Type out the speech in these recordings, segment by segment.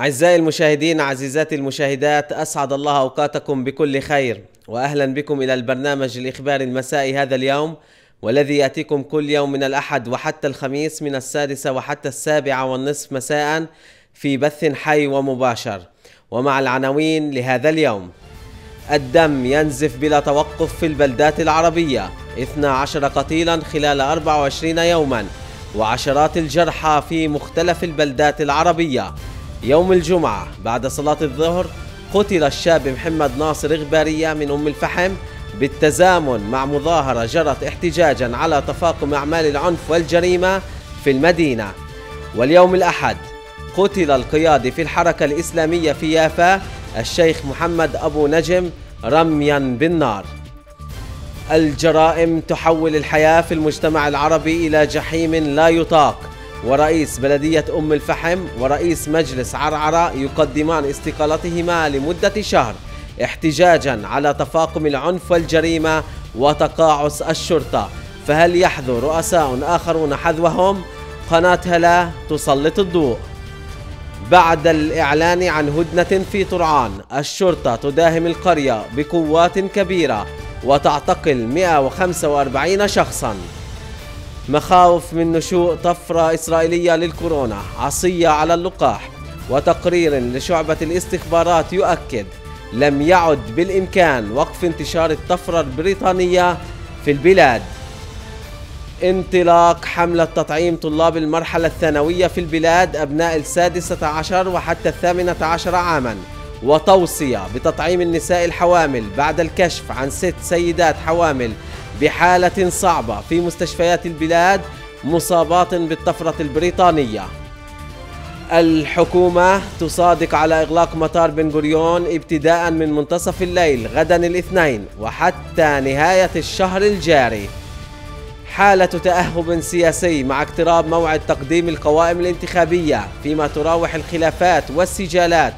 أعزائي المشاهدين عزيزاتي المشاهدات أسعد الله أوقاتكم بكل خير وأهلا بكم إلى البرنامج الإخباري المسائي هذا اليوم والذي يأتيكم كل يوم من الأحد وحتى الخميس من السادسة وحتى السابعة والنصف مساء في بث حي ومباشر ومع العناوين لهذا اليوم الدم ينزف بلا توقف في البلدات العربية 12 قتيلا خلال 24 يوما وعشرات الجرحى في مختلف البلدات العربية يوم الجمعة بعد صلاة الظهر قتل الشاب محمد ناصر إغبارية من أم الفحم بالتزامن مع مظاهرة جرت احتجاجا على تفاقم أعمال العنف والجريمة في المدينة واليوم الأحد قتل القيادي في الحركة الإسلامية في يافا الشيخ محمد أبو نجم رميا بالنار الجرائم تحول الحياة في المجتمع العربي إلى جحيم لا يطاق ورئيس بلدية أم الفحم ورئيس مجلس عرعرة يقدمان استقالتهما لمدة شهر احتجاجا على تفاقم العنف والجريمة وتقاعس الشرطة فهل يحذو رؤساء آخرون حذوهم؟ قناة هلا تسلط الضوء بعد الإعلان عن هدنة في طرعان الشرطة تداهم القرية بقوات كبيرة وتعتقل 145 شخصاً مخاوف من نشوء طفرة إسرائيلية للكورونا عصية على اللقاح وتقرير لشعبة الاستخبارات يؤكد لم يعد بالإمكان وقف انتشار الطفرة البريطانية في البلاد انطلاق حملة تطعيم طلاب المرحلة الثانوية في البلاد أبناء السادسة عشر وحتى الثامنة عشر عاماً وتوصية بتطعيم النساء الحوامل بعد الكشف عن ست سيدات حوامل بحالة صعبة في مستشفيات البلاد مصابات بالطفرة البريطانية الحكومة تصادق على إغلاق مطار بن غوريون ابتداء من منتصف الليل غدا الاثنين وحتى نهاية الشهر الجاري حالة تأهب سياسي مع اقتراب موعد تقديم القوائم الانتخابية فيما تراوح الخلافات والسجالات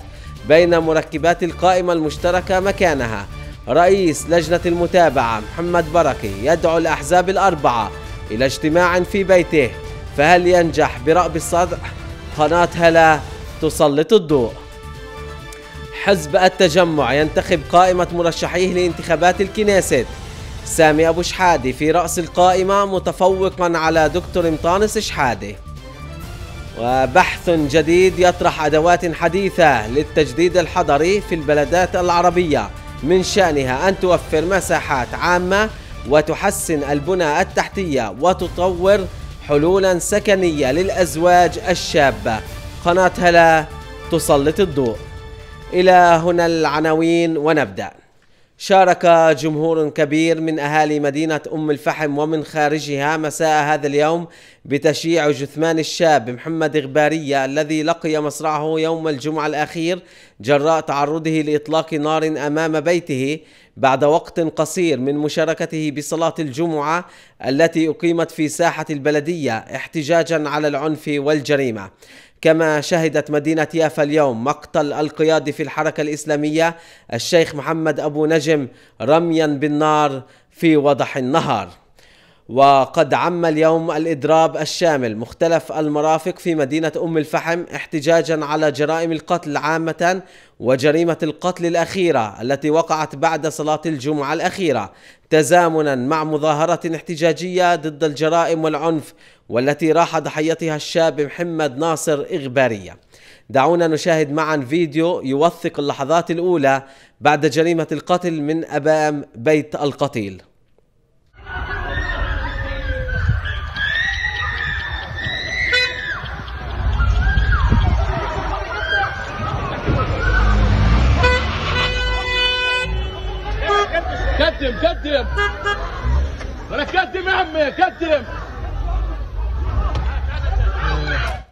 بين مركبات القائمة المشتركة مكانها رئيس لجنة المتابعة محمد بركي يدعو الأحزاب الأربعة إلى اجتماع في بيته فهل ينجح برأب الصدع؟ قناة هلا تسلط الضوء حزب التجمع ينتخب قائمة مرشحيه لانتخابات الكنيست سامي أبو شحادي في رأس القائمة متفوقا على دكتور مطانس شحادي وبحث جديد يطرح أدوات حديثة للتجديد الحضري في البلدات العربية من شأنها أن توفر مساحات عامة وتحسن البنى التحتية وتطور حلولا سكنية للأزواج الشابة قناة هلا تسلط الضوء إلى هنا العناوين ونبدأ شارك جمهور كبير من أهالي مدينة أم الفحم ومن خارجها مساء هذا اليوم بتشييع جثمان الشاب محمد اغباريه الذي لقي مصرعه يوم الجمعة الأخير جراء تعرضه لإطلاق نار أمام بيته بعد وقت قصير من مشاركته بصلاة الجمعة التي أقيمت في ساحة البلدية احتجاجا على العنف والجريمة كما شهدت مدينة يافا اليوم مقتل القيادي في الحركة الإسلامية الشيخ محمد أبو نجم رميا بالنار في وضح النهار وقد عم اليوم الإضراب الشامل مختلف المرافق في مدينة أم الفحم احتجاجا على جرائم القتل عامة وجريمة القتل الأخيرة التي وقعت بعد صلاة الجمعة الأخيرة تزامنا مع مظاهرات احتجاجية ضد الجرائم والعنف والتي راح ضحيتها الشاب محمد ناصر إغبارية دعونا نشاهد معا فيديو يوثق اللحظات الأولى بعد جريمة القتل من أمام بيت القتيل قدم قدم ولا قدم يا عمي قدم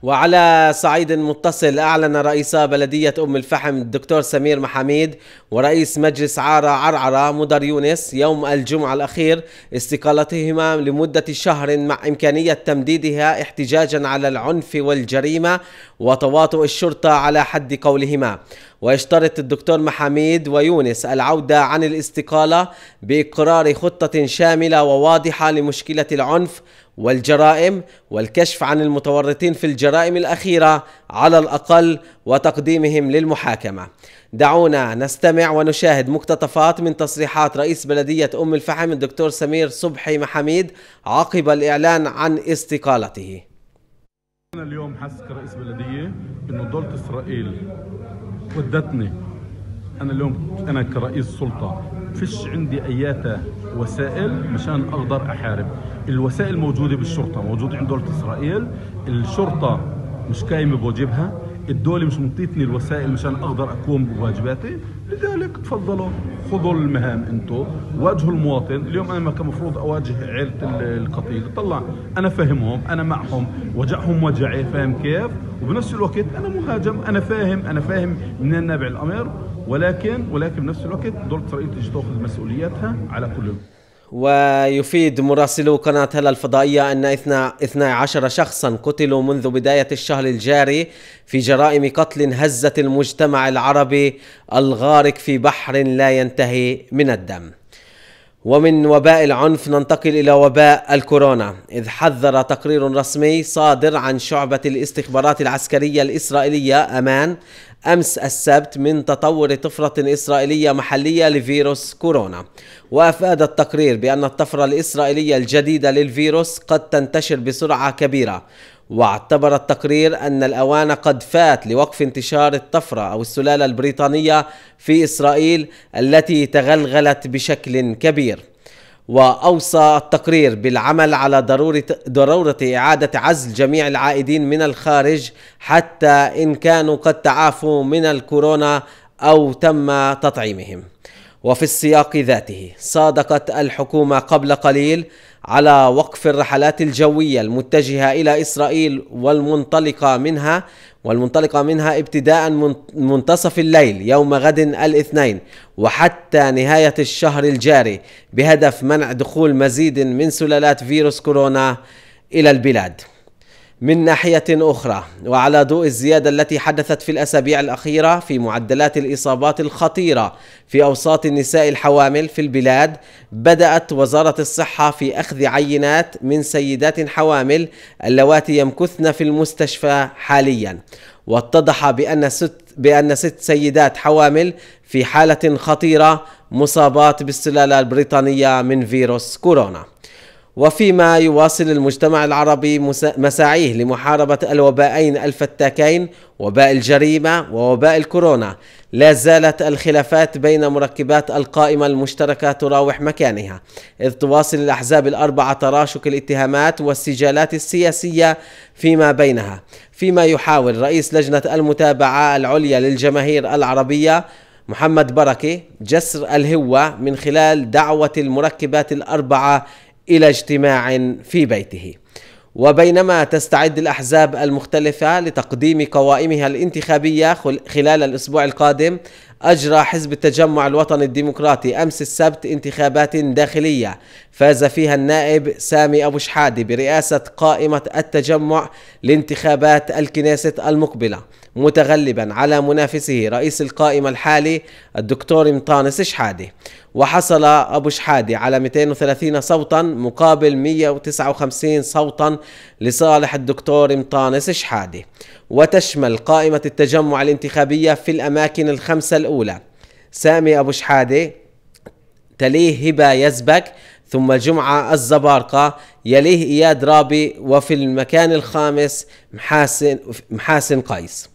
وعلى صعيد متصل أعلن رئيس بلدية أم الفحم الدكتور سمير محاميد ورئيس مجلس عارة عرعرة مدر يونس يوم الجمعة الأخير استقالتهما لمدة شهر مع إمكانية تمديدها احتجاجا على العنف والجريمة وتواطؤ الشرطة على حد قولهما ويشترط الدكتور محاميد ويونس العودة عن الاستقالة بإقرار خطة شاملة وواضحة لمشكلة العنف والجرائم والكشف عن المتورطين في الجرائم الأخيرة على الأقل وتقديمهم للمحاكمة دعونا نستمع ونشاهد مقتطفات من تصريحات رئيس بلدية أم الفحم الدكتور سمير صبحي محميد عقب الإعلان عن استقالته أنا اليوم حس كرئيس بلدية إنه دولة إسرائيل ودتني أنا اليوم أنا كرئيس سلطة فيش عندي أياتا وسائل مشان اقدر احارب الوسائل موجوده بالشرطه موجوده عند دوله اسرائيل الشرطه مش قايمه بواجبها الدولة مش منطيتني الوسائل مشان اقدر اقوم بواجباتي لذلك تفضلوا خذوا المهام انتم واجهوا المواطن اليوم انا كمفروض اواجه عيلة القتيل طلع انا فاهمهم انا معهم وجعهم وجعي فاهم كيف وبنفس الوقت انا مهاجم انا فاهم انا فاهم منين نابع الامر ولكن ولكن بنفس الوقت دولة إسرائيل تجي تأخذ مسؤوليتها على كل ويفيد مراسلو قناة هلا الفضائية أن 12 شخصا قتلوا منذ بداية الشهر الجاري في جرائم قتل هزت المجتمع العربي الغارق في بحر لا ينتهي من الدم ومن وباء العنف ننتقل إلى وباء الكورونا إذ حذر تقرير رسمي صادر عن شعبة الاستخبارات العسكرية الإسرائيلية أمان أمس السبت من تطور طفرة إسرائيلية محلية لفيروس كورونا وأفاد التقرير بأن الطفرة الإسرائيلية الجديدة للفيروس قد تنتشر بسرعة كبيرة واعتبر التقرير أن الأوان قد فات لوقف انتشار الطفرة أو السلالة البريطانية في إسرائيل التي تغلغلت بشكل كبير وأوصى التقرير بالعمل على ضرورة, ضرورة إعادة عزل جميع العائدين من الخارج حتى إن كانوا قد تعافوا من الكورونا أو تم تطعيمهم وفي السياق ذاته صادقت الحكومة قبل قليل على وقف الرحلات الجوية المتجهة إلى إسرائيل والمنطلقة منها والمنطلقة منها ابتداء من منتصف الليل يوم غد الاثنين وحتى نهاية الشهر الجاري بهدف منع دخول مزيد من سلالات فيروس كورونا إلى البلاد من ناحية أخرى وعلى ضوء الزيادة التي حدثت في الأسابيع الأخيرة في معدلات الإصابات الخطيرة في أوساط النساء الحوامل في البلاد بدأت وزارة الصحة في أخذ عينات من سيدات حوامل اللواتي يمكثن في المستشفى حاليا واتضح بأن ست, بأن ست سيدات حوامل في حالة خطيرة مصابات بالسلالة البريطانية من فيروس كورونا وفيما يواصل المجتمع العربي مساعيه لمحاربة الوبائين الفتاكين وباء الجريمة ووباء الكورونا لا زالت الخلافات بين مركبات القائمة المشتركة تراوح مكانها إذ تواصل الأحزاب الأربعة تراشق الاتهامات والسجالات السياسية فيما بينها فيما يحاول رئيس لجنة المتابعة العليا للجماهير العربية محمد بركة جسر الهوة من خلال دعوة المركبات الأربعة الى اجتماع في بيته وبينما تستعد الاحزاب المختلفه لتقديم قوائمها الانتخابيه خلال الاسبوع القادم اجرى حزب التجمع الوطني الديمقراطي امس السبت انتخابات داخليه فاز فيها النائب سامي أبو شحادة برئاسة قائمة التجمع لانتخابات الكنيسة المقبلة متغلبا على منافسه رئيس القائمة الحالي الدكتور مطانس شحادة وحصل أبو شحادة على 230 صوتا مقابل 159 صوتا لصالح الدكتور مطانس شحادة وتشمل قائمة التجمع الانتخابية في الأماكن الخمسة الأولى سامي أبو شحادة تليه هبة يزبك ثم الجمعة الزبارقة يليه إياد رابي وفي المكان الخامس محاسن, محاسن قيس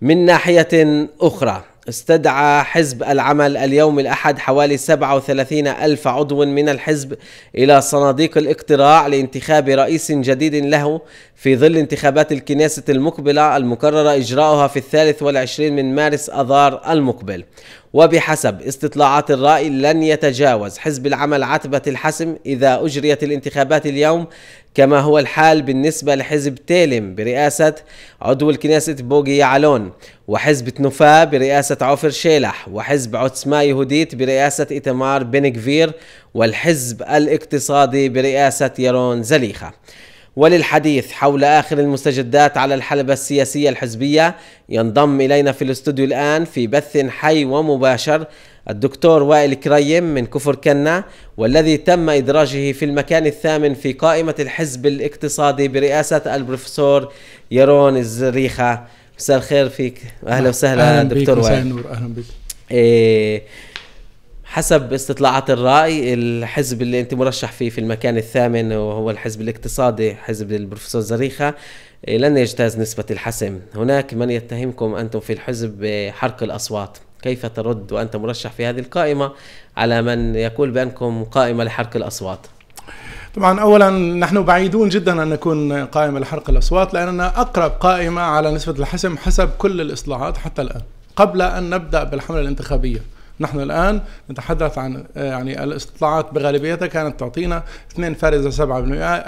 من ناحية أخرى استدعى حزب العمل اليوم الأحد حوالي 37 ألف عضو من الحزب إلى صناديق الاقتراع لانتخاب رئيس جديد له في ظل انتخابات الكنيسة المقبلة المقررة إجراؤها في الثالث والعشرين من مارس أذار المقبل وبحسب استطلاعات الرأي لن يتجاوز حزب العمل عتبة الحسم إذا أجريت الانتخابات اليوم كما هو الحال بالنسبة لحزب تيلم برئاسة عضو الكنيسة بوغي يعلون وحزب تنوفا برئاسة عفر شيلح وحزب عثماء يهوديت برئاسة إتمار بنكفير والحزب الاقتصادي برئاسة يرون زليخة وللحديث حول آخر المستجدات على الحلبة السياسية الحزبية ينضم إلينا في الاستوديو الآن في بث حي ومباشر الدكتور وائل كريم من كفر كنا والذي تم إدراجه في المكان الثامن في قائمة الحزب الاقتصادي برئاسة البروفيسور يرون الزريخة مساء الخير فيك أهلا وسهلا أهلا دكتور وائل أهلا بك إيه حسب استطلاعات الرأي الحزب اللي أنت مرشح فيه في المكان الثامن وهو الحزب الاقتصادي حزب البروفيسور زريخة لن يجتاز نسبة الحسم هناك من يتهمكم أنتم في الحزب بحرق الأصوات كيف ترد وأنت مرشح في هذه القائمة على من يقول بأنكم قائمة لحرق الأصوات طبعا اولا نحن بعيدون جدا ان نكون قائمه لحرق الاصوات لاننا اقرب قائمه على نسبه الحسم حسب كل الاصلاحات حتى الان قبل ان نبدا بالحمله الانتخابيه نحن الآن نتحدث عن آه، يعني الاستطلاعات بغالبيتها كانت تعطينا 2.7%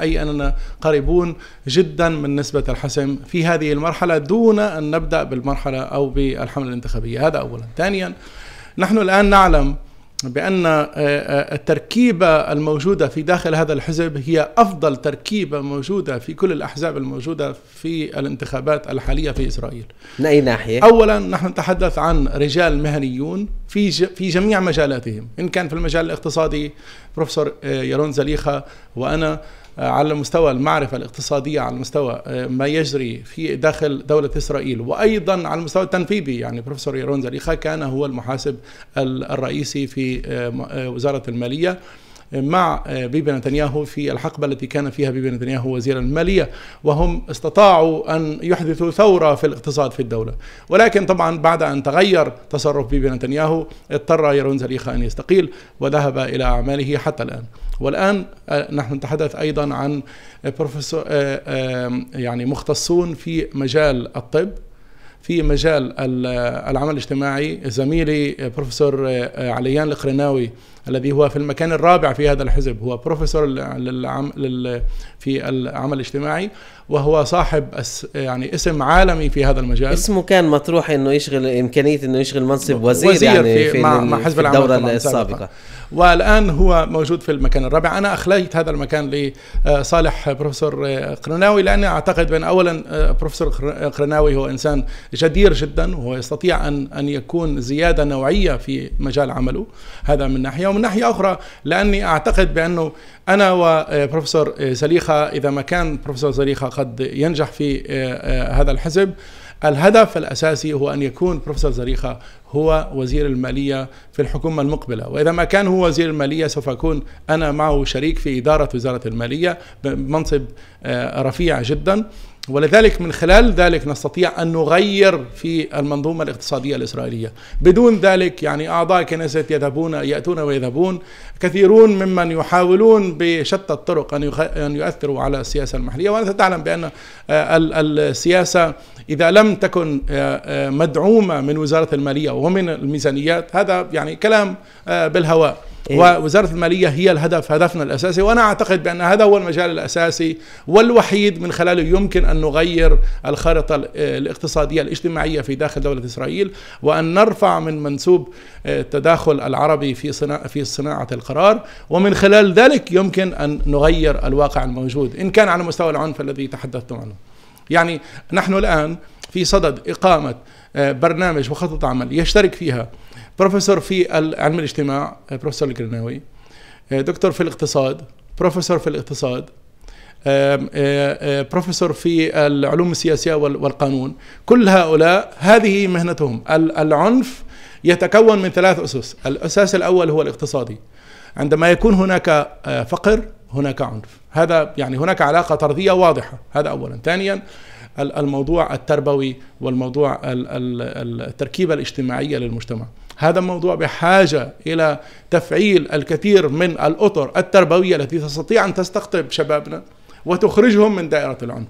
أي أننا قريبون جدا من نسبة الحسم في هذه المرحلة دون أن نبدأ بالمرحلة أو بالحملة الانتخابية هذا أولا ثانيا نحن الآن نعلم بأن آه، آه، التركيبة الموجودة في داخل هذا الحزب هي أفضل تركيبة موجودة في كل الأحزاب الموجودة في الانتخابات الحالية في إسرائيل من أي ناحية؟ أولا نحن نتحدث عن رجال مهنيون في, في جميع مجالاتهم إن كان في المجال الاقتصادي بروفيسور آه، يارون زليخة وأنا آه، على مستوى المعرفة الاقتصادية على مستوى آه، ما يجري في داخل دولة إسرائيل وأيضا على المستوى التنفيذي يعني بروفيسور يرون زليخا كان هو المحاسب الرئيسي في آه، وزارة المالية مع بيبي نتنياهو في الحقبة التي كان فيها بيبي نتنياهو وزيرا المالية وهم استطاعوا أن يحدثوا ثورة في الاقتصاد في الدولة ولكن طبعا بعد أن تغير تصرف بيبي نتنياهو اضطر يرون زليخا أن يستقيل وذهب إلى أعماله حتى الآن والان آه، نحن نتحدث ايضا عن آه، بروفيسور آه، يعني مختصون في مجال الطب في مجال العمل الاجتماعي زميلي بروفيسور عليان القرناوي الذي هو في المكان الرابع في هذا الحزب هو بروفيسور في العمل الاجتماعي وهو صاحب يعني اسم عالمي في هذا المجال اسمه كان مطروح انه يشغل امكانيه انه يشغل منصب وزير, وزير يعني في, في مع, مع حزب الدوره السابقه والان هو موجود في المكان الرابع انا اخليت هذا المكان لصالح آه، بروفيسور آه، قرناوي لاني اعتقد بان اولا آه، بروفيسور قرناوي هو انسان جدير جدا وهو يستطيع ان ان يكون زياده نوعيه في مجال عمله هذا من ناحيه ومن ناحيه اخرى لاني اعتقد بانه انا وبروفيسور زليخه اذا ما كان بروفيسور زليخه قد ينجح في آه، آه، هذا الحزب الهدف الاساسي هو ان يكون بروفيسور زليخه هو وزير الماليه في الحكومه المقبله، واذا ما كان هو وزير الماليه سوف اكون انا معه شريك في اداره وزاره الماليه بمنصب آه، رفيع جدا. ولذلك من خلال ذلك نستطيع أن نغير في المنظومة الاقتصادية الإسرائيلية بدون ذلك يعني أعضاء كنيسة يذهبون يأتون ويذهبون كثيرون ممن يحاولون بشتى الطرق أن يؤثروا على السياسة المحلية وأنت تعلم بأن آه، السياسة إذا لم تكن آه، آه، مدعومة من وزارة المالية ومن الميزانيات هذا يعني كلام بالهواء إيه. ووزاره الماليه هي الهدف هدفنا الاساسي وانا اعتقد بان هذا هو المجال الاساسي والوحيد من خلاله يمكن ان نغير الخارطه آه، الاقتصاديه الاجتماعيه في داخل دوله اسرائيل وان نرفع من منسوب آه، التداخل العربي في صناعه في صناعه القرار ومن خلال ذلك يمكن ان نغير الواقع الموجود ان كان على مستوى العنف الذي تحدثت عنه. يعني نحن الان في صدد اقامه آه، برنامج وخطط عمل يشترك فيها بروفيسور في علم الاجتماع آه، بروفيسور القرناوي آه، دكتور في الاقتصاد بروفيسور في الاقتصاد آه، بروفيسور في العلوم السياسية والقانون كل هؤلاء هذه مهنتهم العنف يتكون من ثلاث أسس الأساس الأول هو الاقتصادي عندما يكون هناك فقر هناك عنف هذا يعني هناك علاقة طردية واضحة هذا أولا ثانيا الموضوع التربوي والموضوع التركيبة الاجتماعية للمجتمع هذا الموضوع بحاجة إلى تفعيل الكثير من الأطر التربوية التي تستطيع أن تستقطب شبابنا وتخرجهم من دائرة العنف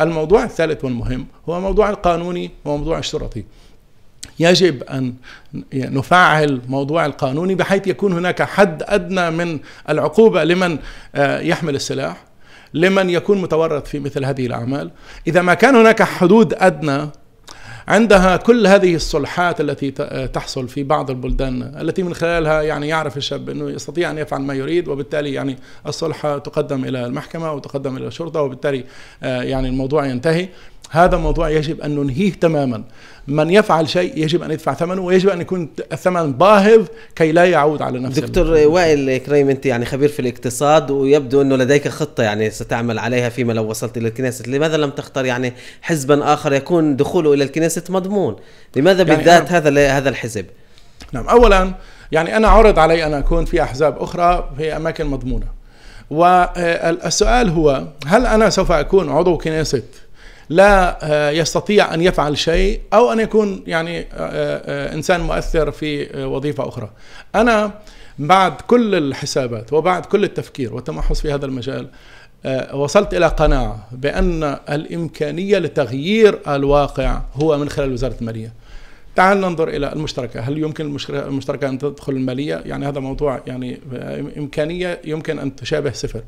الموضوع الثالث والمهم هو موضوع القانوني وموضوع الشرطي يجب أن نفعل موضوع القانوني بحيث يكون هناك حد أدنى من العقوبة لمن آه، يحمل السلاح لمن يكون متورط في مثل هذه الأعمال إذا ما كان هناك حدود أدنى عندها كل هذه الصلحات التي تحصل في بعض البلدان التي من خلالها يعني يعرف الشاب انه يستطيع ان يفعل ما يريد وبالتالي يعني الصلحه تقدم الى المحكمه وتقدم الى الشرطه وبالتالي آه، يعني الموضوع ينتهي هذا موضوع يجب أن ننهيه تماما من يفعل شيء يجب أن يدفع ثمنه ويجب أن يكون الثمن باهظ كي لا يعود على نفسه دكتور وائل كريم أنت يعني خبير في الاقتصاد ويبدو أنه لديك خطة يعني ستعمل عليها فيما لو وصلت إلى الكنيسة لماذا لم تختار يعني حزبا آخر يكون دخوله إلى الكنيسة مضمون لماذا يعني بالذات هذا هذا الحزب نعم أولا يعني أنا عرض علي أن أكون في أحزاب أخرى في أماكن مضمونة والسؤال هو هل أنا سوف أكون عضو كنيسة لا آه، يستطيع ان يفعل شيء او ان يكون يعني آه، آه، انسان مؤثر في وظيفه اخرى. انا بعد كل الحسابات وبعد كل التفكير والتمحص في هذا المجال وصلت الى قناعه بان الامكانيه لتغيير الواقع هو من خلال وزاره الماليه. تعال ننظر الى المشتركه، هل يمكن المشتركه ان تدخل الماليه؟ يعني هذا موضوع يعني امكانيه يمكن ان تشابه صفر.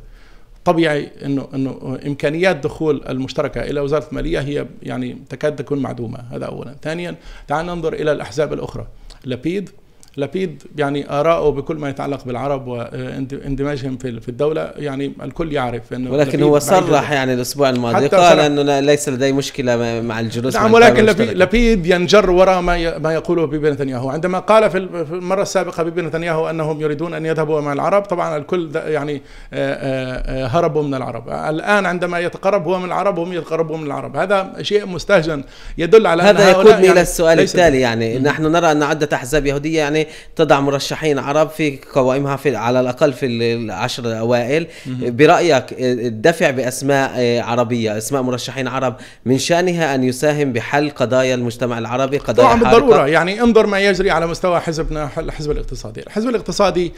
طبيعي انه انه امكانيات دخول المشتركه الى وزاره الماليه هي يعني تكاد تكون معدومه هذا اولا ثانيا تعال ننظر الى الاحزاب الاخرى لبيد لبيد يعني آراءه بكل ما يتعلق بالعرب واندماجهم في الدولة يعني الكل يعرف أنه ولكن هو صرح يعني الأسبوع الماضي قال أنه ليس لدي مشكلة مع الجلوس نعم ولكن لبيد ينجر وراء ما ما يقوله بيبي نتنياهو عندما قال في المرة السابقة بيبي نتنياهو أنهم يريدون أن يذهبوا مع العرب طبعا الكل يعني آه، آه، آه، هربوا من العرب الآن عندما يتقرب هو من العرب هم يتقربوا من العرب هذا شيء مستهجن يدل على هذا يقودني يعني إلى السؤال التالي يعني نحن نرى أن عدة أحزاب يهودية يعني يعني تضع مرشحين عرب في قوائمها في على الاقل في العشر الاوائل برايك الدفع باسماء آه، عربيه اسماء مرشحين عرب من شانها ان يساهم بحل قضايا المجتمع العربي قضايا طبعا بالضروره يعني انظر ما يجري على مستوى حزبنا الحزب الاقتصادي الحزب الاقتصادي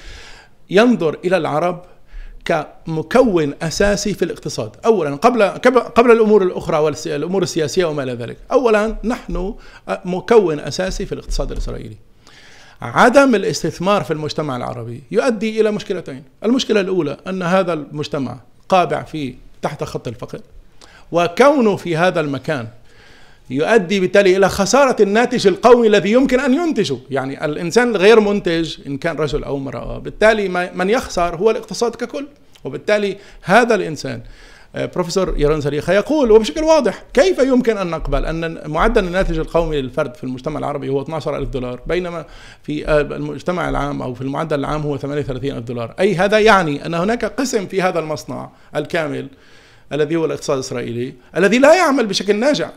ينظر الى العرب كمكون اساسي في الاقتصاد، اولا قبل قبل الامور الاخرى والامور السياسيه وما الى ذلك، اولا نحن آه، مكون اساسي في الاقتصاد الاسرائيلي. عدم الاستثمار في المجتمع العربي يؤدي الى مشكلتين، المشكله الاولى ان هذا المجتمع قابع في تحت خط الفقر وكونه في هذا المكان يؤدي بالتالي الى خساره الناتج القومي الذي يمكن ان ينتجه، يعني الانسان غير منتج ان كان رجل او امراه، بالتالي من يخسر هو الاقتصاد ككل، وبالتالي هذا الانسان آه، بروفيسور يران سريخ يقول وبشكل واضح كيف يمكن أن نقبل أن معدل الناتج القومي للفرد في المجتمع العربي هو 12 ألف دولار بينما في آه، المجتمع العام أو في المعدل العام هو 38 ألف دولار أي هذا يعني أن هناك قسم في هذا المصنع الكامل الذي هو الاقتصاد الإسرائيلي الذي لا يعمل بشكل ناجع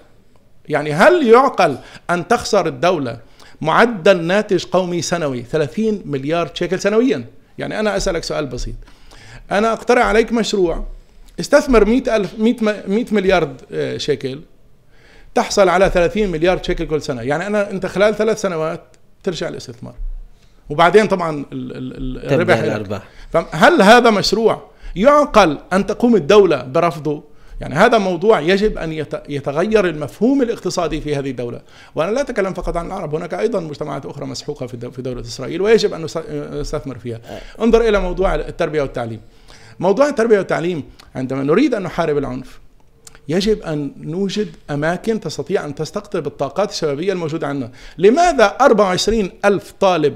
يعني هل يعقل أن تخسر الدولة معدل ناتج قومي سنوي 30 مليار شيكل سنويا يعني أنا أسألك سؤال بسيط أنا أقترح عليك مشروع استثمر 100 ألف 100 مليار آه، شيكل تحصل على 30 مليار شيكل كل سنه يعني انا انت خلال ثلاث سنوات ترجع الاستثمار وبعدين طبعا الربح الارباح هل هذا مشروع يعقل ان تقوم الدوله برفضه يعني هذا موضوع يجب ان يتغير المفهوم الاقتصادي في هذه الدوله، وانا لا اتكلم فقط عن العرب، هناك ايضا مجتمعات اخرى مسحوقه في دوله اسرائيل ويجب ان آه، نستثمر فيها. آه. انظر الى موضوع التربيه والتعليم. موضوع التربية والتعليم عندما نريد أن نحارب العنف يجب أن نوجد أماكن تستطيع أن تستقطب الطاقات الشبابية الموجودة عندنا لماذا 24 ألف طالب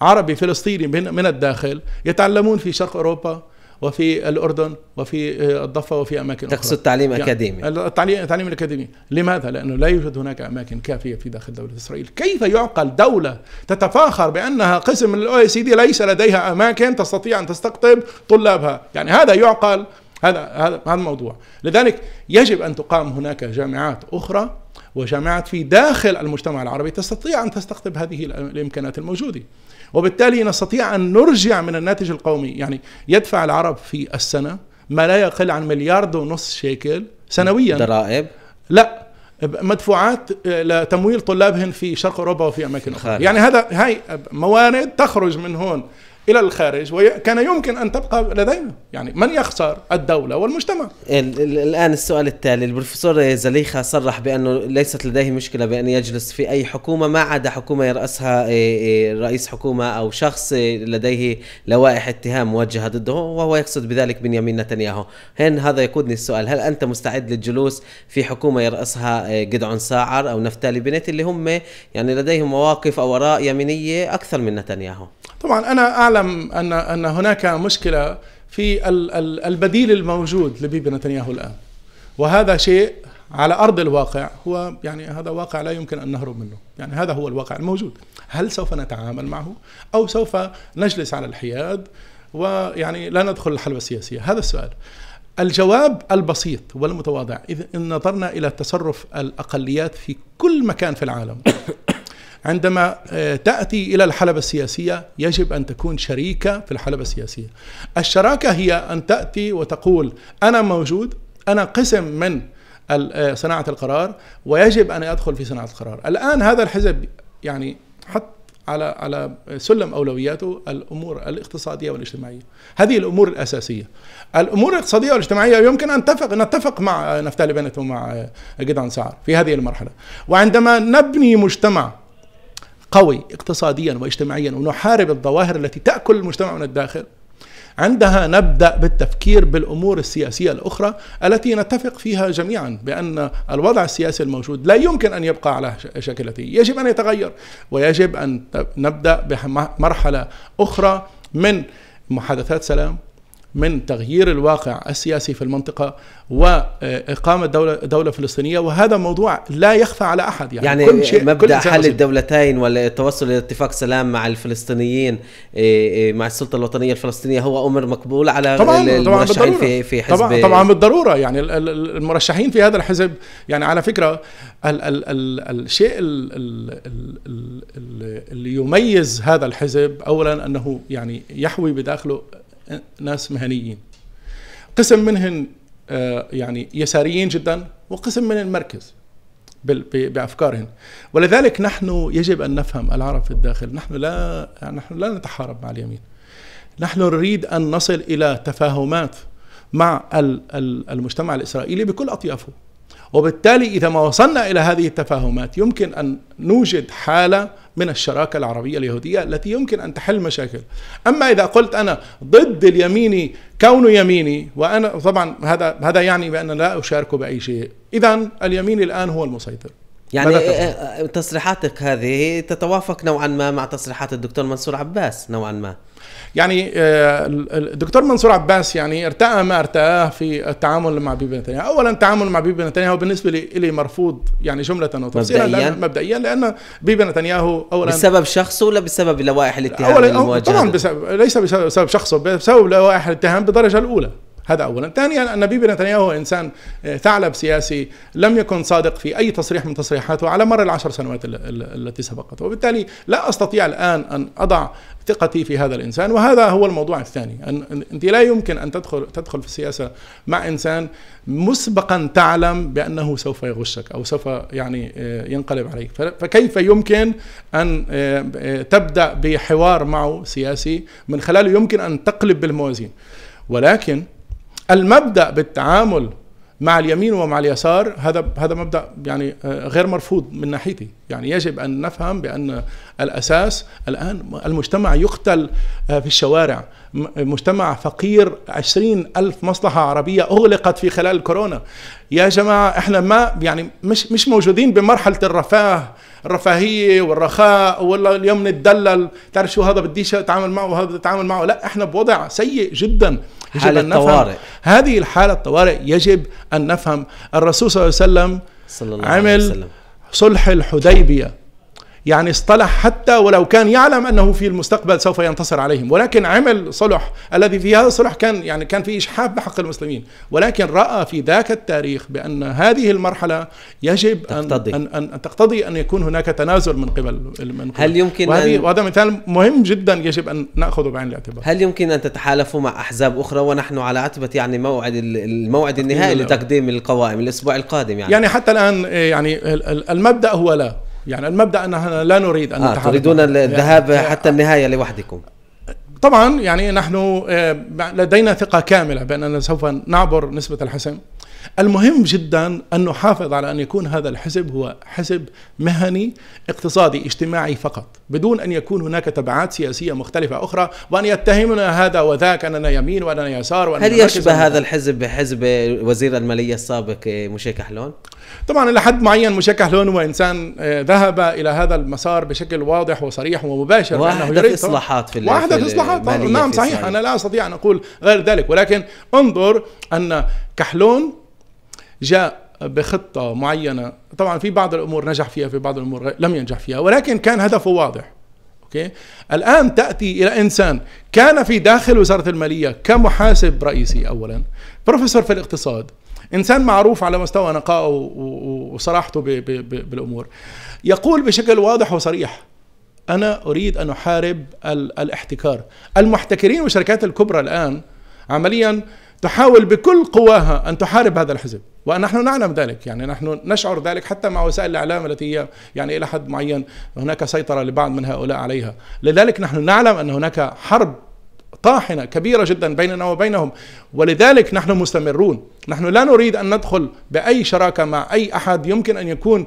عربي فلسطيني من الداخل يتعلمون في شرق أوروبا وفي الأردن وفي آه، الضفة وفي أماكن تقصد أخرى تقصد تعليم يعني أكاديمي التعليم التعليم الأكاديمي لماذا؟ لأنه لا يوجد هناك أماكن كافية في داخل دولة إسرائيل كيف يعقل دولة تتفاخر بأنها قسم من الاي سي دي ليس لديها أماكن تستطيع أن تستقطب طلابها يعني هذا يعقل هذا هذا هذا الموضوع لذلك يجب أن تقام هناك جامعات أخرى وجامعات في داخل المجتمع العربي تستطيع أن تستقطب هذه الإمكانات الموجودة وبالتالي نستطيع أن نرجع من الناتج القومي يعني يدفع العرب في السنة ما لا يقل عن مليار ونص شيكل سنويا ضرائب لا مدفوعات آه، لتمويل طلابهن في شرق اوروبا وفي اماكن اخرى يعني هذا هاي موارد تخرج من هون الى الخارج وكان يمكن ان تبقى لدينا يعني من يخسر الدوله والمجتمع الان السؤال التالي البروفيسور زليخه صرح بانه ليست لديه مشكله بان يجلس في اي حكومه ما عدا حكومه يراسها إيه، إيه، رئيس حكومه او شخص لديه لوائح اتهام موجهه ضده وهو يقصد بذلك بنيامين نتنياهو هن هذا يقودني السؤال هل انت مستعد للجلوس في حكومه يراسها إيه، قدعون ساعر او نفتالي بنت اللي هم يعني لديهم مواقف او اراء يمينيه اكثر من نتنياهو طبعا أنا أعلم أن أن هناك مشكلة في البديل الموجود لبيبي نتنياهو الآن وهذا شيء على أرض الواقع هو يعني هذا واقع لا يمكن أن نهرب منه يعني هذا هو الواقع الموجود هل سوف نتعامل معه أو سوف نجلس على الحياد ويعني لا ندخل الحلبة السياسية هذا السؤال الجواب البسيط والمتواضع إذا إن نظرنا إلى تصرف الأقليات في كل مكان في العالم عندما آه، تأتي إلى الحلبة السياسية يجب أن تكون شريكة في الحلبة السياسية الشراكة هي أن تأتي وتقول أنا موجود أنا قسم من آه، صناعة القرار ويجب أن أدخل في صناعة القرار الآن هذا الحزب يعني حط على على سلم اولوياته الامور الاقتصاديه والاجتماعيه هذه الامور الاساسيه الامور الاقتصاديه والاجتماعيه يمكن ان نتفق نتفق مع آه، نفتالي بنت ومع جدعان سعر في هذه المرحله وعندما نبني مجتمع قوي اقتصاديا واجتماعيا ونحارب الظواهر التي تأكل المجتمع من الداخل عندها نبدا بالتفكير بالامور السياسيه الاخرى التي نتفق فيها جميعا بان الوضع السياسي الموجود لا يمكن ان يبقى على شكلته، يجب ان يتغير ويجب ان نبدا بمرحله اخرى من محادثات سلام من تغيير الواقع السياسي في المنطقه واقامه دوله دوله فلسطينيه وهذا موضوع لا يخفى على احد يعني, يعني كل شيء مبدا كل حل الدولتين والتوصل الى اتفاق سلام مع الفلسطينيين إيه، إيه، مع السلطه الوطنيه الفلسطينيه هو امر مقبول على طبعا المرشحين طبعا في في حزب طبعا طبعا بالضروره يعني المرشحين في هذا الحزب يعني على فكره ال ال ال الشيء ال ال ال اللي يميز هذا الحزب اولا انه يعني يحوي بداخله ناس مهنيين قسم منهم آه، يعني يساريين جدا وقسم من المركز بافكارهم ولذلك نحن يجب ان نفهم العرب في الداخل نحن لا نحن لا نتحارب مع اليمين نحن نريد ان نصل الى تفاهمات مع المجتمع الاسرائيلي بكل اطيافه وبالتالي إذا ما وصلنا إلى هذه التفاهمات يمكن أن نوجد حالة من الشراكة العربية اليهودية التي يمكن أن تحل مشاكل أما إذا قلت أنا ضد اليميني كونه يميني وأنا طبعا هذا هذا يعني بأن لا أشاركه بأي شيء إذا اليمين الآن هو المسيطر يعني تصريحاتك هذه تتوافق نوعا ما مع تصريحات الدكتور منصور عباس نوعا ما يعني آه، الدكتور منصور عباس يعني ارتأى ما ارتأاه في التعامل مع بيبي نتنياهو اولا التعامل مع بيبي نتنياهو بالنسبه لي مرفوض يعني جمله وتفصيلا مبدئيا لأن مبدئيا لان بيبي نتنياهو اولا بسبب شخصه ولا بسبب لوائح الاتهام اولا طبعا بسبب ليس بسبب شخصه بسبب لوائح الاتهام بالدرجه الاولى هذا اولا ثانيا ان بيبي نتنياهو انسان آه، ثعلب سياسي لم يكن صادق في اي تصريح من تصريحاته على مر العشر سنوات التي سبقت وبالتالي لا استطيع الان ان اضع ثقتي في هذا الانسان وهذا هو الموضوع الثاني أن انت لا يمكن ان تدخل تدخل في السياسه مع انسان مسبقا تعلم بانه سوف يغشك او سوف يعني آه، ينقلب عليك فكيف يمكن ان آه، آه، تبدا بحوار معه سياسي من خلاله يمكن ان تقلب بالموازين ولكن المبدا بالتعامل مع اليمين ومع اليسار هذا هذا مبدا يعني غير مرفوض من ناحيتي يعني يجب أن نفهم بأن الأساس الآن المجتمع يقتل آه، في الشوارع مجتمع فقير عشرين ألف مصلحة عربية أغلقت في خلال الكورونا يا جماعة إحنا ما يعني مش, مش موجودين بمرحلة الرفاه الرفاهية والرخاء والله اليوم نتدلل تعرف شو هذا بديش أتعامل معه وهذا أتعامل معه لا إحنا بوضع سيء جدا يجب حالة أن نفهم طوارئ هذه الحالة الطوارئ يجب أن نفهم الرسول صلى الله عليه وسلم صلى الله عمل عليه وسلم. صلح الحديبيه يعني اصطلح حتى ولو كان يعلم انه في المستقبل سوف ينتصر عليهم ولكن عمل صلح الذي في هذا الصلح كان يعني كان في اشحاف بحق المسلمين ولكن راى في ذاك التاريخ بان هذه المرحله يجب أن تقتضي ان, أن تقتضي ان يكون هناك تنازل من قبل من قبل هل يمكن وهذه أن... وهذا مثال مهم جدا يجب ان ناخذه بعين الاعتبار هل يمكن ان تتحالفوا مع احزاب اخرى ونحن على عتبه يعني موعد الموعد النهائي لتقديم القوائم الاسبوع القادم يعني يعني حتى الان إيه، يعني المبدا هو لا يعني المبدا اننا لا نريد ان آه تريدون الذهاب يعني حتى النهايه لوحدكم طبعا يعني نحن آه، لدينا ثقه كامله باننا سوف نعبر نسبه الحسم المهم جدا ان نحافظ على ان يكون هذا الحزب هو حزب مهني اقتصادي اجتماعي فقط بدون ان يكون هناك تبعات سياسيه مختلفه اخرى وان يتهمنا هذا وذاك اننا يمين واننا يسار وأننا هل يشبه هذا الحزب بحزب وزير الماليه السابق آه، مشي كحلون؟ طبعا الى حد معين مشاك كحلون هو انسان آه، ذهب الى هذا المسار بشكل واضح وصريح ومباشر واحدث اصلاحات في واحدث اصلاحات نعم صحيح انا لا استطيع ان اقول غير ذلك ولكن انظر ان كحلون جاء بخطه معينه طبعا في بعض الامور نجح فيها في بعض الامور لم ينجح فيها ولكن كان هدفه واضح اوكي الان تاتي الى انسان كان في داخل وزاره الماليه كمحاسب رئيسي اولا بروفيسور في الاقتصاد انسان معروف على مستوى نقائه وصراحته بالامور يقول بشكل واضح وصريح انا اريد ان احارب الاحتكار المحتكرين والشركات الكبرى الان عمليا تحاول بكل قواها ان تحارب هذا الحزب ونحن نعلم ذلك يعني نحن نشعر ذلك حتى مع وسائل الاعلام التي هي يعني الى حد معين هناك سيطره لبعض من هؤلاء عليها لذلك نحن نعلم ان هناك حرب طاحنة كبيرة جدا بيننا وبينهم ولذلك نحن مستمرون نحن لا نريد أن ندخل بأي شراكة مع أي أحد يمكن أن يكون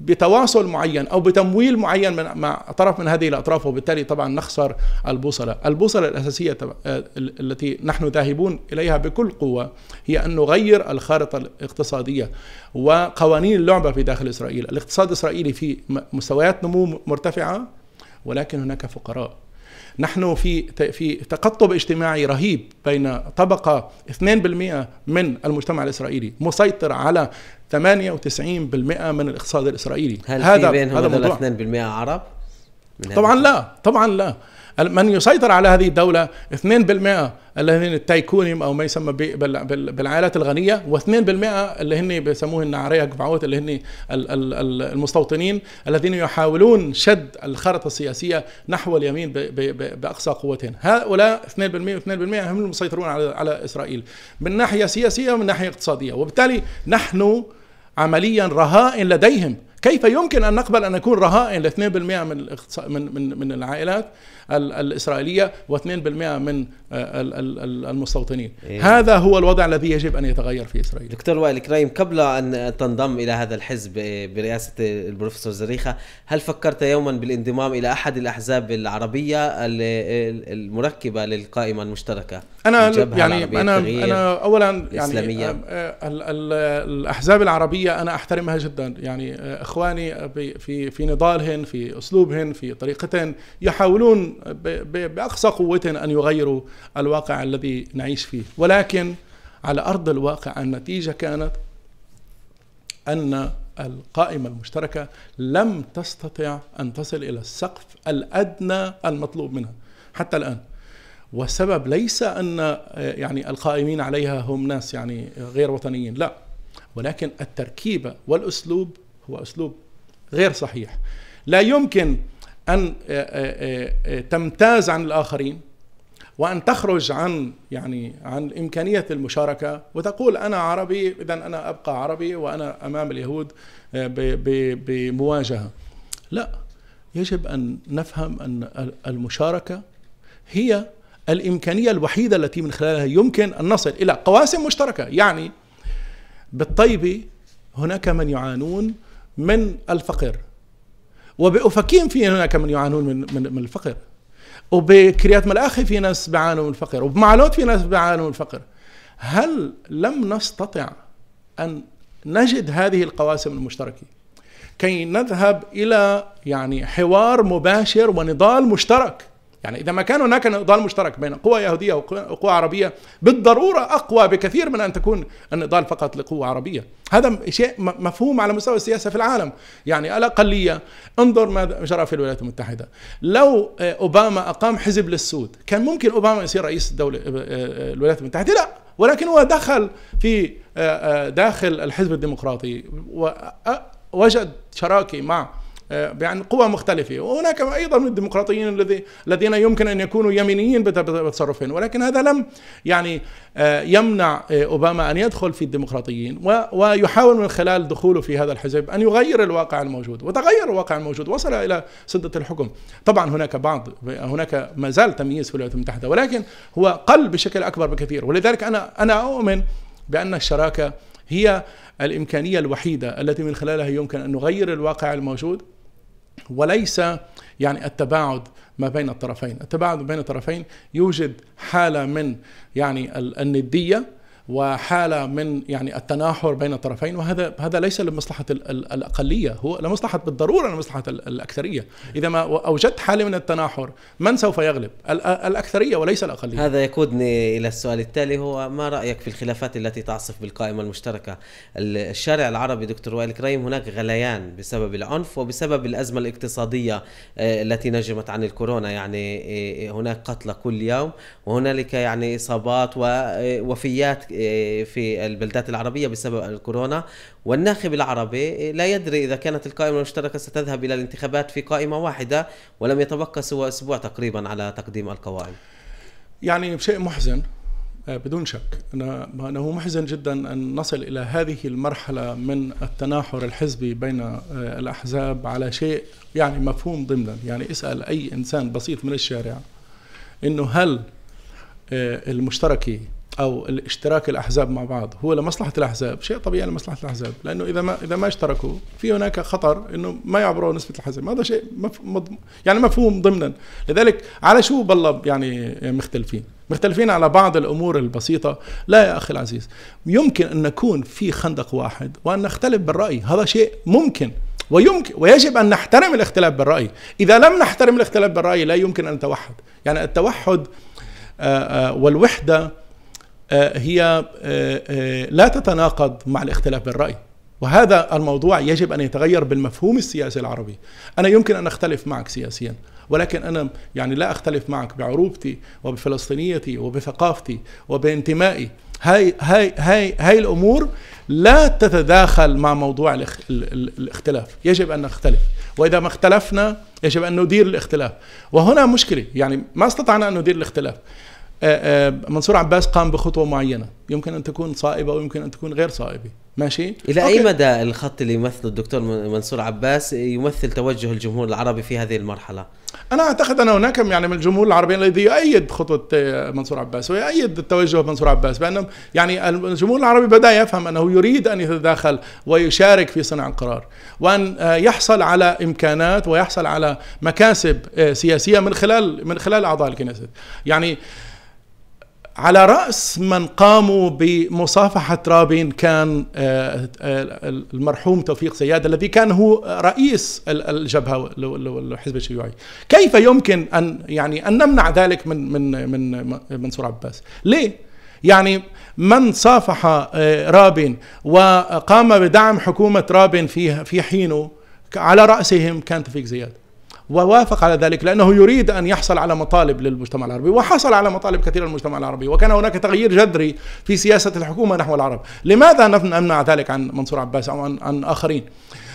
بتواصل معين أو بتمويل معين من مع طرف من هذه الأطراف وبالتالي طبعا نخسر البوصلة البوصلة الأساسية آه، التي نحن ذاهبون إليها بكل قوة هي أن نغير الخارطة الاقتصادية وقوانين اللعبة في داخل إسرائيل الاقتصاد الإسرائيلي في مستويات نمو مرتفعة ولكن هناك فقراء نحن في في تقطب اجتماعي رهيب بين طبقه 2% من المجتمع الاسرائيلي مسيطر على 98% من الاقتصاد الاسرائيلي هل هذا في بينهم هذا 2% عرب؟ طبعا لا طبعا لا من يسيطر على هذه الدولة 2% الذين التايكونيم أو ما يسمى بالعائلات الغنية و2% اللي هن بيسموه النعرية جمعوت اللي هن المستوطنين الذين يحاولون شد الخرطة السياسية نحو اليمين بأقصى قوتهم هؤلاء 2% 2% هم المسيطرون على على إسرائيل من ناحية سياسية ومن ناحية اقتصادية وبالتالي نحن عمليا رهائن لديهم كيف يمكن ان نقبل ان نكون رهائن ل 2% من من من العائلات الاسرائيليه و2% من آه، المستوطنين إيه. هذا هو الوضع الذي يجب ان يتغير في اسرائيل دكتور وائل كريم قبل ان تنضم الى هذا الحزب آه، برئاسه البروفيسور زريخه هل فكرت يوما بالانضمام الى احد الاحزاب العربيه المركبه للقائمه المشتركه انا يعني انا انا اولا يعني الإسلامية. آه، الاحزاب العربيه انا احترمها جدا يعني اخواني في في نضالهن في اسلوبهن في طريقتهن يحاولون باقصى قوتهن ان يغيروا الواقع الذي نعيش فيه ولكن على ارض الواقع النتيجه كانت ان القائمه المشتركه لم تستطع ان تصل الى السقف الادنى المطلوب منها حتى الان والسبب ليس ان يعني القائمين عليها هم ناس يعني غير وطنيين لا ولكن التركيبه والاسلوب هو أسلوب غير صحيح لا يمكن أن آه، آه، آه، تمتاز عن الآخرين وأن تخرج عن يعني عن إمكانية المشاركة وتقول أنا عربي إذا أنا أبقى عربي وأنا أمام اليهود بمواجهة لا يجب أن نفهم أن المشاركة هي الإمكانية الوحيدة التي من خلالها يمكن أن نصل إلى قواسم مشتركة يعني بالطيبة هناك من يعانون من الفقر وبأفكين في هناك من يعانون من, من, من الفقر وبكريات ملاخي في ناس بيعانوا من الفقر وبمعلوت في ناس بيعانوا من الفقر هل لم نستطع أن نجد هذه القواسم المشتركة كي نذهب إلى يعني حوار مباشر ونضال مشترك يعني إذا ما كان هناك نضال مشترك بين قوى يهودية وقوى عربية بالضرورة أقوى بكثير من أن تكون النضال فقط لقوة عربية هذا شيء مفهوم على مستوى السياسة في العالم يعني الأقلية انظر ما جرى في الولايات المتحدة لو آه، أوباما أقام حزب للسود كان ممكن أوباما يصير رئيس الدولة آه، آه، الولايات المتحدة لا ولكن هو دخل في داخل الحزب الديمقراطي ووجد شراكة مع آه، يعني قوى مختلفة وهناك أيضا من الديمقراطيين الذين يمكن أن يكونوا يمينيين بتصرفهم ولكن هذا لم يعني آه، يمنع آه، أوباما أن يدخل في الديمقراطيين ويحاول من خلال دخوله في هذا الحزب أن يغير الواقع الموجود وتغير الواقع الموجود وصل إلى سدة الحكم طبعا هناك بعض هناك ما زال تمييز في الولايات المتحدة ولكن هو قل بشكل أكبر بكثير ولذلك أنا أنا أؤمن بأن الشراكة هي الإمكانية الوحيدة التي من خلالها يمكن أن نغير الواقع الموجود وليس يعني التباعد ما بين الطرفين التباعد ما بين الطرفين يوجد حالة من يعني الندية وحاله من يعني التناحر بين الطرفين وهذا هذا ليس لمصلحه الاقليه هو لمصلحه بالضروره لمصلحه الاكثريه اذا ما اوجدت حاله من التناحر من سوف يغلب الاكثريه وليس الاقليه هذا يقودني الى السؤال التالي هو ما رايك في الخلافات التي تعصف بالقائمه المشتركه الشارع العربي دكتور وائل كريم هناك غليان بسبب العنف وبسبب الازمه الاقتصاديه آه، التي نجمت عن الكورونا يعني آه، آه، هناك قتلى كل يوم وهنالك يعني اصابات ووفيات في البلدات العربية بسبب الكورونا والناخب العربي لا يدري إذا كانت القائمة المشتركة ستذهب إلى الانتخابات في قائمة واحدة ولم يتبقى سوى أسبوع تقريبا على تقديم القوائم يعني شيء محزن آه، بدون شك أنه محزن جدا أن نصل إلى هذه المرحلة من التناحر الحزبي بين آه، الأحزاب على شيء يعني مفهوم ضمنا يعني اسأل أي إنسان بسيط من الشارع أنه هل آه، المشتركة او الاشتراك الاحزاب مع بعض هو لمصلحه الاحزاب شيء طبيعي لمصلحه الاحزاب لانه اذا ما اذا ما اشتركوا في هناك خطر انه ما يعبروا نسبه الحزم هذا شيء مف... مض... يعني مفهوم ضمنا لذلك على شو بالله يعني مختلفين مختلفين على بعض الامور البسيطه لا يا اخي العزيز يمكن ان نكون في خندق واحد وان نختلف بالراي هذا شيء ممكن ويمكن ويجب ان نحترم الاختلاف بالراي اذا لم نحترم الاختلاف بالراي لا يمكن ان نتوحد يعني التوحد آه، آه، والوحده آه، هي آه، آه، لا تتناقض مع الاختلاف بالرأي وهذا الموضوع يجب أن يتغير بالمفهوم السياسي العربي أنا يمكن أن أختلف معك سياسيا ولكن أنا يعني لا أختلف معك بعروبتي وبفلسطينيتي وبثقافتي وبانتمائي هاي, هاي, هاي, هاي الأمور لا تتداخل مع موضوع الاختلاف يجب أن نختلف وإذا ما اختلفنا يجب أن ندير الاختلاف وهنا مشكلة يعني ما استطعنا أن ندير الاختلاف آه، آه، منصور عباس قام بخطوه معينه يمكن ان تكون صائبه ويمكن ان تكون غير صائبه ماشي الى أوكي. اي مدى الخط اللي يمثله الدكتور منصور عباس يمثل توجه الجمهور العربي في هذه المرحله انا اعتقد ان هناك يعني من الجمهور العربي الذي يؤيد خطوه آه، منصور عباس ويؤيد توجه منصور عباس بانه يعني الجمهور العربي بدا يفهم انه يريد ان يتداخل ويشارك في صنع القرار وان يحصل على امكانات ويحصل على مكاسب سياسيه من خلال من خلال اعضاء الكنيست يعني على رأس من قاموا بمصافحة رابين كان آه، آه، المرحوم توفيق سياد الذي كان هو رئيس الجبهة الحزب الشيوعي كيف يمكن أن يعني أن نمنع ذلك من من من منصور عباس ليه؟ يعني من صافح آه، رابين وقام بدعم حكومة رابين في في حينه على رأسهم كان توفيق زياد ووافق على ذلك لأنه يريد أن يحصل على مطالب للمجتمع العربي وحصل على مطالب كثيرة للمجتمع العربي وكان هناك تغيير جذري في سياسة الحكومة نحو العرب لماذا نمنع ذلك عن منصور عباس أو عن, عن آخرين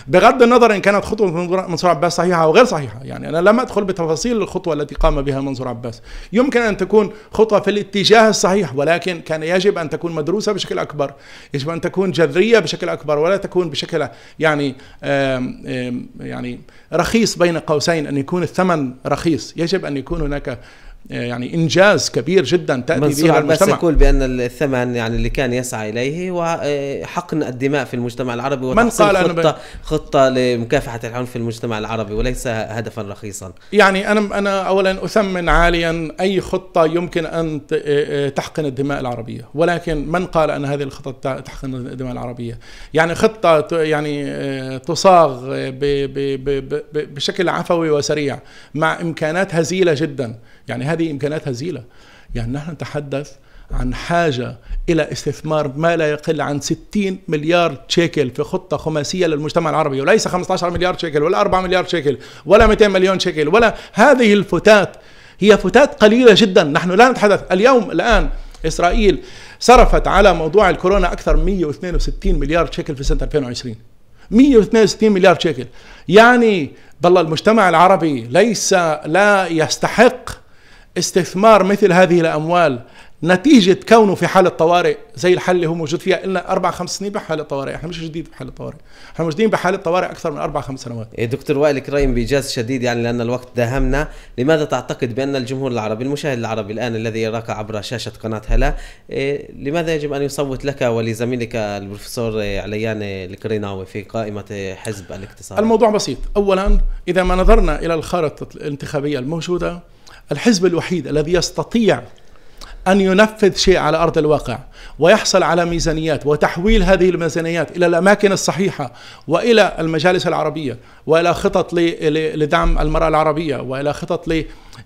بغض النظر ان كانت خطوه منصور عباس صحيحه او غير صحيحه يعني انا لم ادخل بتفاصيل الخطوه التي قام بها منصور عباس يمكن ان تكون خطوه في الاتجاه الصحيح ولكن كان يجب ان تكون مدروسه بشكل اكبر يجب ان تكون جذريه بشكل اكبر ولا تكون بشكل يعني آم آم يعني رخيص بين قوسين ان يكون الثمن رخيص يجب ان يكون هناك آه، يعني انجاز كبير جدا تاتي به المجتمع بس يقول بان الثمن يعني اللي كان يسعى اليه هو آه، حقن الدماء في المجتمع العربي من قال خطه أنا ب... خطه لمكافحه العنف في المجتمع العربي وليس هدفا رخيصا يعني انا انا اولا اثمن عاليا اي خطه يمكن ان آه، تحقن الدماء العربيه ولكن من قال ان هذه الخطط تحقن الدماء العربيه يعني خطه يعني تصاغ ب... ب... بشكل عفوي وسريع مع امكانات هزيله جدا يعني هذه إمكانيات هزيلة يعني نحن نتحدث عن حاجة إلى استثمار ما لا يقل عن 60 مليار شيكل في خطة خماسية للمجتمع العربي وليس 15 مليار شيكل ولا 4 مليار شيكل ولا 200 مليون شيكل ولا هذه الفتات هي فتات قليلة جدا نحن لا نتحدث اليوم الآن إسرائيل صرفت على موضوع الكورونا أكثر من 162 مليار شيكل في سنة 2020 162 مليار شيكل يعني بالله المجتمع العربي ليس لا يستحق استثمار مثل هذه الاموال نتيجه كونه في حاله طوارئ زي الحل اللي هو موجود فيها قلنا اربع خمس سنين بحاله طوارئ احنا مش جديد بحاله طوارئ احنا موجودين بحاله طوارئ اكثر من اربع خمس سنوات إيه، دكتور وائل كريم بايجاز شديد يعني لان الوقت داهمنا لماذا تعتقد بان الجمهور العربي المشاهد العربي الان الذي يراك عبر شاشه قناه هلا إيه، لماذا يجب ان يصوت لك ولزميلك البروفيسور عليان الكريناوي في قائمه حزب الاقتصاد الموضوع بسيط اولا اذا ما نظرنا الى الخارطه الانتخابيه الموجوده الحزب الوحيد الذي يستطيع أن ينفذ شيء على أرض الواقع ويحصل على ميزانيات وتحويل هذه الميزانيات إلى الأماكن الصحيحة وإلى المجالس العربية وإلى خطط لدعم المرأة العربية وإلى خطط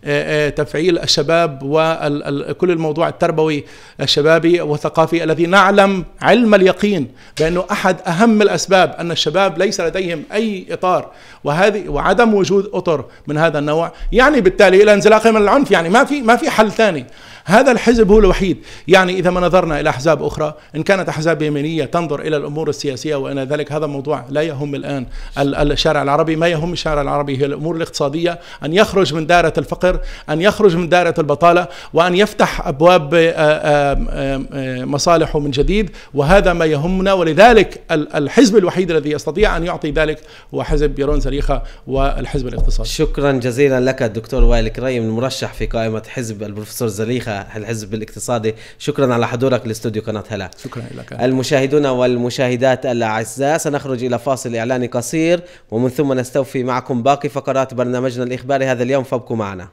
آه، آه، تفعيل الشباب وكل الموضوع التربوي الشبابي والثقافي الذي نعلم علم اليقين بأنه أحد أهم الأسباب أن الشباب ليس لديهم أي إطار وهذه وعدم وجود أطر من هذا النوع يعني بالتالي إلى انزلاقهم من العنف يعني ما في ما في حل ثاني هذا الحزب هو الوحيد يعني إذا ما نظرنا إلى أحزاب أخرى إن كانت أحزاب يمينية تنظر إلى الأمور السياسية وإلى ذلك هذا الموضوع لا يهم الآن الشارع العربي ما يهم الشارع العربي هي الأمور الاقتصادية أن يخرج من دائرة الفقر أن يخرج من دائرة البطالة وأن يفتح أبواب آه، آه، آه، مصالحه من جديد وهذا ما يهمنا ولذلك الحزب الوحيد الذي يستطيع أن يعطي ذلك هو حزب بيرون زريخة والحزب الاقتصادي شكرا جزيلا لك الدكتور وائل كريم المرشح في قائمة حزب البروفيسور زريخة الحزب الاقتصادي شكرا على حضورك لاستوديو قناة هلا شكرا لك المشاهدون والمشاهدات الأعزاء سنخرج إلى فاصل إعلاني قصير ومن ثم نستوفي معكم باقي فقرات برنامجنا الإخباري هذا اليوم فابقوا معنا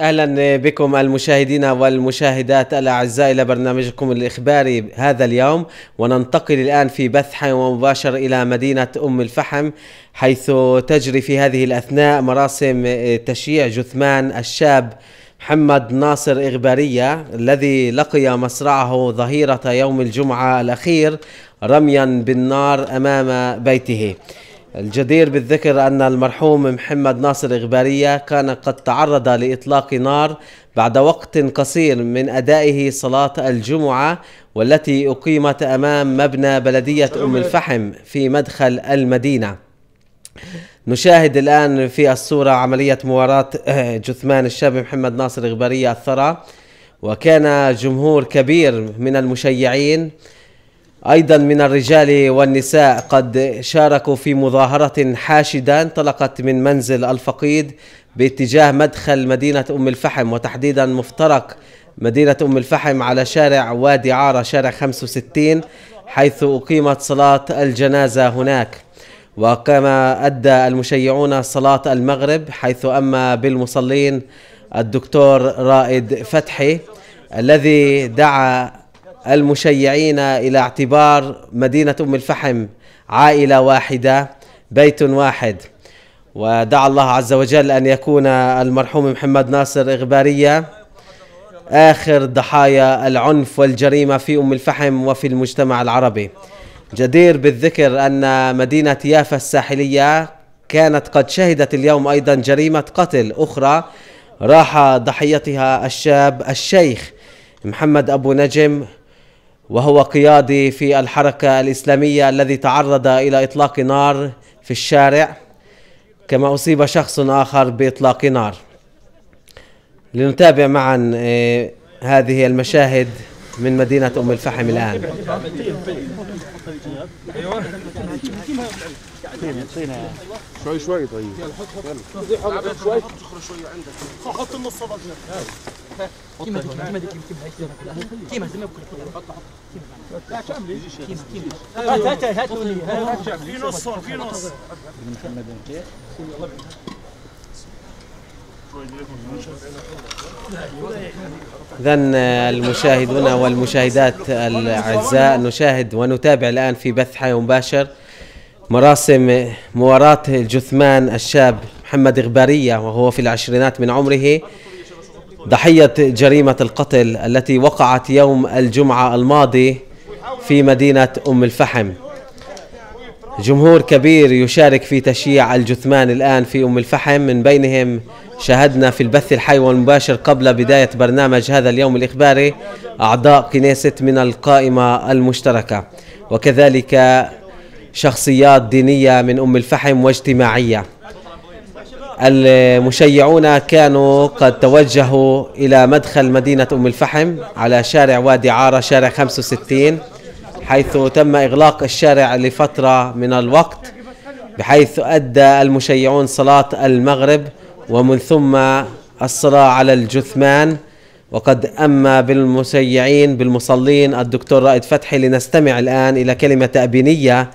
اهلا بكم المشاهدين والمشاهدات الاعزاء الى برنامجكم الاخباري هذا اليوم وننتقل الان في بث حي ومباشر الى مدينه ام الفحم حيث تجري في هذه الاثناء مراسم تشييع جثمان الشاب محمد ناصر إغبارية الذي لقي مصرعه ظهيرة يوم الجمعة الأخير رميا بالنار أمام بيته الجدير بالذكر أن المرحوم محمد ناصر إغبارية كان قد تعرض لإطلاق نار بعد وقت قصير من أدائه صلاة الجمعة والتي أقيمت أمام مبنى بلدية أم الفحم في مدخل المدينة نشاهد الآن في الصورة عملية مواراة جثمان الشاب محمد ناصر إغبارية الثرى وكان جمهور كبير من المشيعين أيضا من الرجال والنساء قد شاركوا في مظاهرة حاشدة انطلقت من منزل الفقيد باتجاه مدخل مدينة أم الفحم وتحديدا مفترق مدينة أم الفحم على شارع وادي عارة شارع 65 حيث أقيمت صلاة الجنازة هناك وكما أدى المشيعون صلاة المغرب حيث أما بالمصلين الدكتور رائد فتحي الذي دعا المشيعين الى اعتبار مدينه ام الفحم عائله واحده بيت واحد ودعا الله عز وجل ان يكون المرحوم محمد ناصر اغباريه اخر ضحايا العنف والجريمه في ام الفحم وفي المجتمع العربي. جدير بالذكر ان مدينه يافا الساحليه كانت قد شهدت اليوم ايضا جريمه قتل اخرى راح ضحيتها الشاب الشيخ محمد ابو نجم وهو قيادي في الحركة الإسلامية الذي تعرض إلى إطلاق نار في الشارع كما أصيب شخص آخر بإطلاق نار لنتابع معا آه، هذه المشاهد من مدينة أم الفحم الآن أيوة. شوي شوي طيب يلا حط حط زي حط شوي حط شوي عندك حط النص صبعك كيما كيما كيما كيما حط حط ما كامل كيما كيما هات هات هات هات في نص في نص محمد كيف؟ الله إذا المشاهدون والمشاهدات الأعزاء نشاهد ونتابع الآن في بث حي مباشر مراسم مواراة الجثمان الشاب محمد إغبارية وهو في العشرينات من عمره ضحية جريمة القتل التي وقعت يوم الجمعة الماضي في مدينة أم الفحم جمهور كبير يشارك في تشييع الجثمان الآن في أم الفحم من بينهم شاهدنا في البث الحي والمباشر قبل بداية برنامج هذا اليوم الإخباري أعضاء كنيسة من القائمة المشتركة وكذلك شخصيات دينية من أم الفحم واجتماعية المشيعون كانوا قد توجهوا إلى مدخل مدينة أم الفحم على شارع وادي عارة شارع 65 حيث تم إغلاق الشارع لفترة من الوقت بحيث أدى المشيعون صلاة المغرب ومن ثم الصلاة على الجثمان وقد أما بالمشيعين بالمصلين الدكتور رائد فتحي لنستمع الآن إلى كلمة تأبينية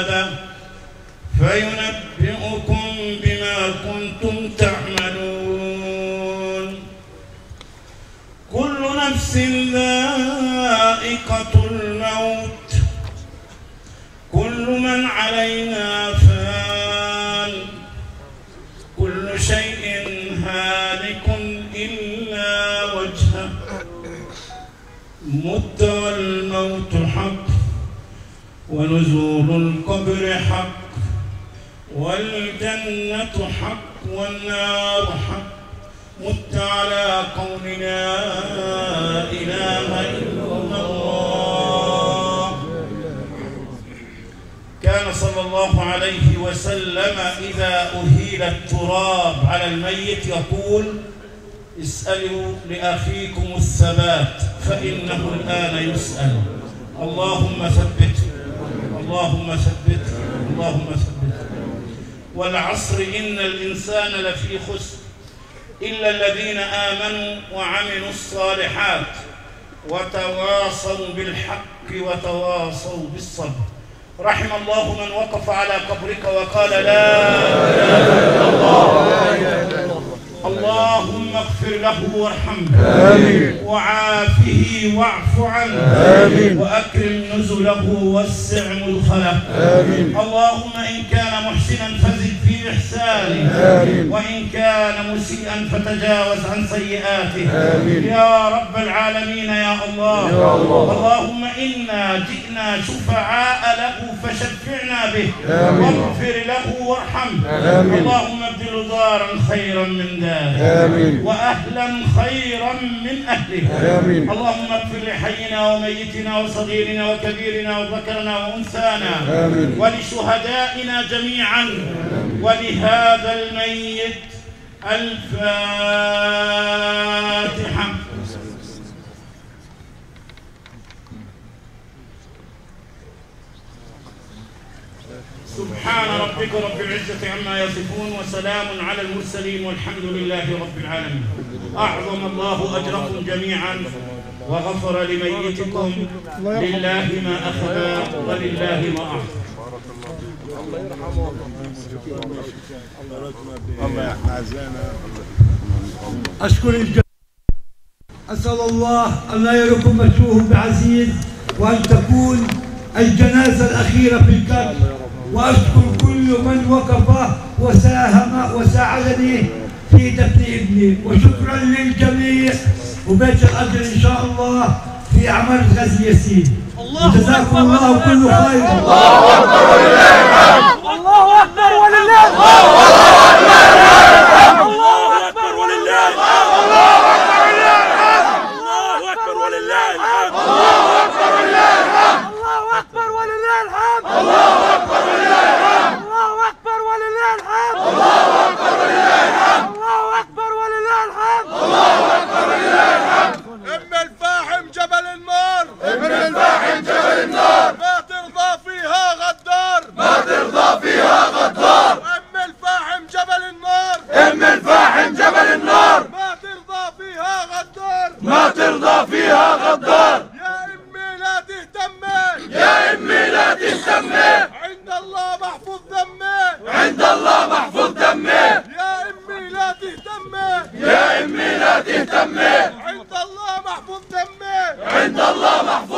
هذا فينبئكم بما كنتم تعملون كل نفس ذائقة الموت كل من علينا فان كل شيء هالك إلا وجهه مد والموت حق ونزول القبر حق والجنة حق والنار حق مت على قولنا لا إله إلا الله كان صلى الله عليه وسلم إذا أهيل التراب على الميت يقول اسألوا لأخيكم الثبات فإنه الآن يسأل اللهم ثبت اللهم ثبت اللهم ثبت والعصر إن الإنسان لفي خسر إلا الذين آمنوا وعملوا الصالحات وتواصوا بالحق وتواصوا بالصبر رحم الله من وقف على قبرك وقال لا إله إلا الله اللهم اغفر له وارحمه آمين وعافه واعف عنه آمين وأكرم نزله ووسع مدخله آمين اللهم إن كان محسنا فزد بإحسانه آمين. وإن كان مسيئا فتجاوز عن سيئاته آمين. يا رب العالمين يا الله, يا الله. اللهم إنا جئنا شفعاء له فشفعنا به آمين. واغفر له وارحمه اللهم ابدل دارا خيرا من داره وأهلا خيرا من أهله آمين. اللهم اغفر لحينا وميتنا وصغيرنا وكبيرنا وذكرنا وأنثانا ولشهدائنا جميعا آمين. بهذا الميت الفاتحة سبحان ربك رب العزة عما يصفون وسلام على المرسلين والحمد لله رب العالمين أعظم الله أجركم جميعا وغفر لميتكم لله ما أخذ ولله ما أعطى الله يرحمه الله يحمي عزانا اشكر الجميع اسال الله ان لا يركم مشوه بعزيز وان تكون الجنازه الاخيره في الكرب واشكر كل من وقف وساهم وساعدني في دفن ابني وشكرا للجميع وبيت الاجر ان شاء الله في اعمال غزل ياسين جزاكم الله كل خير الله اكبر ولله الله اكبر ولله الله اكبر ولله الحمد الله اكبر ولله الحمد الله اكبر ولله الله اكبر ولله الحمد ابن الفاحم جبل النار ما ترضى فيها غدار ما ترضى فيها غدار ام الفاحم جبل النار ام الفاحم جبل النار ما ترضى فيها غدار ما ترضى فيها غدار يا امي لا تهتمي يا امي لا تهتمي عند الله محفوظ دمي عند الله محفوظ دمي يا امي لا تهتمي يا امي لا تهتمي محبوب دمك عند الله محفوظ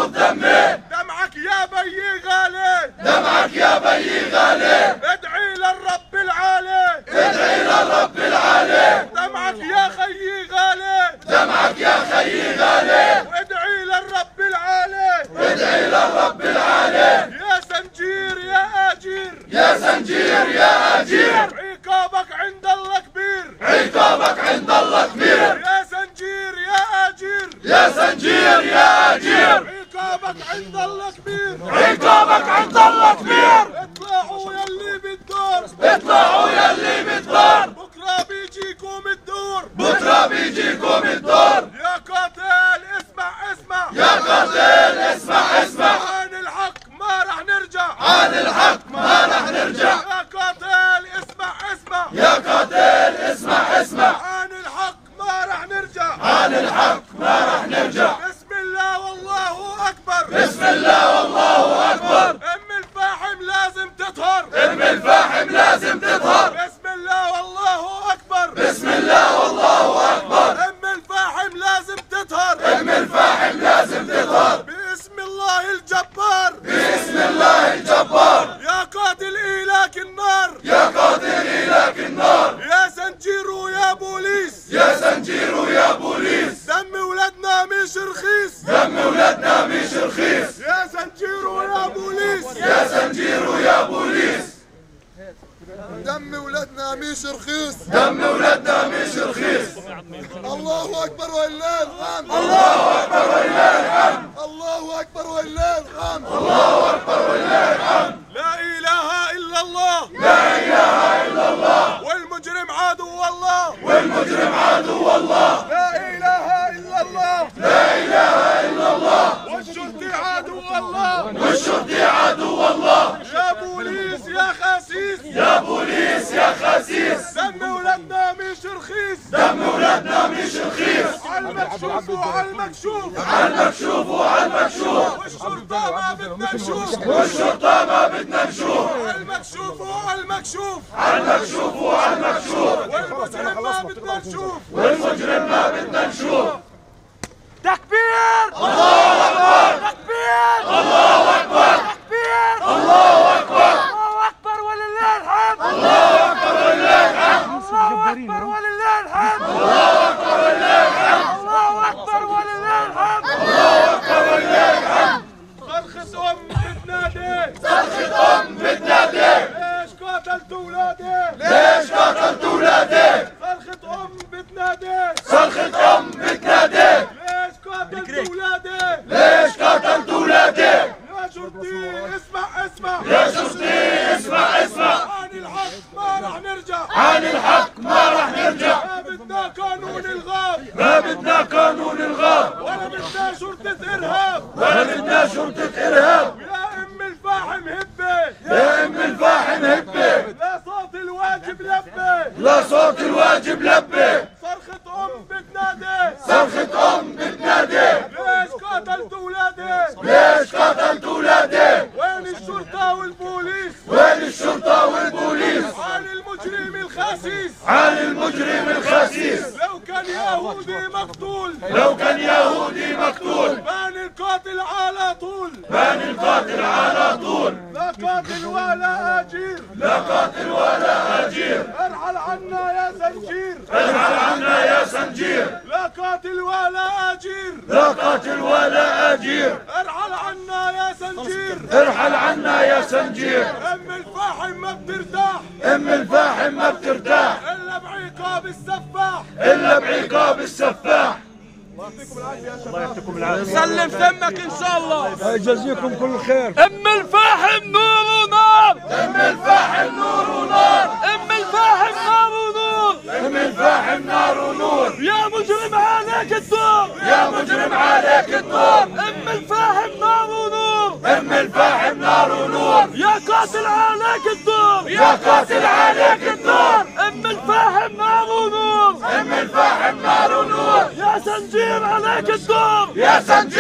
جزيكم كل خير ام الفاحم نور ونار ام الفاحم نور ونار ام الفاحم نار ونور ام الفاحم نار ونور يا مجرم عليك الدور يا مجرم عليك الدور ام الفاحم نار ونور ام الفاحم نار ونور يا قاتل عليك الدور يا قاتل عليك الدور ام الفاحم نار ونور ام الفاحم نار ونور يا سنجير عليك الدور يا سنجير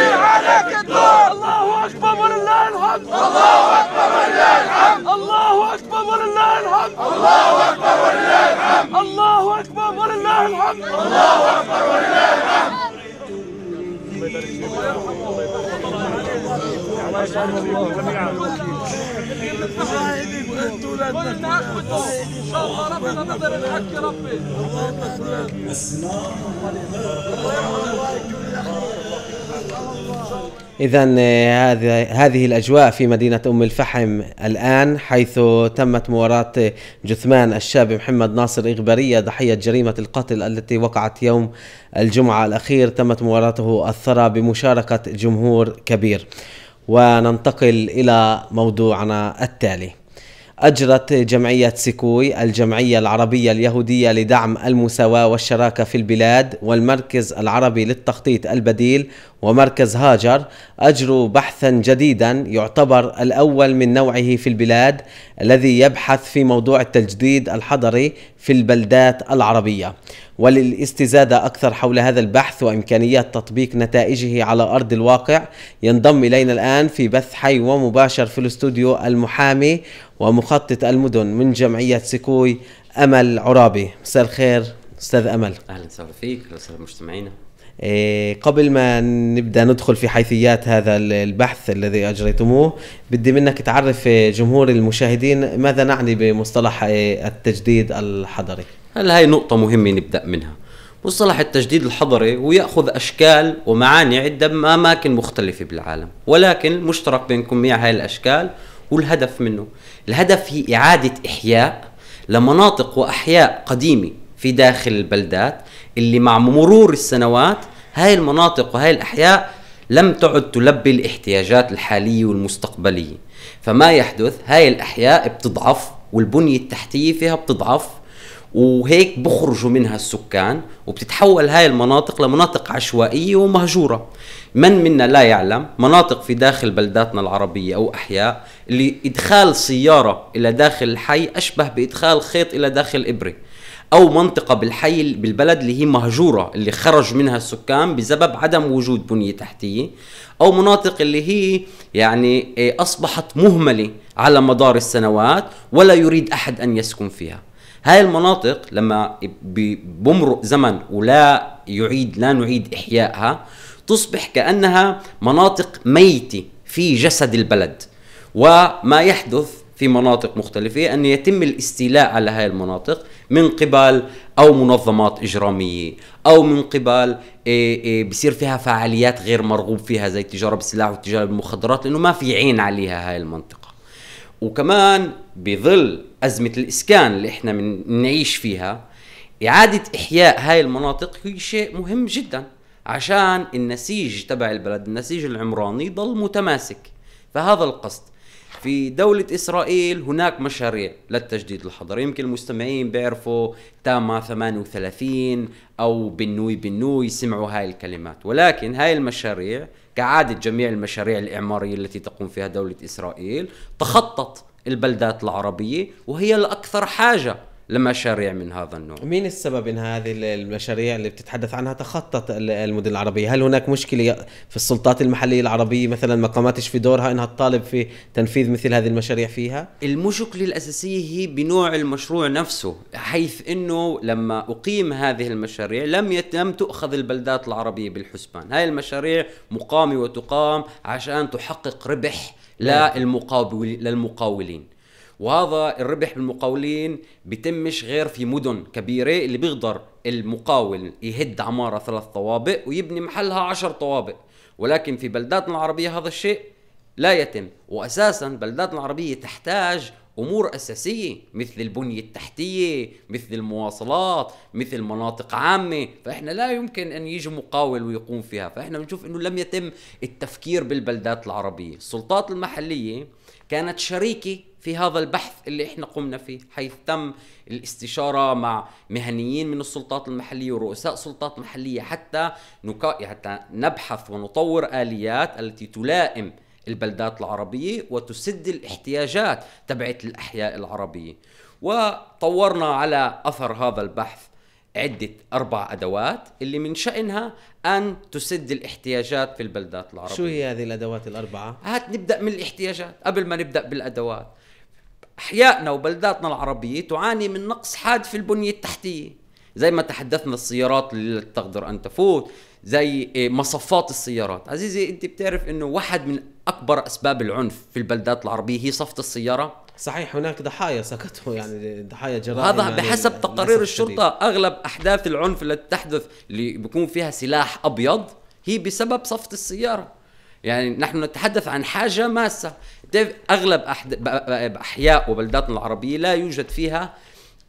إذا آه، هذه الأجواء في مدينة أم الفحم الآن حيث تمت مواراة آه، جثمان الشاب محمد ناصر إغبارية ضحية جريمة القتل التي وقعت يوم الجمعة الأخير تمت مواراته الثرى بمشاركة جمهور كبير. وننتقل إلى موضوعنا التالي أجرت جمعية سيكوي الجمعية العربية اليهودية لدعم المساواة والشراكة في البلاد والمركز العربي للتخطيط البديل ومركز هاجر أجروا بحثا جديدا يعتبر الأول من نوعه في البلاد الذي يبحث في موضوع التجديد الحضري في البلدات العربية وللاستزادة أكثر حول هذا البحث وإمكانيات تطبيق نتائجه على أرض الواقع ينضم إلينا الآن في بث حي ومباشر في الاستوديو المحامي ومخطط المدن من جمعية سيكوي أمل عرابي مساء الخير أستاذ أمل أهلا وسهلا فيك وسهلا مجتمعينا إيه، قبل ما نبدا ندخل في حيثيات هذا البحث الذي اجريتموه بدي منك تعرف جمهور المشاهدين ماذا نعني بمصطلح إيه، التجديد الحضري هل هاي نقطة مهمة نبدأ منها مصطلح التجديد الحضري هو يأخذ أشكال ومعاني عدة أماكن مختلفة بالعالم ولكن المشترك بين كمية هاي الأشكال هو الهدف منه الهدف هي إعادة إحياء لمناطق وأحياء قديمة في داخل البلدات اللي مع مرور السنوات هاي المناطق وهاي الأحياء لم تعد تلبي الاحتياجات الحالية والمستقبلية فما يحدث هاي الأحياء بتضعف والبنية التحتية فيها بتضعف وهيك بخرجوا منها السكان وبتتحول هاي المناطق لمناطق عشوائية ومهجورة من منا لا يعلم مناطق في داخل بلداتنا العربية أو أحياء اللي إدخال سيارة إلى داخل الحي أشبه بإدخال خيط إلى داخل إبرة او منطقه بالحي بالبلد اللي هي مهجوره اللي خرج منها السكان بسبب عدم وجود بنيه تحتيه او مناطق اللي هي يعني إيه، اصبحت مهمله على مدار السنوات ولا يريد احد ان يسكن فيها هاي المناطق لما بمرق زمن ولا يعيد لا نعيد إحيائها تصبح كأنها مناطق ميتة في جسد البلد وما يحدث في مناطق مختلفة أن يتم الاستيلاء على هاي المناطق من قبل أو منظمات إجرامية أو من قبل إيه، إيه، بصير فيها فعاليات غير مرغوب فيها زي تجارة بالسلاح والتجارة بالمخدرات لأنه ما في عين عليها هاي المنطقة وكمان بظل أزمة الإسكان اللي إحنا بنعيش فيها إعادة إحياء هاي المناطق هي شيء مهم جدا عشان النسيج تبع البلد النسيج العمراني ضل متماسك فهذا القصد في دولة إسرائيل هناك مشاريع للتجديد الحضري يمكن المستمعين بيعرفوا تاما 38 أو بنوي بنوي سمعوا هاي الكلمات ولكن هاي المشاريع كعادة جميع المشاريع الإعمارية التي تقوم فيها دولة إسرائيل تخطط البلدات العربيه وهي الاكثر حاجه لمشاريع من هذا النوع مين السبب ان هذه المشاريع اللي بتتحدث عنها تخطت المدن العربية هل هناك مشكلة في السلطات المحلية العربية مثلا ما قامتش في دورها انها تطالب في تنفيذ مثل هذه المشاريع فيها المشكلة الأساسية هي بنوع المشروع نفسه حيث انه لما أقيم هذه المشاريع لم يتم تؤخذ البلدات العربية بالحسبان هاي المشاريع مقامة وتقام عشان تحقق ربح للمقاول أيوة. للمقاولين وهذا الربح بالمقاولين بتمش غير في مدن كبيرة اللي بيقدر المقاول يهد عمارة ثلاث طوابق ويبني محلها عشر طوابق ولكن في بلداتنا العربية هذا الشيء لا يتم وأساسا بلداتنا العربية تحتاج امور اساسيه مثل البنيه التحتيه مثل المواصلات مثل مناطق عامه فاحنا لا يمكن ان يجي مقاول ويقوم فيها فاحنا بنشوف انه لم يتم التفكير بالبلدات العربيه السلطات المحليه كانت شريكه في هذا البحث اللي احنا قمنا فيه حيث تم الاستشارة مع مهنيين من السلطات المحلية ورؤساء سلطات محلية حتى نكا... حتى نبحث ونطور آليات التي تلائم البلدات العربية وتسد الاحتياجات تبعت الأحياء العربية وطورنا على أثر هذا البحث عدة أربع أدوات اللي من شأنها أن تسد الاحتياجات في البلدات العربية شو هي هذه الأدوات الأربعة؟ هات نبدأ من الاحتياجات قبل ما نبدأ بالأدوات أحيائنا وبلداتنا العربية تعاني من نقص حاد في البنية التحتية زي ما تحدثنا السيارات اللي تقدر أن تفوت زي إيه، مصفات السيارات عزيزي انت بتعرف انه واحد من اكبر اسباب العنف في البلدات العربيه هي صفه السياره صحيح هناك ضحايا سكتوا يعني ضحايا جرائم هذا يعني بحسب تقارير الشرطه اغلب احداث العنف التي تحدث اللي بيكون فيها سلاح ابيض هي بسبب صفه السياره يعني نحن نتحدث عن حاجه ماسه اغلب احياء وبلداتنا العربيه لا يوجد فيها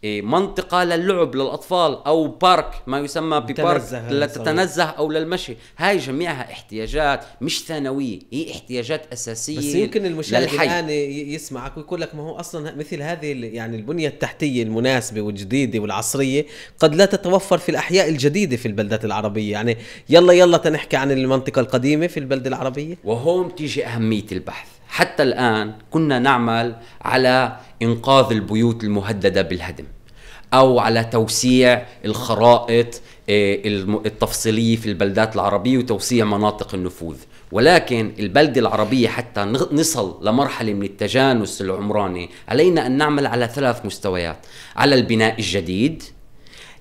إيه، منطقة للعب للأطفال أو بارك ما يسمى ببارك لتتنزه أو للمشي هاي جميعها احتياجات مش ثانوية هي احتياجات أساسية بس يمكن المشاهد الآن يسمعك ويقول لك ما هو أصلا مثل هذه يعني البنية التحتية المناسبة والجديدة والعصرية قد لا تتوفر في الأحياء الجديدة في البلدات العربية يعني يلا يلا تنحكي عن المنطقة القديمة في البلدة العربية وهون تيجي أهمية البحث حتى الآن كنا نعمل على إنقاذ البيوت المهددة بالهدم او على توسيع الخرائط آه، التفصيليه في البلدات العربيه وتوسيع مناطق النفوذ ولكن البلدة العربية حتى نصل لمرحلة من التجانس العمراني علينا أن نعمل على ثلاث مستويات على البناء الجديد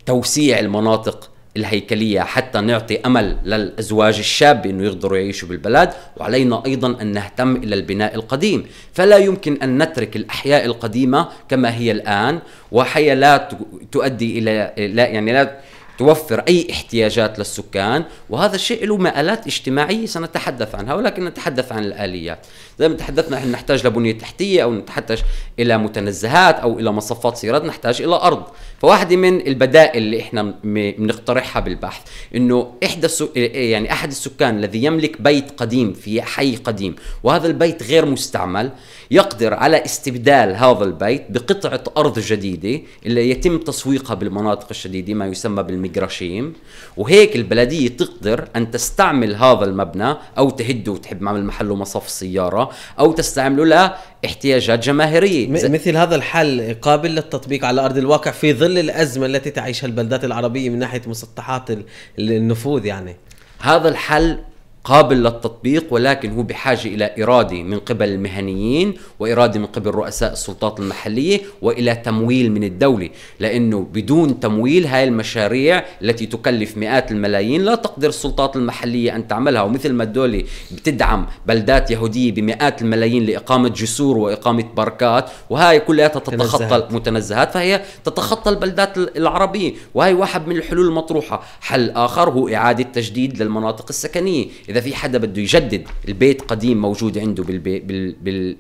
توسيع المناطق الهيكلية حتى نعطي أمل للأزواج الشاب أنه يقدروا يعيشوا بالبلد وعلينا أيضا أن نهتم إلى البناء القديم فلا يمكن أن نترك الأحياء القديمة كما هي الآن وحياة لا تؤدي إلى لا يعني لا توفر أي احتياجات للسكان وهذا الشيء له مآلات اجتماعية سنتحدث عنها ولكن نتحدث عن الآليات زي ما تحدثنا نحن نحتاج لبنية تحتية أو نحتاج إلى متنزهات أو إلى مصفات سيارات نحتاج إلى أرض فواحدة من البدائل اللي إحنا بنقترحها بالبحث إنه إحدى إيه، يعني أحد السكان الذي يملك بيت قديم في حي قديم وهذا البيت غير مستعمل يقدر على استبدال هذا البيت بقطعة أرض جديدة اللي يتم تسويقها بالمناطق الشديدة ما يسمى بالمجال القراشيم وهيك البلديه تقدر ان تستعمل هذا المبنى او تهده وتحب معمل محله مصف سياره او تستعمله لاحتياجات جماهيريه مثل هذا الحل قابل للتطبيق على ارض الواقع في ظل الازمه التي تعيشها البلدات العربيه من ناحيه مسطحات النفوذ يعني هذا الحل قابل للتطبيق ولكن هو بحاجة إلى إرادة من قبل المهنيين وإرادة من قبل رؤساء السلطات المحلية وإلى تمويل من الدولة لأنه بدون تمويل هاي المشاريع التي تكلف مئات الملايين لا تقدر السلطات المحلية أن تعملها ومثل ما الدولة بتدعم بلدات يهودية بمئات الملايين لإقامة جسور وإقامة بركات وهاي كلها تتخطى المتنزهات فهي تتخطى البلدات العربية وهي واحد من الحلول المطروحة حل آخر هو إعادة تجديد للمناطق السكنية اذا في حدا بده يجدد البيت قديم موجود عنده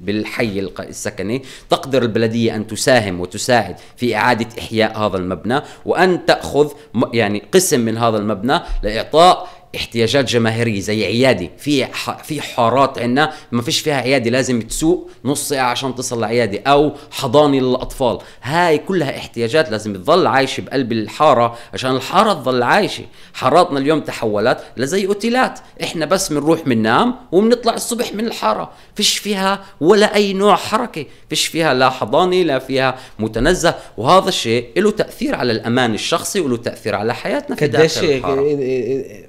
بالحي السكني تقدر البلديه ان تساهم وتساعد في اعاده احياء هذا المبنى وان تاخذ يعني قسم من هذا المبنى لاعطاء احتياجات جماهيريه زي عيادي في في حارات عندنا ما فيش فيها عيادي لازم تسوق نص ساعه عشان تصل لعيادي او حضانه للاطفال هاي كلها احتياجات لازم تظل عايشه بقلب الحاره عشان الحاره تظل عايشه حاراتنا اليوم تحولت لزي اوتيلات احنا بس بنروح بننام وبنطلع الصبح من الحاره فيش فيها ولا اي نوع حركه فيش فيها لا حضانه لا فيها متنزه وهذا الشيء له تاثير على الامان الشخصي وله تاثير على حياتنا في داخل الحاره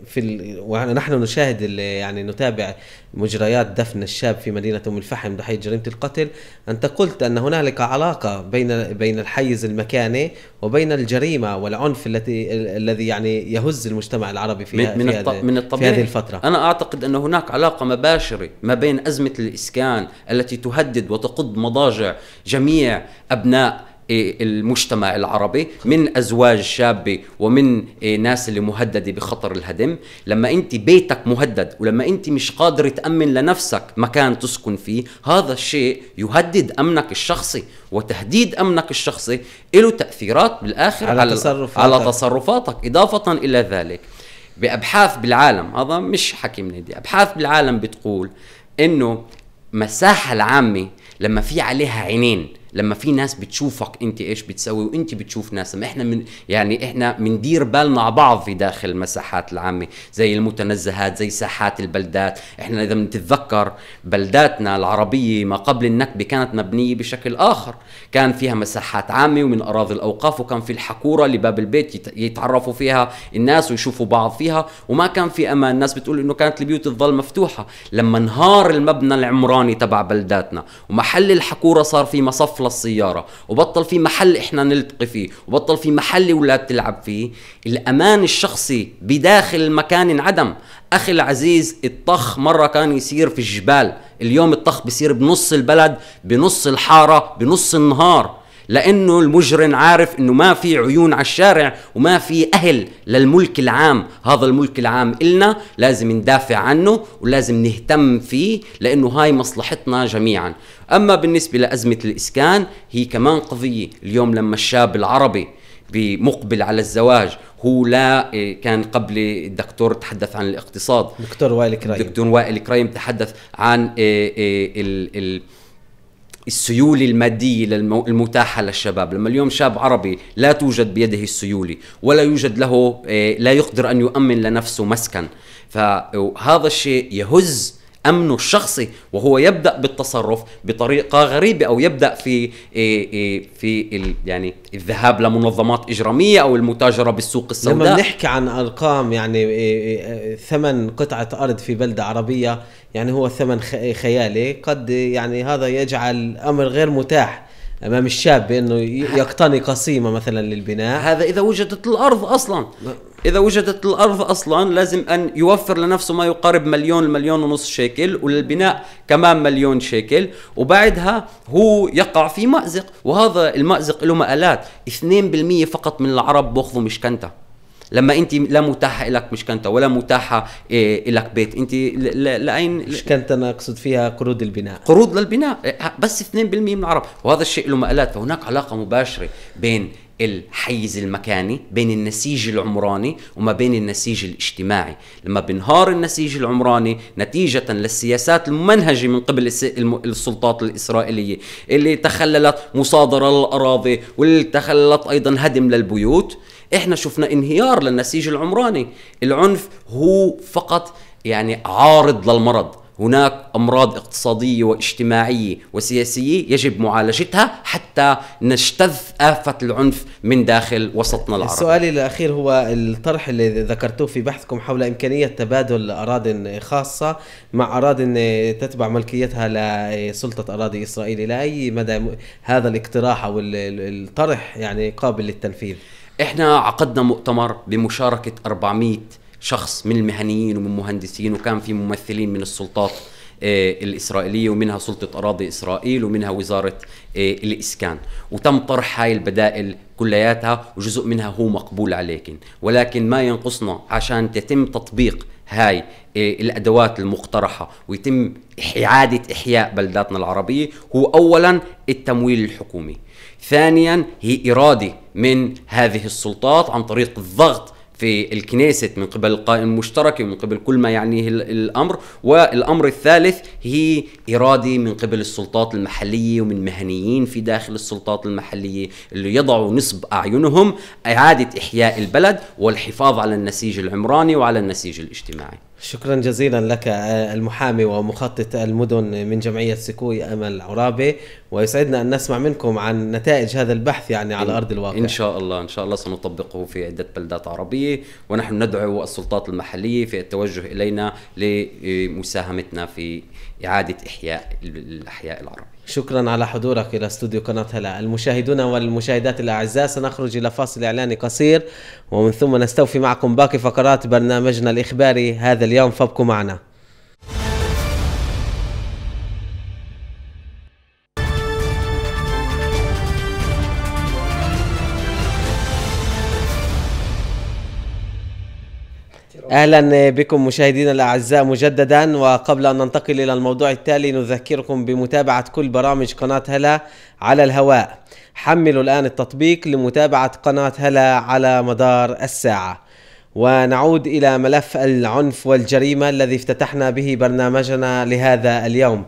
في ونحن نشاهد يعني نتابع مجريات دفن الشاب في مدينة أم الفحم ضحية جريمة القتل أنت قلت أن هنالك علاقة بين بين الحيز المكاني وبين الجريمة والعنف التي الذي يعني يهز المجتمع العربي في, من في, الط... من الطبيعي في هذه الفترة أنا أعتقد أن هناك علاقة مباشرة ما بين أزمة الإسكان التي تهدد وتقض مضاجع جميع أبناء إيه، المجتمع العربي من ازواج شابه ومن إيه، ناس اللي مهدده بخطر الهدم لما انت بيتك مهدد ولما انت مش قادر تامن لنفسك مكان تسكن فيه هذا الشيء يهدد امنك الشخصي وتهديد امنك الشخصي له تاثيرات بالاخر على, على تصرفاتك على تصرفاتك اضافه الى ذلك بابحاث بالعالم هذا مش حكي من هدي، ابحاث بالعالم بتقول انه المساحه العامه لما في عليها عينين لما في ناس بتشوفك انت ايش بتسوي وانت بتشوف ناس لما احنا من يعني احنا مندير بالنا على بعض في داخل المساحات العامه زي المتنزهات زي ساحات البلدات احنا اذا بنتذكر بلداتنا العربيه ما قبل النكبه كانت مبنيه بشكل اخر كان فيها مساحات عامه ومن اراضي الاوقاف وكان في الحكوره لباب البيت يتعرفوا فيها الناس ويشوفوا بعض فيها وما كان في امان الناس بتقول انه كانت البيوت تظل مفتوحه لما انهار المبنى العمراني تبع بلداتنا ومحل الحكوره صار في مصف للسياره وبطل في محل احنا نلتقي فيه وبطل في محل الاولاد تلعب فيه الامان الشخصي بداخل المكان انعدم اخي العزيز الطخ مره كان يصير في الجبال اليوم الطخ بيصير بنص البلد بنص الحاره بنص النهار لانه المجرم عارف انه ما في عيون على الشارع وما في اهل للملك العام هذا الملك العام النا لازم ندافع عنه ولازم نهتم فيه لانه هاي مصلحتنا جميعا أما بالنسبة لأزمة الإسكان هي كمان قضية اليوم لما الشاب العربي بمقبل على الزواج هو لا إيه، كان قبل الدكتور تحدث عن الاقتصاد دكتور وائل كريم دكتور وائل كريم تحدث عن إيه، إيه، السيولة المادية المتاحة للشباب لما اليوم شاب عربي لا توجد بيده السيولة ولا يوجد له لا يقدر أن يؤمن لنفسه مسكن فهذا الشيء يهز امنه الشخصي وهو يبدا بالتصرف بطريقه غريبه او يبدا في إيه، إيه، في يعني الذهاب لمنظمات اجراميه او المتاجره بالسوق السوداء لما نحكي عن ارقام يعني إيه، ثمن قطعه ارض في بلده عربيه يعني هو ثمن خيالي قد يعني هذا يجعل امر غير متاح امام الشاب بانه يقتني قسيمه مثلا للبناء هذا اذا وجدت الارض اصلا اذا وجدت الارض اصلا لازم ان يوفر لنفسه ما يقارب مليون مليون ونص شيكل وللبناء كمان مليون شيكل وبعدها هو يقع في مازق وهذا المازق له مآلات 2% فقط من العرب بياخذوا مشكنته لما انت لا متاحه لك مشكنتها ولا متاحه إيه، لك بيت انت لاين مشكنتها انا اقصد فيها قروض البناء قروض للبناء إيه، بس 2% من العرب وهذا الشيء له مآلات فهناك علاقه مباشره بين الحيز المكاني بين النسيج العمراني وما بين النسيج الاجتماعي لما بنهار النسيج العمراني نتيجة للسياسات الممنهجة من قبل السلطات الإسرائيلية اللي تخللت مصادرة للأراضي واللي تخللت أيضا هدم للبيوت احنا شفنا انهيار للنسيج العمراني العنف هو فقط يعني عارض للمرض هناك امراض اقتصاديه واجتماعيه وسياسيه يجب معالجتها حتى نجتذ افه العنف من داخل وسطنا العربي. سؤالي الاخير هو الطرح اللي ذكرتوه في بحثكم حول امكانيه تبادل اراض خاصه مع اراض تتبع ملكيتها لسلطه اراضي اسرائيل الى اي مدى هذا الاقتراح او الطرح يعني قابل للتنفيذ؟ احنا عقدنا مؤتمر بمشاركه 400 شخص من المهنيين ومن مهندسين وكان في ممثلين من السلطات آه، الإسرائيلية ومنها سلطة أراضي إسرائيل ومنها وزارة آه، الإسكان وتم طرح هاي البدائل كلياتها وجزء منها هو مقبول عليكن ولكن ما ينقصنا عشان تتم تطبيق هاي آه، الأدوات المقترحة ويتم إعادة إحياء بلداتنا العربية هو أولا التمويل الحكومي ثانيا هي إرادة من هذه السلطات عن طريق الضغط في الكنيسة من قبل القائم المشتركة ومن قبل كل ما يعنيه الأمر والأمر الثالث هي إرادة من قبل السلطات المحلية ومن مهنيين في داخل السلطات المحلية اللي يضعوا نصب أعينهم إعادة إحياء البلد والحفاظ على النسيج العمراني وعلى النسيج الاجتماعي شكرا جزيلا لك آه، المحامي ومخطط المدن من جمعية سكوي أمل عرابي ويسعدنا أن نسمع منكم عن نتائج هذا البحث يعني على أرض الواقع إن شاء الله إن شاء الله سنطبقه في عدة بلدات عربية ونحن ندعو السلطات المحلية في التوجه إلينا لمساهمتنا في إعادة إحياء الأحياء العرب شكرا على حضورك إلى استوديو قناة هلا المشاهدون والمشاهدات الأعزاء سنخرج إلى فاصل إعلاني قصير ومن ثم نستوفي معكم باقي فقرات برنامجنا الإخباري هذا اليوم فابقوا معنا اهلا بكم مشاهدينا الاعزاء مجددا وقبل ان ننتقل الى الموضوع التالي نذكركم بمتابعه كل برامج قناه هلا على الهواء حملوا الان التطبيق لمتابعه قناه هلا على مدار الساعه ونعود الى ملف العنف والجريمه الذي افتتحنا به برنامجنا لهذا اليوم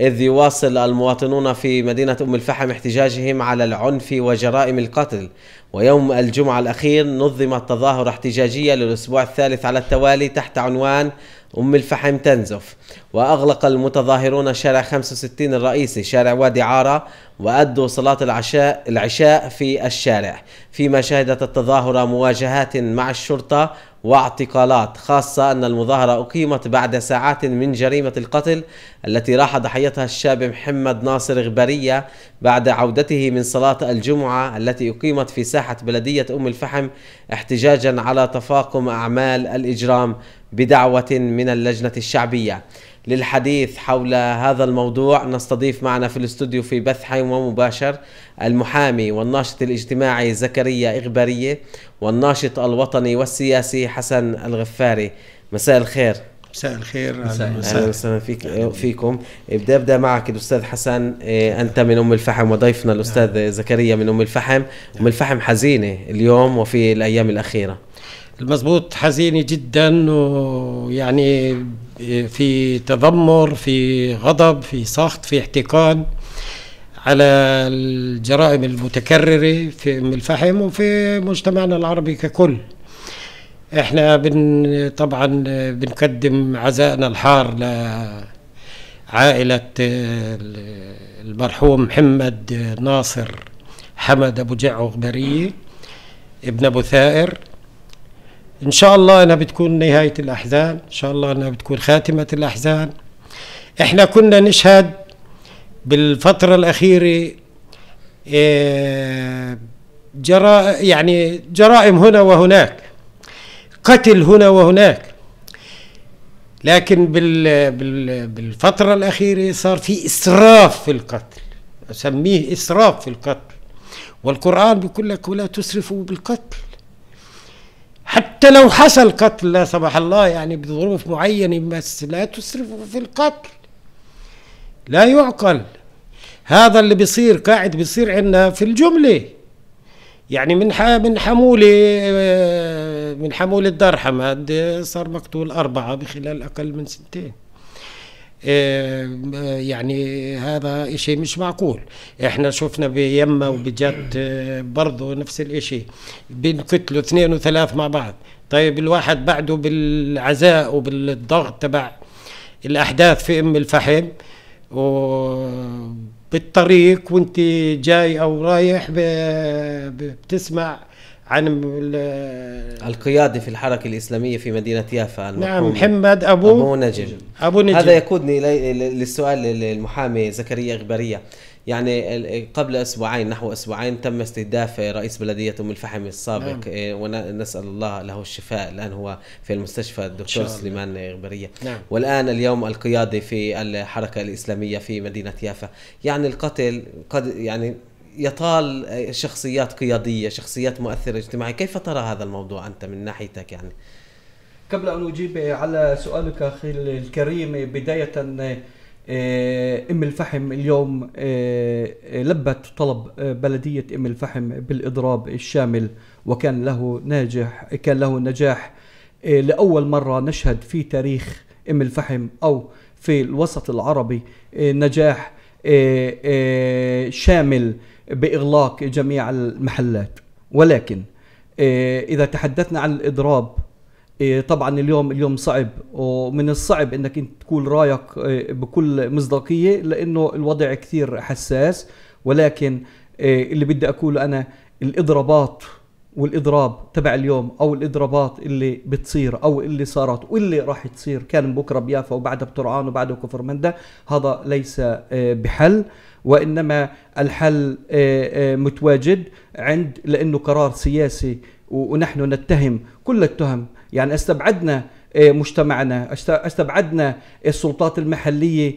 إذ يواصل المواطنون في مدينة أم الفحم احتجاجهم على العنف وجرائم القتل ويوم الجمعة الأخير نظمت تظاهرة احتجاجية للأسبوع الثالث على التوالي تحت عنوان أم الفحم تنزف وأغلق المتظاهرون شارع 65 الرئيسي شارع وادي عارة وأدوا صلاة العشاء, العشاء في الشارع فيما شهدت التظاهرة مواجهات مع الشرطة واعتقالات خاصة أن المظاهرة أقيمت بعد ساعات من جريمة القتل التي راح ضحيتها الشاب محمد ناصر غبرية بعد عودته من صلاة الجمعة التي أقيمت في ساحة بلدية أم الفحم احتجاجا على تفاقم أعمال الإجرام بدعوة من اللجنة الشعبية للحديث حول هذا الموضوع نستضيف معنا في الاستوديو في بث حي ومباشر المحامي والناشط الاجتماعي زكريا إغبارية والناشط الوطني والسياسي حسن الغفاري مساء الخير مساء الخير اهلا وسهلا فيك فيكم بدي ابدا معك الاستاذ حسن إيه، انت من ام الفحم وضيفنا الاستاذ نعم. زكريا من ام الفحم ام نعم. الفحم حزينه اليوم وفي الايام الاخيره المزبوط حزينة جدا ويعني في تذمر في غضب في سخط في احتقان على الجرائم المتكررة في أم الفحم وفي مجتمعنا العربي ككل احنا بن طبعا بنقدم عزائنا الحار لعائلة المرحوم محمد ناصر حمد أبو جعو غبرية ابن أبو ثائر إن شاء الله أنها بتكون نهاية الأحزان إن شاء الله أنها بتكون خاتمة الأحزان إحنا كنا نشهد بالفترة الأخيرة آه، جرا يعني جرائم هنا وهناك قتل هنا وهناك لكن بال بالفترة الأخيرة صار في إسراف في القتل أسميه إسراف في القتل والقرآن بيقول لك ولا تسرفوا بالقتل حتى لو حصل قتل لا سمح الله يعني بظروف معينة بس لا تسرفوا في القتل لا يعقل هذا اللي بيصير قاعد بيصير عندنا في الجملة يعني من من حمولة آه، من حمولة درحمة صار مقتول أربعة بخلال أقل من سنتين آه، آه، يعني هذا شيء مش معقول احنا شفنا بيما وبجد آه، برضه نفس الشيء بينقتلوا اثنين وثلاث مع بعض طيب الواحد بعده بالعزاء وبالضغط تبع الاحداث في ام الفحم وبالطريق وانت جاي او رايح بتسمع عن القيادي في الحركة الإسلامية في مدينة يافا نعم محمد أبو أبو نجم أبو نجم هذا يقودني للسؤال للمحامي زكريا إغبارية يعني قبل أسبوعين نحو أسبوعين تم استهداف رئيس بلدية أم الفحم السابق نعم. إيه، ونسأل الله له الشفاء الآن هو في المستشفى الدكتور سليمان إغبارية نعم. والآن اليوم القيادي في الحركة الإسلامية في مدينة يافا يعني القتل قد يعني يطال شخصيات قياديه شخصيات مؤثره اجتماعيه كيف ترى هذا الموضوع انت من ناحيتك يعني قبل ان اجيب على سؤالك اخي الكريم بدايه آه، ام الفحم اليوم آه، لبت طلب آه، بلديه ام الفحم بالاضراب الشامل وكان له ناجح كان له نجاح لاول مره نشهد في تاريخ ام الفحم او في الوسط العربي نجاح شامل باغلاق جميع المحلات ولكن آه، اذا تحدثنا عن الاضراب آه، طبعا اليوم اليوم صعب ومن الصعب انك انت تكون رايك آه، بكل مصداقيه لانه الوضع كثير حساس ولكن اللي بدي اقوله انا الاضرابات والاضراب تبع اليوم او الاضرابات اللي بتصير او اللي صارت واللي راح تصير كان بكره بيافا وبعدها بترعان وبعدها كفر مندا هذا ليس بحل وانما الحل آه، آه، متواجد عند لانه قرار سياسي ونحن نتهم كل التهم يعني استبعدنا آه، مجتمعنا استبعدنا السلطات المحلية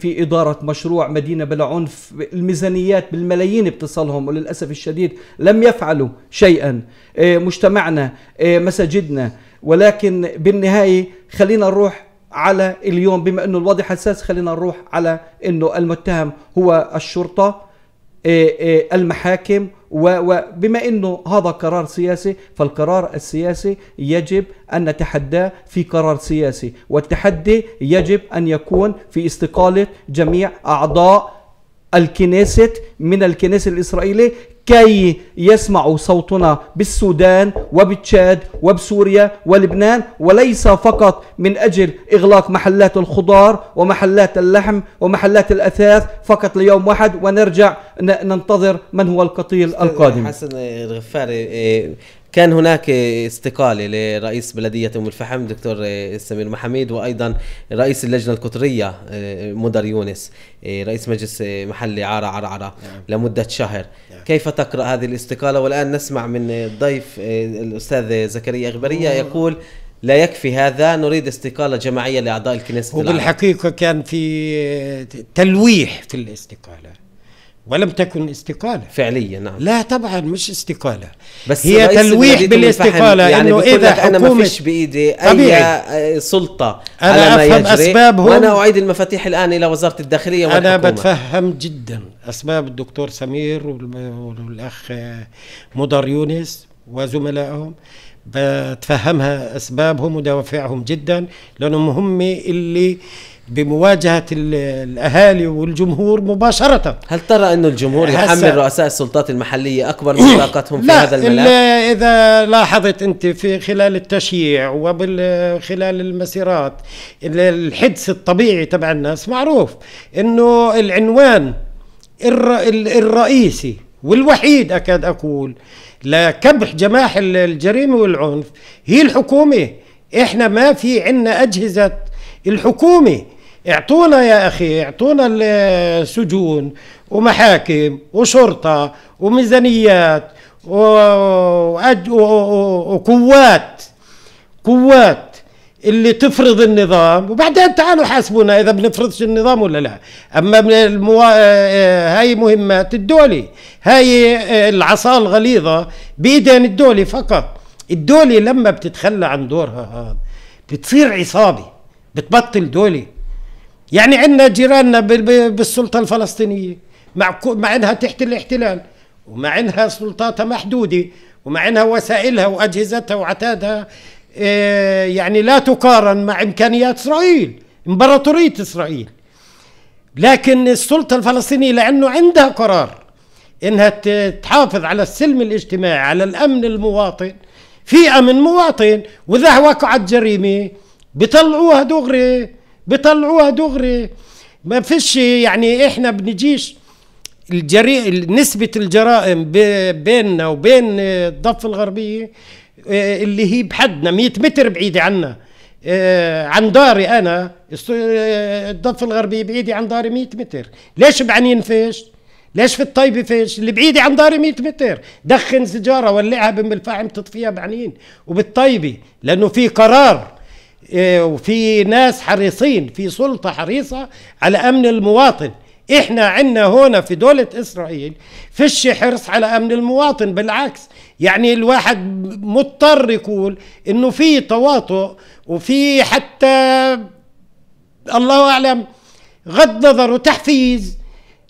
في إدارة مشروع مدينة بلا عنف الميزانيات بالملايين بتصلهم وللأسف الشديد لم يفعلوا شيئا مجتمعنا مساجدنا ولكن بالنهاية خلينا نروح على اليوم بما انه الوضع حساس خلينا نروح على انه المتهم هو الشرطه إيه، إيه، المحاكم وبما انه هذا قرار سياسي فالقرار السياسي يجب ان نتحداه في قرار سياسي والتحدي يجب ان يكون في استقاله جميع اعضاء الكنيست من الكنيسة الإسرائيلية كي يسمعوا صوتنا بالسودان وبتشاد وبسوريا ولبنان وليس فقط من أجل إغلاق محلات الخضار ومحلات اللحم ومحلات الأثاث فقط ليوم واحد ونرجع ننتظر من هو القتيل القادم حسن الغفاري إيه، كان هناك استقالة لرئيس بلدية أم الفحم دكتور آه، سمير محميد وأيضا رئيس اللجنة القطرية آه، مدر يونس آه، رئيس مجلس محلي عارة عرعرة نعم. لمدة شهر نعم. كيف تقرأ هذه الاستقالة والآن نسمع من الضيف الأستاذ زكريا إغبرية يقول لا يكفي هذا نريد استقالة جماعية لأعضاء الكنيسة وبالحقيقة العرب. كان في تلويح في الاستقالة ولم تكن استقالة فعليا نعم لا طبعا مش استقالة بس هي تلويح بالاستقالة يعني انه اذا انا ما فيش بايدي اي آه، سلطة انا على ما افهم يجري اسبابهم وانا اعيد المفاتيح الان الى وزارة الداخلية والحكومة انا بتفهم جدا اسباب الدكتور سمير والاخ آه، مضر يونس وزملائهم بتفهمها اسبابهم ودوافعهم جدا لانهم هم اللي بمواجهة الأهالي والجمهور مباشرة هل ترى أن الجمهور يحمل رؤساء السلطات المحلية أكبر من طاقتهم في هذا الملف؟ لا إذا لاحظت أنت في خلال التشييع وخلال المسيرات الحدس الطبيعي تبع الناس معروف أنه العنوان الرئيسي والوحيد أكاد أقول لكبح جماح الجريمة والعنف هي الحكومة إحنا ما في عنا أجهزة الحكومة اعطونا يا اخي اعطونا السجون ومحاكم وشرطه وميزانيات وقوات قوات اللي تفرض النظام وبعدين تعالوا حاسبونا اذا بنفرضش النظام ولا لا اما من المو... آه، آه، هاي مهمات الدولي هاي آه، العصا الغليظه بايدين الدولي فقط الدولي لما بتتخلى عن دورها هذا بتصير عصابي بتبطل دولي يعني عندنا جيراننا بالسلطه الفلسطينيه مع مع انها تحت الاحتلال ومع انها سلطاتها محدوده ومع انها وسائلها واجهزتها وعتادها آه، يعني لا تقارن مع امكانيات اسرائيل امبراطوريه اسرائيل لكن السلطه الفلسطينيه لانه عندها قرار انها تحافظ على السلم الاجتماعي على الامن المواطن في امن مواطن واذا وقعت جريمه بيطلعوها دغري بيطلعوها دغري ما فيش يعني احنا بنجيش الجري... نسبة الجرائم بيننا وبين الضفة الغربية آه، اللي هي بحدنا 100 متر بعيدة عنا آه، عن داري أنا آه، الضفة الغربية بعيدة عن داري 100 متر ليش بعنين فيش ليش في الطيبة فيش اللي بعيدة عن داري 100 متر دخن سجارة ولعها بأم الفحم تطفيها بعنين وبالطيبة لأنه في قرار إيه، وفي ناس حريصين في سلطة حريصة على أمن المواطن احنا عندنا هنا في دولة اسرائيل فيش حرص على امن المواطن بالعكس يعني الواحد مضطر يقول انه في تواطؤ وفي حتى الله اعلم غض نظر وتحفيز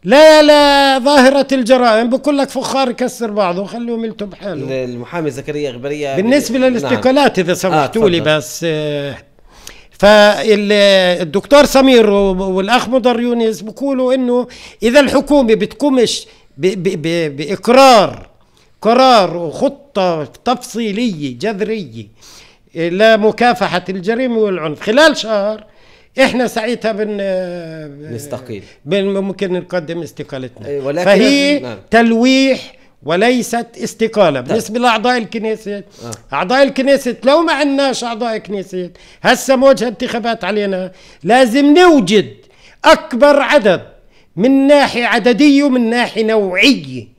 لا لا ظاهرة الجرائم بقول لك فخار يكسر بعضه خلوهم يلتوا بحاله المحامي زكريا غبرية بالنسبة نعم. للاستقالات نعم. إذا آه، سمحتوا آه لي بس فالدكتور سمير والأخ مضر يونس بقولوا إنه إذا الحكومة بتقومش بإقرار قرار وخطة تفصيلية جذرية لمكافحة الجريمة والعنف خلال شهر احنا ساعتها بن نستقيل بن ممكن نقدم استقالتنا إيه، ولكن فهي نعم. تلويح وليست استقاله طيب. بالنسبه لاعضاء الكنيسه آه. اعضاء الكنيسه لو ما عندناش اعضاء كنيسه هسه موجه انتخابات علينا لازم نوجد اكبر عدد من ناحيه عدديه ومن ناحيه نوعيه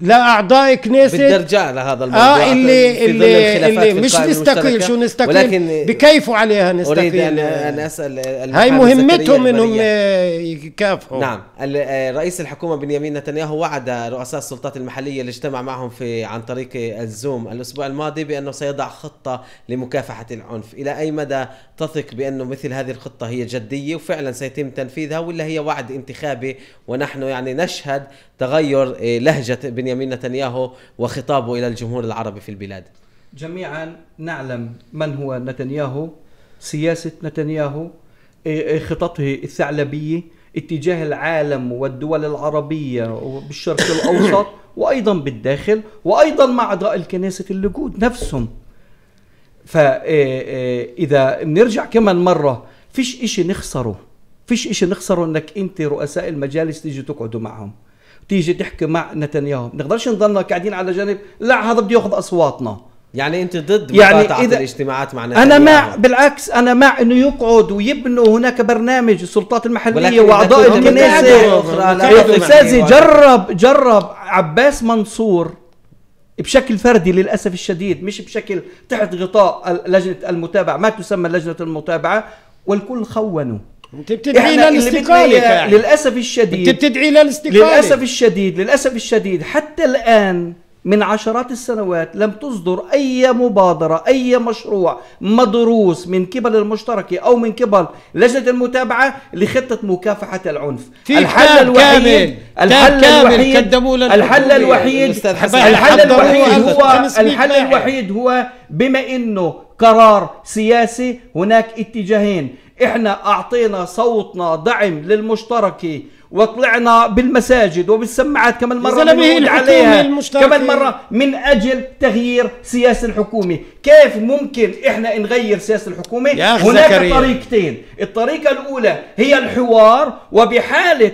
لاعضاء كنيسه ارجع لهذا الموضوع اه اللي اللي, اللي مش نستقيل شو نستقيل ولكن بكيفوا عليها نستقيل اريد ان, أن اسال هاي مهمتهم انهم آه، يكافحوا نعم آه، رئيس الحكومه بنيامين نتنياهو وعد رؤساء السلطات المحليه اللي اجتمع معهم في عن طريق الزوم الاسبوع الماضي بانه سيضع خطه لمكافحه العنف الى اي مدى تثق بانه مثل هذه الخطه هي جديه وفعلا سيتم تنفيذها ولا هي وعد انتخابي ونحن يعني نشهد تغير إيه، لهجه بنيامين نتنياهو وخطابه الى الجمهور العربي في البلاد؟ جميعا نعلم من هو نتنياهو سياسه نتنياهو إيه، إيه، خططه الثعلبيه اتجاه العالم والدول العربيه وبالشرق الاوسط وايضا بالداخل وايضا مع اعضاء الكنيسه اللجود نفسهم فاذا آه، آه، بنرجع كمان مره فيش إشي نخسره فيش إشي نخسره انك انت رؤساء المجالس تيجي تقعدوا معهم تيجي تحكي مع نتنياهو نقدرش نضلنا قاعدين على جنب لا هذا بده ياخذ اصواتنا يعني انت ضد يعني مقاطعه إذا الاجتماعات مع نتنياهو انا مع بالعكس انا مع انه يقعد ويبنوا هناك برنامج السلطات المحليه واعضاء الكنيسه استاذي جرب جرب عباس منصور بشكل فردي للاسف الشديد مش بشكل تحت غطاء لجنه المتابعه ما تسمى لجنه المتابعه والكل خونوا انت بتدعي للاستقاله يعني. للاسف الشديد انت بتدعي للاستقاله للاسف الشديد للاسف الشديد حتى الان من عشرات السنوات لم تصدر أي مبادرة أي مشروع مدروس من قبل المشتركة أو من قبل لجنة المتابعة لخطة مكافحة العنف في الحل الوحيد الحل الوحيد الحل الوحيد الحل الوحيد هو الحل الوحيد هو بما انه قرار سياسي هناك اتجاهين احنا اعطينا صوتنا دعم للمشتركه وطلعنا بالمساجد وبالسماعات كمان مرة بنقول عليها كمان مرة من أجل تغيير سياسة الحكومة كيف ممكن إحنا نغير سياسة الحكومة هناك زكريا. طريقتين الطريقة الأولى هي الحوار وبحالة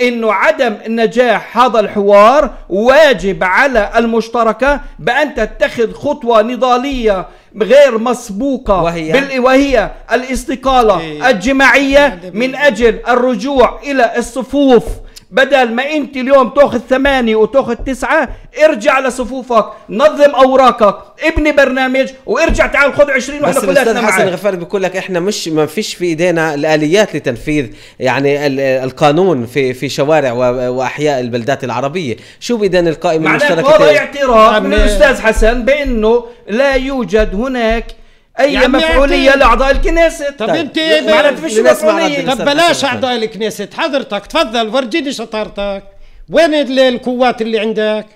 انه عدم نجاح هذا الحوار واجب على المشتركه بان تتخذ خطوه نضاليه غير مسبوقه وهي, بال... وهي الاستقاله إيه. الجماعيه من اجل الرجوع الى الصفوف بدل ما انت اليوم تاخذ ثمانية وتاخذ تسعة ارجع لصفوفك نظم اوراقك ابني برنامج وارجع تعال خذ 20 واحنا كلنا بس الاستاذ حسن غفار بيقول لك احنا مش ما فيش في ايدينا الاليات لتنفيذ يعني القانون في في شوارع واحياء البلدات العربيه شو بايدينا القائمه المشتركه هذا اعتراف من يعني- الاستاذ حسن بانه لا يوجد هناك اي يعني مفعوليه لاعضاء الكنيسة طب انت طيب. ما فيش مسؤوليه طب بلاش اعضاء الكنيسة حضرتك تفضل ورجيني شطارتك وين القوات اللي عندك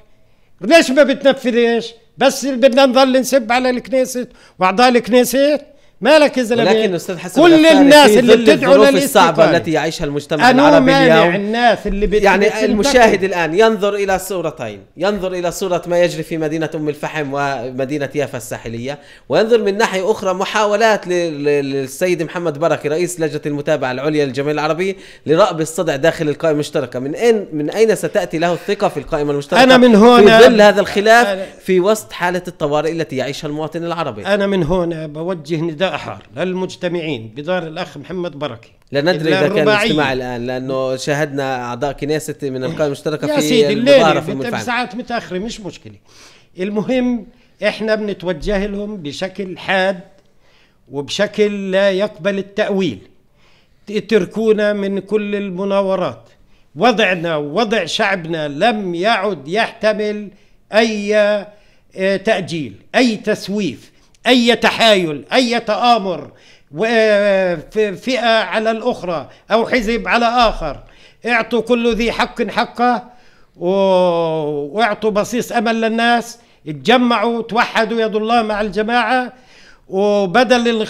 ليش ما بتنفذش بس بدنا نضل نسب على الكنيسة واعضاء الكنيسة مالك يا زلمه لكن استاذ حسن كل الناس اللي بتدعو للاستقامه الصعبه التي يعيشها المجتمع أنا العربي مانع اليوم الناس اللي بت... يعني المشاهد الان ينظر الى صورتين ينظر الى صوره ما يجري في مدينه ام الفحم ومدينه يافا الساحليه وينظر من ناحيه اخرى محاولات للسيد محمد بركي رئيس لجنه المتابعه العليا للجمعيه العربيه لرأب الصدع داخل القائمه المشتركه من اين من اين ستاتي له الثقه في القائمه المشتركه انا من هنا في ظل هذا الخلاف في وسط حاله الطوارئ التي يعيشها المواطن العربي انا من هنا بوجه نداء أحار للمجتمعين بدار الأخ محمد بركي لا ندري إذا كان اجتماع الآن لأنه شاهدنا أعضاء كنيسة من القائمة المشتركة في سيدي الليلة في ساعات متأخرة مش مشكلة المهم إحنا بنتوجه لهم بشكل حاد وبشكل لا يقبل التأويل اتركونا من كل المناورات وضعنا ووضع شعبنا لم يعد يحتمل أي آه، تأجيل أي تسويف أي تحايل أي تآمر فئة على الأخرى أو حزب على آخر اعطوا كل ذي حق حقه واعطوا بصيص أمل للناس اتجمعوا توحدوا يد الله مع الجماعة وبدل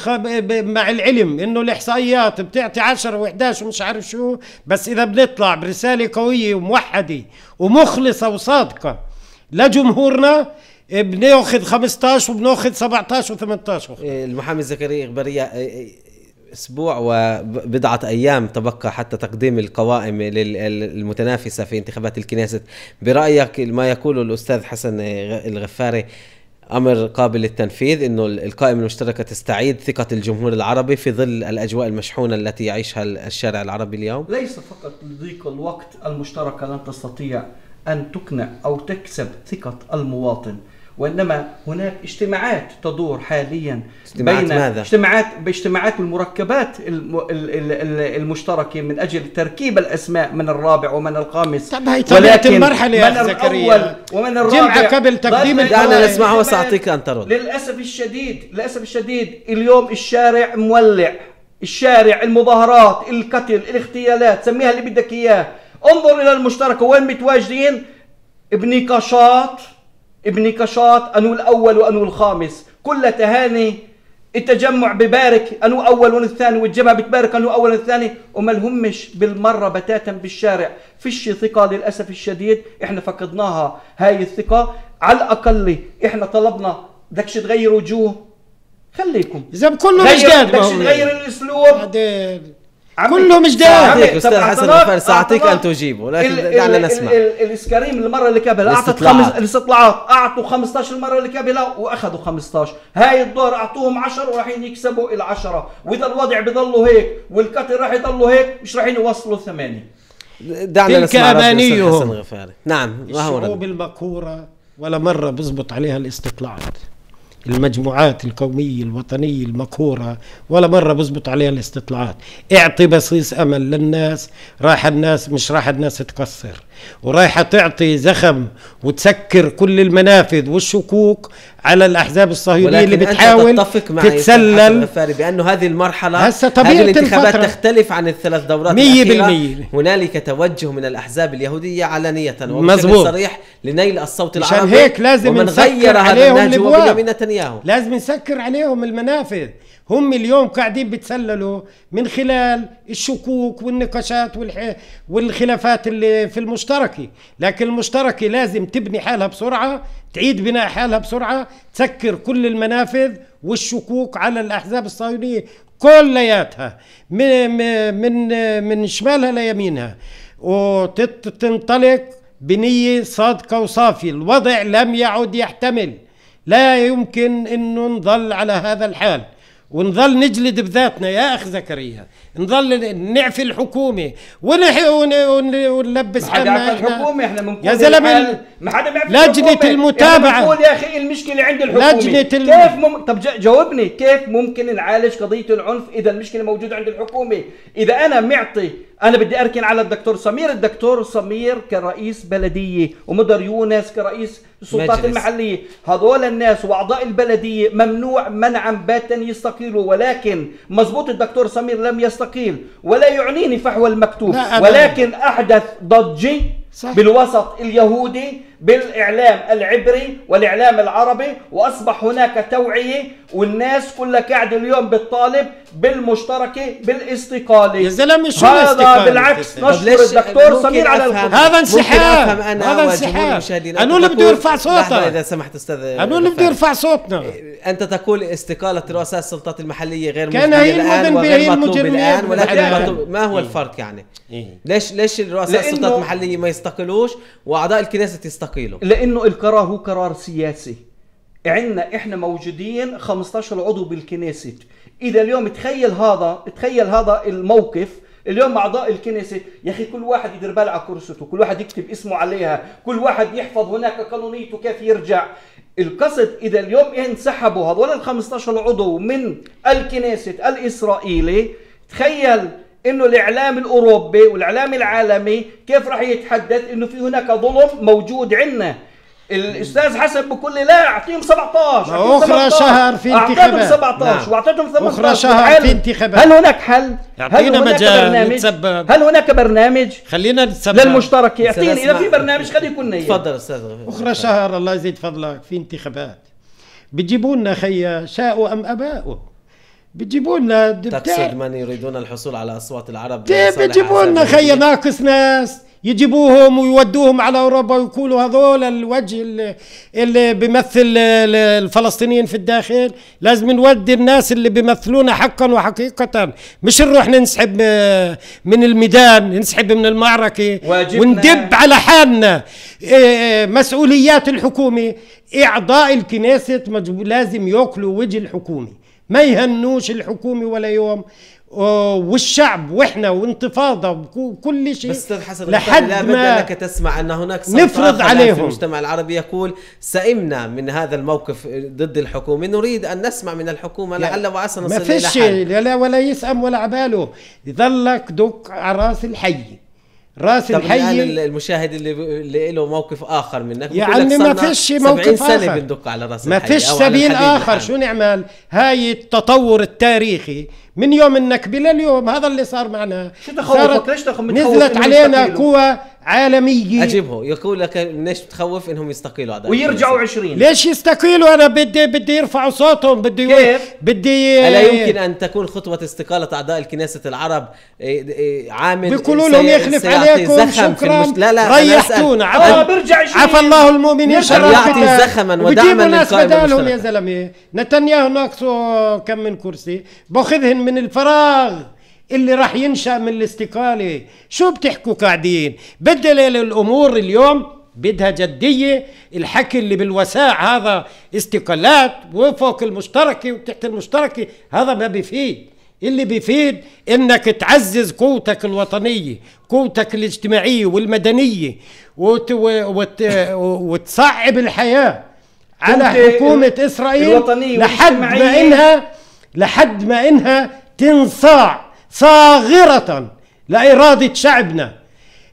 مع العلم انه الاحصائيات بتعطي 10 و11 ومش عارف شو بس اذا بنطلع برساله قويه وموحده ومخلصه وصادقه لجمهورنا بناخذ 15 وبناخذ 17 و18 المحامي زكريا اغبريا إيه، إيه، اسبوع وبضعه ايام تبقى حتى تقديم القوائم للمتنافسه في انتخابات الكنيست برايك ما يقوله الاستاذ حسن الغفاري امر قابل للتنفيذ انه القائمه المشتركه تستعيد ثقه الجمهور العربي في ظل الاجواء المشحونه التي يعيشها الشارع العربي اليوم ليس فقط لضيق الوقت المشتركه لن تستطيع ان تقنع او تكسب ثقه المواطن وانما هناك اجتماعات تدور حاليا اجتماعات بين ماذا؟ اجتماعات باجتماعات المركبات المشتركه من اجل تركيب الاسماء من الرابع ومن الخامس طب هي ولكن المرحله يا من زكريا ومن الرابع جمعه قبل تقديم دعنا نسمعه وساعطيك ان ترد للاسف الشديد للاسف الشديد اليوم الشارع مولع الشارع المظاهرات القتل الاغتيالات سميها اللي بدك اياه انظر الى المشتركه وين متواجدين بنقاشات ابن كشاط أنو الأول وأنو الخامس كل تهاني التجمع ببارك أنو أول الثاني والجماعة بتبارك أنو أول والثاني وما لهمش بالمرة بتاتا بالشارع فيش ثقة للأسف الشديد إحنا فقدناها هاي الثقة على الأقل إحنا طلبنا بدكش تغير وجوه خليكم اذا بكل رجال بدكش تغير الاسلوب كله مش دافع استاذ حسن الفارس اعطيك ان تجيبه لكن دعنا نسمع الاسكريم المره اللي قبل اعطت خمس الاستطلاعات اعطوا 15 المره اللي قبلها واخذوا 15 هاي الدور اعطوهم 10 ورايحين يكسبوا ال 10 واذا الوضع بضلوا هيك والكتر راح يضلوا هيك مش رايحين يوصلوا ثمانيه دعنا نسمع امانيهم حسن غفاري نعم الشعوب المقهوره ولا مره بزبط عليها الاستطلاعات المجموعات القومية الوطنية المقهورة ولا مرة بزبط عليها الاستطلاعات اعطي بصيص أمل للناس راح الناس مش راح الناس تقصر ورايحة تعطي زخم وتسكر كل المنافذ والشكوك على الاحزاب الصهيونيه اللي بتحاول تتسلل بانه هذه المرحله هسه طبيعه هذه الانتخابات الفترة. تختلف عن الثلاث دورات 100% هنالك توجه من الاحزاب اليهوديه علنيه ومزبوط صريح لنيل الصوت العربي عشان هيك لازم ومن غير هذا نتنياهو لازم نسكر عليهم المنافذ هم اليوم قاعدين بتسللوا من خلال الشكوك والنقاشات والح... والخلافات اللي في المشتركه لكن المشتركه لازم تبني حالها بسرعه تعيد بناء حالها بسرعه تسكر كل المنافذ والشكوك على الاحزاب الصهيونيه كلياتها من من من شمالها ليمينها وتنطلق بنية صادقة وصافية الوضع لم يعد يحتمل لا يمكن أن نظل على هذا الحال ونظل نجلد بذاتنا يا اخ زكريا نظل نعفي الحكومه ونح ونلبس حالنا ما حدا عرف الحكومه احنا بنقول يا زلمه ما حدا بيعرف لجنه المتابعه بنقول يا اخي المشكله عند الحكومه لجنه كيف مم... طب جاوبني كيف ممكن نعالج قضيه العنف اذا المشكله موجوده عند الحكومه اذا انا معطي انا بدي اركن على الدكتور سمير الدكتور سمير كرئيس بلديه ومدر يونس كرئيس السلطات مجلس. المحليه هذول الناس واعضاء البلديه ممنوع منعا باتا يستقيلوا ولكن مزبوط الدكتور سمير لم يستقيل الثقيل ولا يعنيني فحوى المكتوب ولكن أحدث ضجي صح. بالوسط اليهودي بالاعلام العبري والاعلام العربي واصبح هناك توعيه والناس كلها قاعد اليوم بالطالب بالمشتركه بالاستقاله يا زلمه شو هذا بالعكس نشكر الدكتور سمير على الخطوة. هذا انسحاب هذا انسحاب انا اللي بده يرفع صوته اذا سمحت استاذ انا اللي بده يرفع صوتنا انت تقول استقاله رؤساء السلطات المحليه غير كان هي المدن وغير المجرمين ما هو إيه. الفرق يعني إيه. ليش ليش رؤساء السلطات المحليه ما يستقلوش واعضاء الكنيسه يستقلوا تستقيلوا لانه القرار هو قرار سياسي عندنا احنا موجودين 15 عضو بالكنيسة اذا اليوم تخيل هذا تخيل هذا الموقف اليوم اعضاء الكنيسه يا اخي كل واحد يدير بال على كرسته كل واحد يكتب اسمه عليها كل واحد يحفظ هناك قانونيته كيف يرجع القصد اذا اليوم انسحبوا هذول ال 15 عضو من الكنيسة الاسرائيلي تخيل انه الاعلام الاوروبي والاعلام العالمي كيف راح يتحدث انه في هناك ظلم موجود عندنا الاستاذ حسن بكل لا اعطيهم 17 اخرى شهر في انتخابات اعطيتهم 17 نعم. واعطيتهم 18 اخرى شهر في انتخابات هل هناك حل؟ يعطينا مجال برنامج؟ نتسبب هل هناك برنامج؟ خلينا نتسبب للمشترك يعطيني اذا في برنامج خلي يكون تفضل استاذ اخرى شهر الله يزيد فضلك في انتخابات بتجيبوا لنا خيا شاءوا ام اباؤوا بيجيبوا لنا تقصد من يريدون الحصول على اصوات العرب بيجيبوا لنا خي ناقص ناس يجيبوهم ويودوهم على اوروبا ويقولوا هذول الوجه اللي, اللي بيمثل الفلسطينيين في الداخل لازم نودي الناس اللي بيمثلونا حقا وحقيقه مش نروح ننسحب من الميدان ننسحب من المعركه وندب على حالنا إيه، إيه، مسؤوليات الحكومه اعضاء الكنيسة لازم ياكلوا وجه الحكومه ما يهنوش الحكومه ولا يوم والشعب واحنا وانتفاضه وكل شيء بس حسن لحد لا بد انك تسمع ان هناك نفرض عليهم في المجتمع العربي يقول سئمنا من هذا الموقف ضد الحكومه نريد ان نسمع من الحكومه لعل وعسى نصل ما فيش لا ولا يسأم ولا عباله يظلك دق على راس الحي راس يعني الحي المشاهد اللي اللي له موقف اخر منك يا عمي ما فيش موقف سنة اخر بندق على راس ما فيش سبيل اخر شو نعمل هاي التطور التاريخي من يوم النكبه لليوم هذا اللي صار معنا شو تخوفك ليش تخوف نزلت علينا قوى عالميه اجيبه يقول لك ليش بتخوف انهم يستقيلوا هذا ويرجعوا 20 ليش يستقيلوا انا بدي بدي يرفعوا صوتهم بدي كيف؟ بدي الا يمكن ان تكون خطوه استقاله اعضاء الكنيسه العرب عامل بيقولوا لهم يخلف عليكم شكرا المش... لا لا ريحتونا عفا آه، برجع عفى الله المؤمنين شر يعطي زخما ودعما ناس بدالهم يا زلمه نتنياهو ناقصه كم من كرسي باخذهن من الفراغ اللي راح ينشأ من الاستقالة شو بتحكوا قاعدين بدل الأمور اليوم بدها جدية الحكي اللي بالوساع هذا استقالات وفوق المشتركة وتحت المشتركة هذا ما بيفيد اللي بيفيد انك تعزز قوتك الوطنية قوتك الاجتماعية والمدنية وت... وت... وتصعب الحياة على حكومة إسرائيل لحد ما إنها لحد ما إنها تنصاع صاغرة لإرادة شعبنا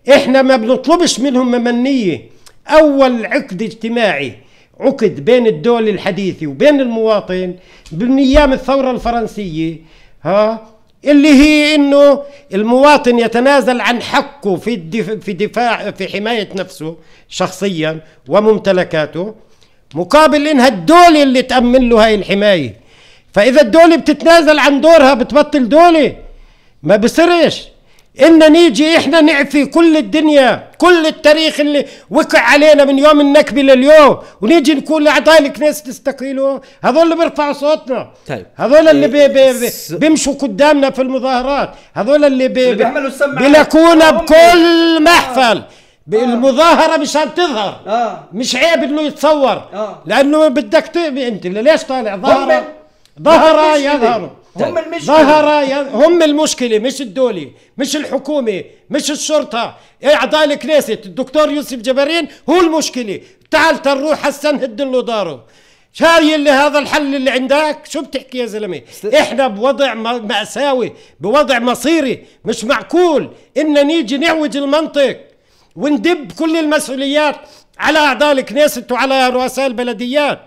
إحنا ما بنطلبش منهم ممنية أول عقد اجتماعي عقد بين الدول الحديثة وبين المواطن من أيام الثورة الفرنسية ها اللي هي انه المواطن يتنازل عن حقه في في دفاع في حمايه نفسه شخصيا وممتلكاته مقابل انها الدول اللي تامن له هاي الحمايه فاذا الدوله بتتنازل عن دورها بتبطل دوله ما بصيرش إن نيجي إحنا نعفي كل الدنيا كل التاريخ اللي وقع علينا من يوم النكبة لليوم ونيجي نقول أعضاء الكنيسة تستقيلوا هذول اللي بيرفعوا صوتنا طيب هذول اللي بي إيه، بي بيمشوا قدامنا في المظاهرات هذول اللي بي بي بيلاقونا آه، بكل آه. محفل آه. مشان تظهر آه. مش عيب انه يتصور لانه بدك انت ليش طالع ظاهرة ظهر يظهر هم طيب. المشكله ظهر هم المشكله مش الدوله مش الحكومه مش الشرطه إيه، اعضاء الكنيسه الدكتور يوسف جبرين هو المشكله تعال تروح حسن نهد له داره شاي اللي هذا الحل اللي عندك شو بتحكي يا زلمه احنا بوضع مأساوي بوضع مصيري مش معقول ان نيجي نعوج المنطق وندب كل المسؤوليات على اعضاء الكنيسة وعلى رؤساء البلديات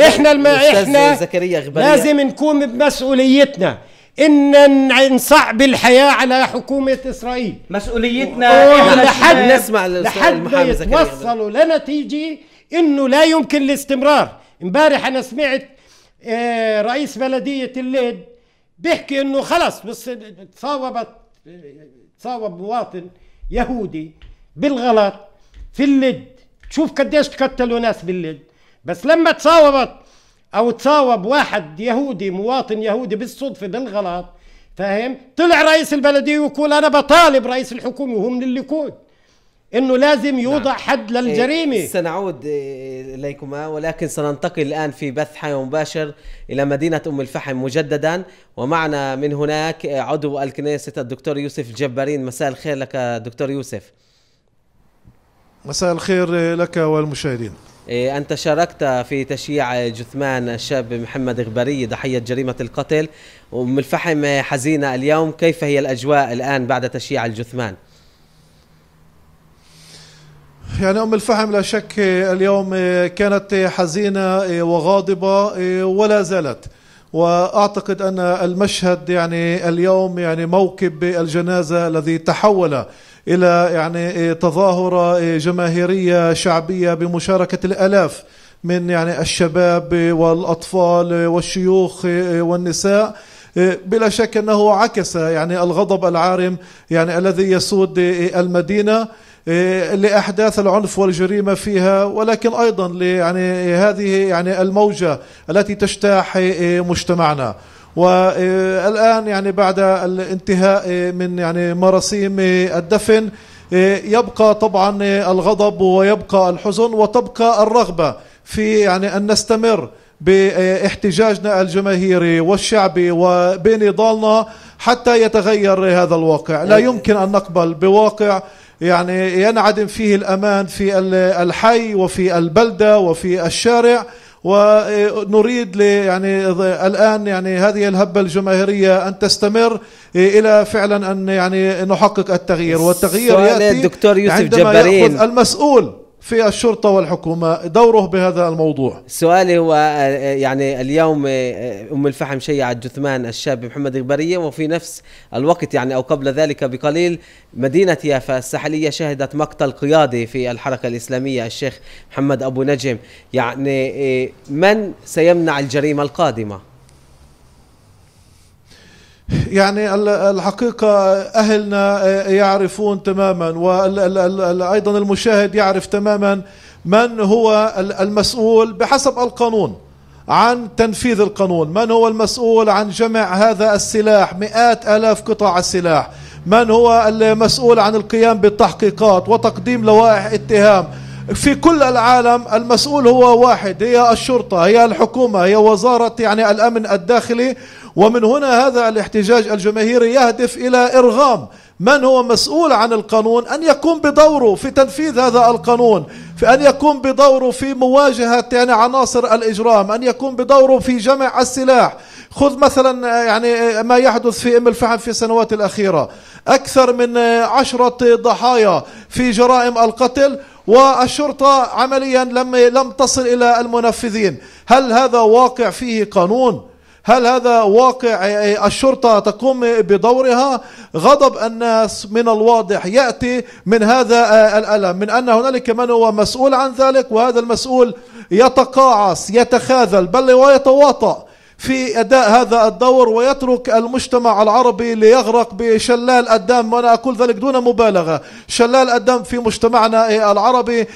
احنا الم... احنا زكريا لازم نكون بمسؤوليتنا ان نصعب الحياه على حكومه اسرائيل مسؤوليتنا لحد نسمع لحد ما يوصلوا لنتيجه انه لا يمكن الاستمرار امبارح انا سمعت آه، رئيس بلديه الليد بيحكي انه خلص بس تصاوبت تصاوب مواطن يهودي بالغلط في اللد شوف قديش تقتلوا ناس باللد بس لما تصاوبت او تصاوب واحد يهودي مواطن يهودي بالصدفه بالغلط فاهم طلع رئيس البلديه ويقول انا بطالب رئيس الحكومه وهو من الليكود انه لازم نعم. يوضع نعم. حد إيه، للجريمه إيه سنعود اليكما ولكن سننتقل الان في بث حي مباشر الى مدينه ام الفحم مجددا ومعنا من هناك إيه، عضو الكنيسه الدكتور يوسف الجبارين مساء الخير لك دكتور يوسف مساء الخير لك والمشاهدين إيه، أنت شاركت في تشييع جثمان الشاب محمد غبري ضحية جريمة القتل وأم الفحم حزينة اليوم كيف هي الأجواء الآن بعد تشييع الجثمان؟ يعني أم الفحم لا شك اليوم كانت حزينة وغاضبة ولا زالت واعتقد ان المشهد يعني اليوم يعني موكب الجنازه الذي تحول الى يعني تظاهره جماهيريه شعبيه بمشاركه الالاف من يعني الشباب والاطفال والشيوخ والنساء بلا شك انه عكس يعني الغضب العارم يعني الذي يسود المدينه لاحداث العنف والجريمه فيها ولكن ايضا يعني هذه يعني الموجه التي تجتاح مجتمعنا والآن يعني بعد الانتهاء من يعني مراسيم الدفن يبقى طبعا الغضب ويبقى الحزن وتبقى الرغبة في يعني أن نستمر باحتجاجنا الجماهيري والشعبي وبنضالنا حتى يتغير هذا الواقع لا أه. يمكن أن نقبل بواقع يعني ينعدم فيه الأمان في الحي وفي البلدة وفي الشارع ونريد يعني الآن يعني هذه الهبة الجماهيرية أن تستمر إيه، إلى فعلا أن يعني نحقق التغيير والتغيير يأتي الدكتور يوسف عندما جبارين. يأخذ المسؤول في الشرطة والحكومة دوره بهذا الموضوع سؤالي هو آه، آه، يعني اليوم آه، أم الفحم شيعت جثمان الشاب محمد البرية وفي نفس الوقت يعني أو قبل ذلك بقليل مدينة يافا الساحلية شهدت مقتل قيادي في الحركة الإسلامية الشيخ محمد أبو نجم يعني من سيمنع الجريمة القادمة؟ يعني الحقيقة أهلنا يعرفون تماما وأيضا المشاهد يعرف تماما من هو المسؤول بحسب القانون عن تنفيذ القانون من هو المسؤول عن جمع هذا السلاح مئات ألاف قطع السلاح من هو المسؤول عن القيام بالتحقيقات وتقديم لوائح اتهام في كل العالم المسؤول هو واحد هي الشرطة هي الحكومة هي وزارة يعني الأمن الداخلي ومن هنا هذا الاحتجاج الجماهيري يهدف إلى إرغام من هو مسؤول عن القانون أن يقوم بدوره في تنفيذ هذا القانون في أن يقوم بدوره في مواجهة يعني عناصر الإجرام أن يقوم بدوره في جمع السلاح خذ مثلا يعني ما يحدث في ام الفحم في السنوات الاخيره اكثر من عشره ضحايا في جرائم القتل والشرطه عمليا لم لم تصل الى المنفذين هل هذا واقع فيه قانون هل هذا واقع الشرطة تقوم بدورها غضب الناس من الواضح يأتي من هذا آه، الألم من أن هنالك من هو مسؤول عن ذلك وهذا المسؤول يتقاعس يتخاذل بل ويتواطأ في أداء هذا الدور ويترك المجتمع العربي ليغرق بشلال الدم وأنا أقول ذلك دون مبالغة شلال الدم في مجتمعنا العربي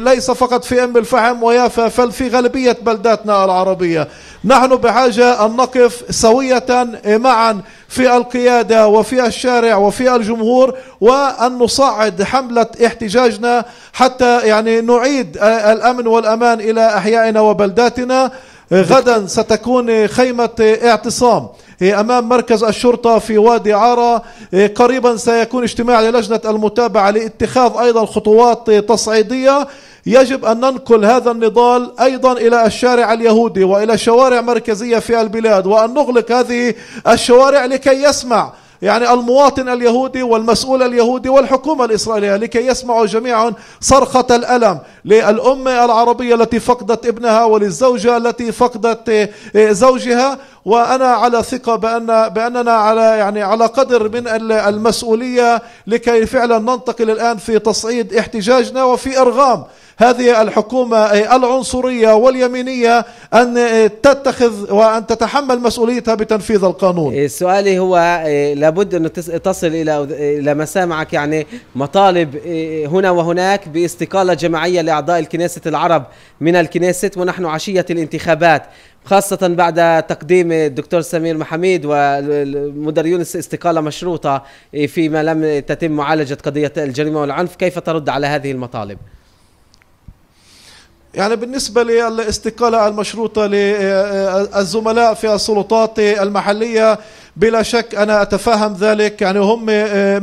ليس فقط في أم الفحم ويافا بل في غالبية بلداتنا العربية نحن بحاجة أن نقف سوية معا في القيادة وفي الشارع وفي الجمهور وأن نصعد حملة احتجاجنا حتى يعني نعيد الأمن والأمان إلى أحيائنا وبلداتنا غدا ستكون خيمة اعتصام أمام مركز الشرطة في وادي عارة إيه، قريبا سيكون اجتماع للجنة المتابعة لاتخاذ أيضا خطوات تصعيدية يجب أن ننقل هذا النضال أيضا إلى الشارع اليهودي وإلى شوارع مركزية في البلاد وأن نغلق هذه الشوارع لكي يسمع يعني المواطن اليهودي والمسؤول اليهودي والحكومة الإسرائيلية لكي يسمعوا جميعا صرخة الألم للأمة العربية التي فقدت ابنها وللزوجة التي فقدت آه، آه، زوجها وانا على ثقه بان باننا على يعني على قدر من المسؤوليه لكي فعلا ننتقل الان في تصعيد احتجاجنا وفي ارغام هذه الحكومه العنصريه واليمينيه ان تتخذ وان تتحمل مسؤوليتها بتنفيذ القانون. إيه، سؤالي هو إيه، لابد ان تصل الى الى مسامعك يعني مطالب إيه، هنا وهناك باستقاله جماعيه لاعضاء الكنيسه العرب من الكنيسه ونحن عشيه الانتخابات، خاصة بعد تقديم الدكتور سمير محميد يونس استقالة مشروطة فيما لم تتم معالجة قضية الجريمة والعنف كيف ترد على هذه المطالب؟ يعني بالنسبة للاستقالة المشروطة للزملاء في السلطات المحلية بلا شك أنا أتفهم ذلك يعني هم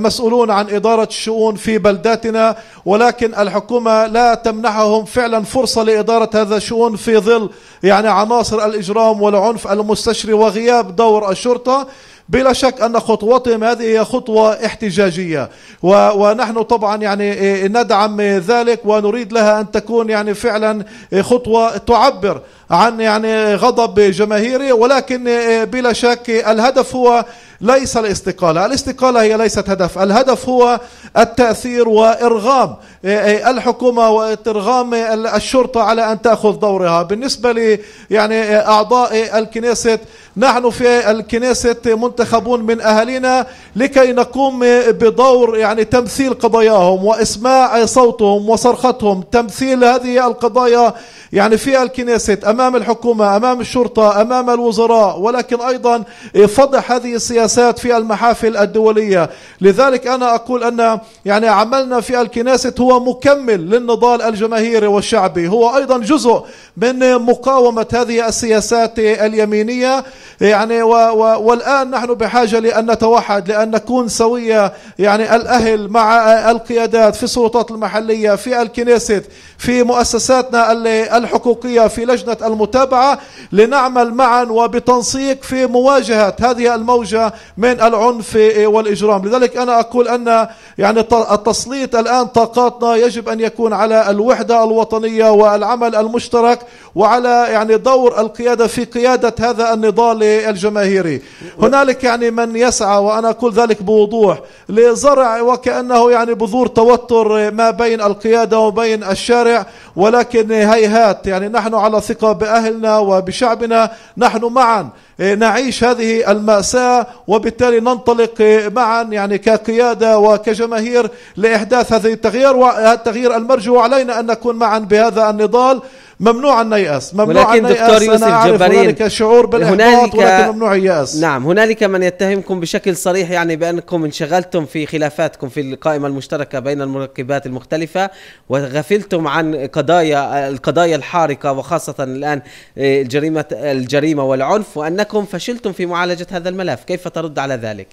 مسؤولون عن إدارة الشؤون في بلداتنا ولكن الحكومة لا تمنحهم فعلا فرصة لإدارة هذا الشؤون في ظل يعني عناصر الإجرام والعنف المستشري وغياب دور الشرطة بلا شك أن خطوتهم هذه هي خطوة احتجاجية ونحن طبعا يعني إيه، ندعم ذلك ونريد لها أن تكون يعني فعلا إيه، خطوة تعبر عن يعني غضب جماهيري ولكن إيه، بلا شك الهدف هو ليس الاستقالة الاستقالة هي ليست هدف الهدف هو التأثير وإرغام إيه، إيه، الحكومة وإرغام الشرطة على أن تأخذ دورها بالنسبة ل يعني إيه، أعضاء الكنيسة نحن في الكنيسة منتخبون من أهالينا لكي نقوم بدور يعني تمثيل قضاياهم وإسماع صوتهم وصرختهم تمثيل هذه القضايا يعني في الكنيسة أمام الحكومة أمام الشرطة أمام الوزراء ولكن أيضا فضح هذه السياسة الجلسات في المحافل الدولية لذلك أنا أقول أن يعني عملنا في الكنيسة هو مكمل للنضال الجماهيري والشعبي هو أيضا جزء من مقاومة هذه السياسات اليمينية يعني و و والآن نحن بحاجة لأن نتوحد لأن نكون سوية يعني الأهل مع القيادات في السلطات المحلية في الكنيسة في مؤسساتنا الحقوقية في لجنة المتابعة لنعمل معا وبتنسيق في مواجهة هذه الموجة من العنف والإجرام لذلك أنا أقول أن يعني التسليط الآن طاقاتنا يجب أن يكون على الوحدة الوطنية والعمل المشترك وعلى يعني دور القيادة في قيادة هذا النضال الجماهيري هنالك يعني من يسعى وأنا أقول ذلك بوضوح لزرع وكأنه يعني بذور توتر ما بين القيادة وبين الشارع ولكن هيهات يعني نحن على ثقة بأهلنا وبشعبنا نحن معا إيه، نعيش هذه المأساة وبالتالي ننطلق إيه، معا يعني كقيادة وكجماهير لإحداث هذه التغيير التغيير المرجو علينا أن نكون معا بهذا النضال ممنوع أن ييأس ممنوع ولكن أن يأس دكتور يوسف جبارين هنالك شعور بالإحباط ولكن ممنوع ييأس نعم هنالك من يتهمكم بشكل صريح يعني بأنكم انشغلتم في خلافاتكم في القائمة المشتركة بين المركبات المختلفة وغفلتم عن قضايا القضايا الحارقة وخاصة الآن آه، جريمة الجريمة والعنف وأنكم فشلتم في معالجة هذا الملف كيف ترد على ذلك؟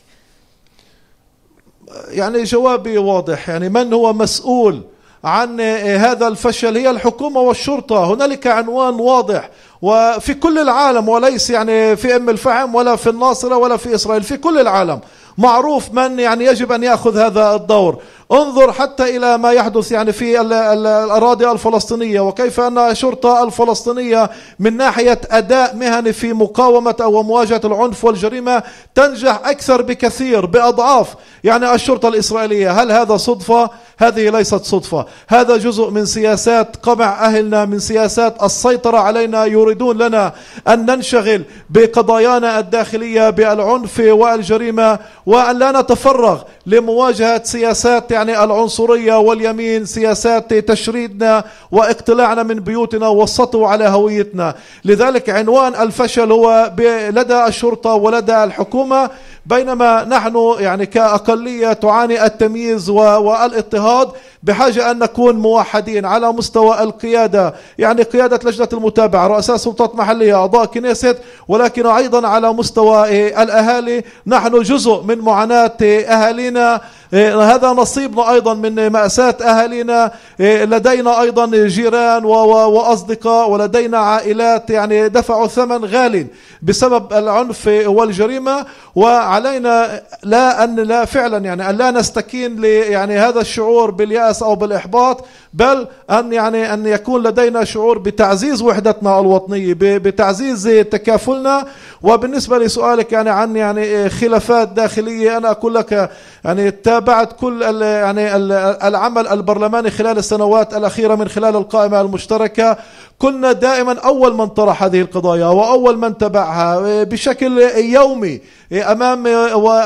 يعني جوابي واضح يعني من هو مسؤول عن آه، هذا الفشل هي الحكومة والشرطة هنالك عنوان واضح وفي كل العالم وليس يعني في أم الفحم ولا في الناصرة ولا في إسرائيل في كل العالم معروف من يعني يجب أن يأخذ هذا الدور انظر حتى إلى ما يحدث يعني في الأراضي الفلسطينية وكيف أن الشرطة الفلسطينية من ناحية أداء مهني في مقاومة أو مواجهة العنف والجريمة تنجح أكثر بكثير بأضعاف يعني الشرطة الإسرائيلية هل هذا صدفة؟ هذه ليست صدفة هذا جزء من سياسات قمع أهلنا من سياسات السيطرة علينا يريدون لنا أن ننشغل بقضايانا الداخلية بالعنف والجريمة وأن لا نتفرغ لمواجهة سياسات يعني يعني العنصرية واليمين سياسات تشريدنا واقتلاعنا من بيوتنا والسطو على هويتنا لذلك عنوان الفشل هو لدى الشرطة ولدى الحكومة بينما نحن يعني كأقلية تعاني التمييز والاضطهاد بحاجة أن نكون موحدين على مستوى القيادة يعني قيادة لجنة المتابعة رؤساء سلطات محلية أعضاء كنيسة ولكن أيضا على مستوى الأهالي نحن جزء من معاناة أهالينا هذا نصيبنا أيضا من مأساة أهالينا لدينا أيضا جيران وأصدقاء ولدينا عائلات يعني دفعوا ثمن غال بسبب العنف والجريمة وعلى علينا لا أن لا فعلا يعني أن لا نستكين يعني هذا الشعور باليأس أو بالإحباط بل أن يعني أن يكون لدينا شعور بتعزيز وحدتنا الوطنية بتعزيز تكافلنا وبالنسبة لسؤالك يعني عن يعني خلافات داخلية أنا أقول لك يعني تابعت كل يعني العمل البرلماني خلال السنوات الأخيرة من خلال القائمة المشتركة كنا دائما أول من طرح هذه القضايا وأول من تبعها بشكل يومي أمام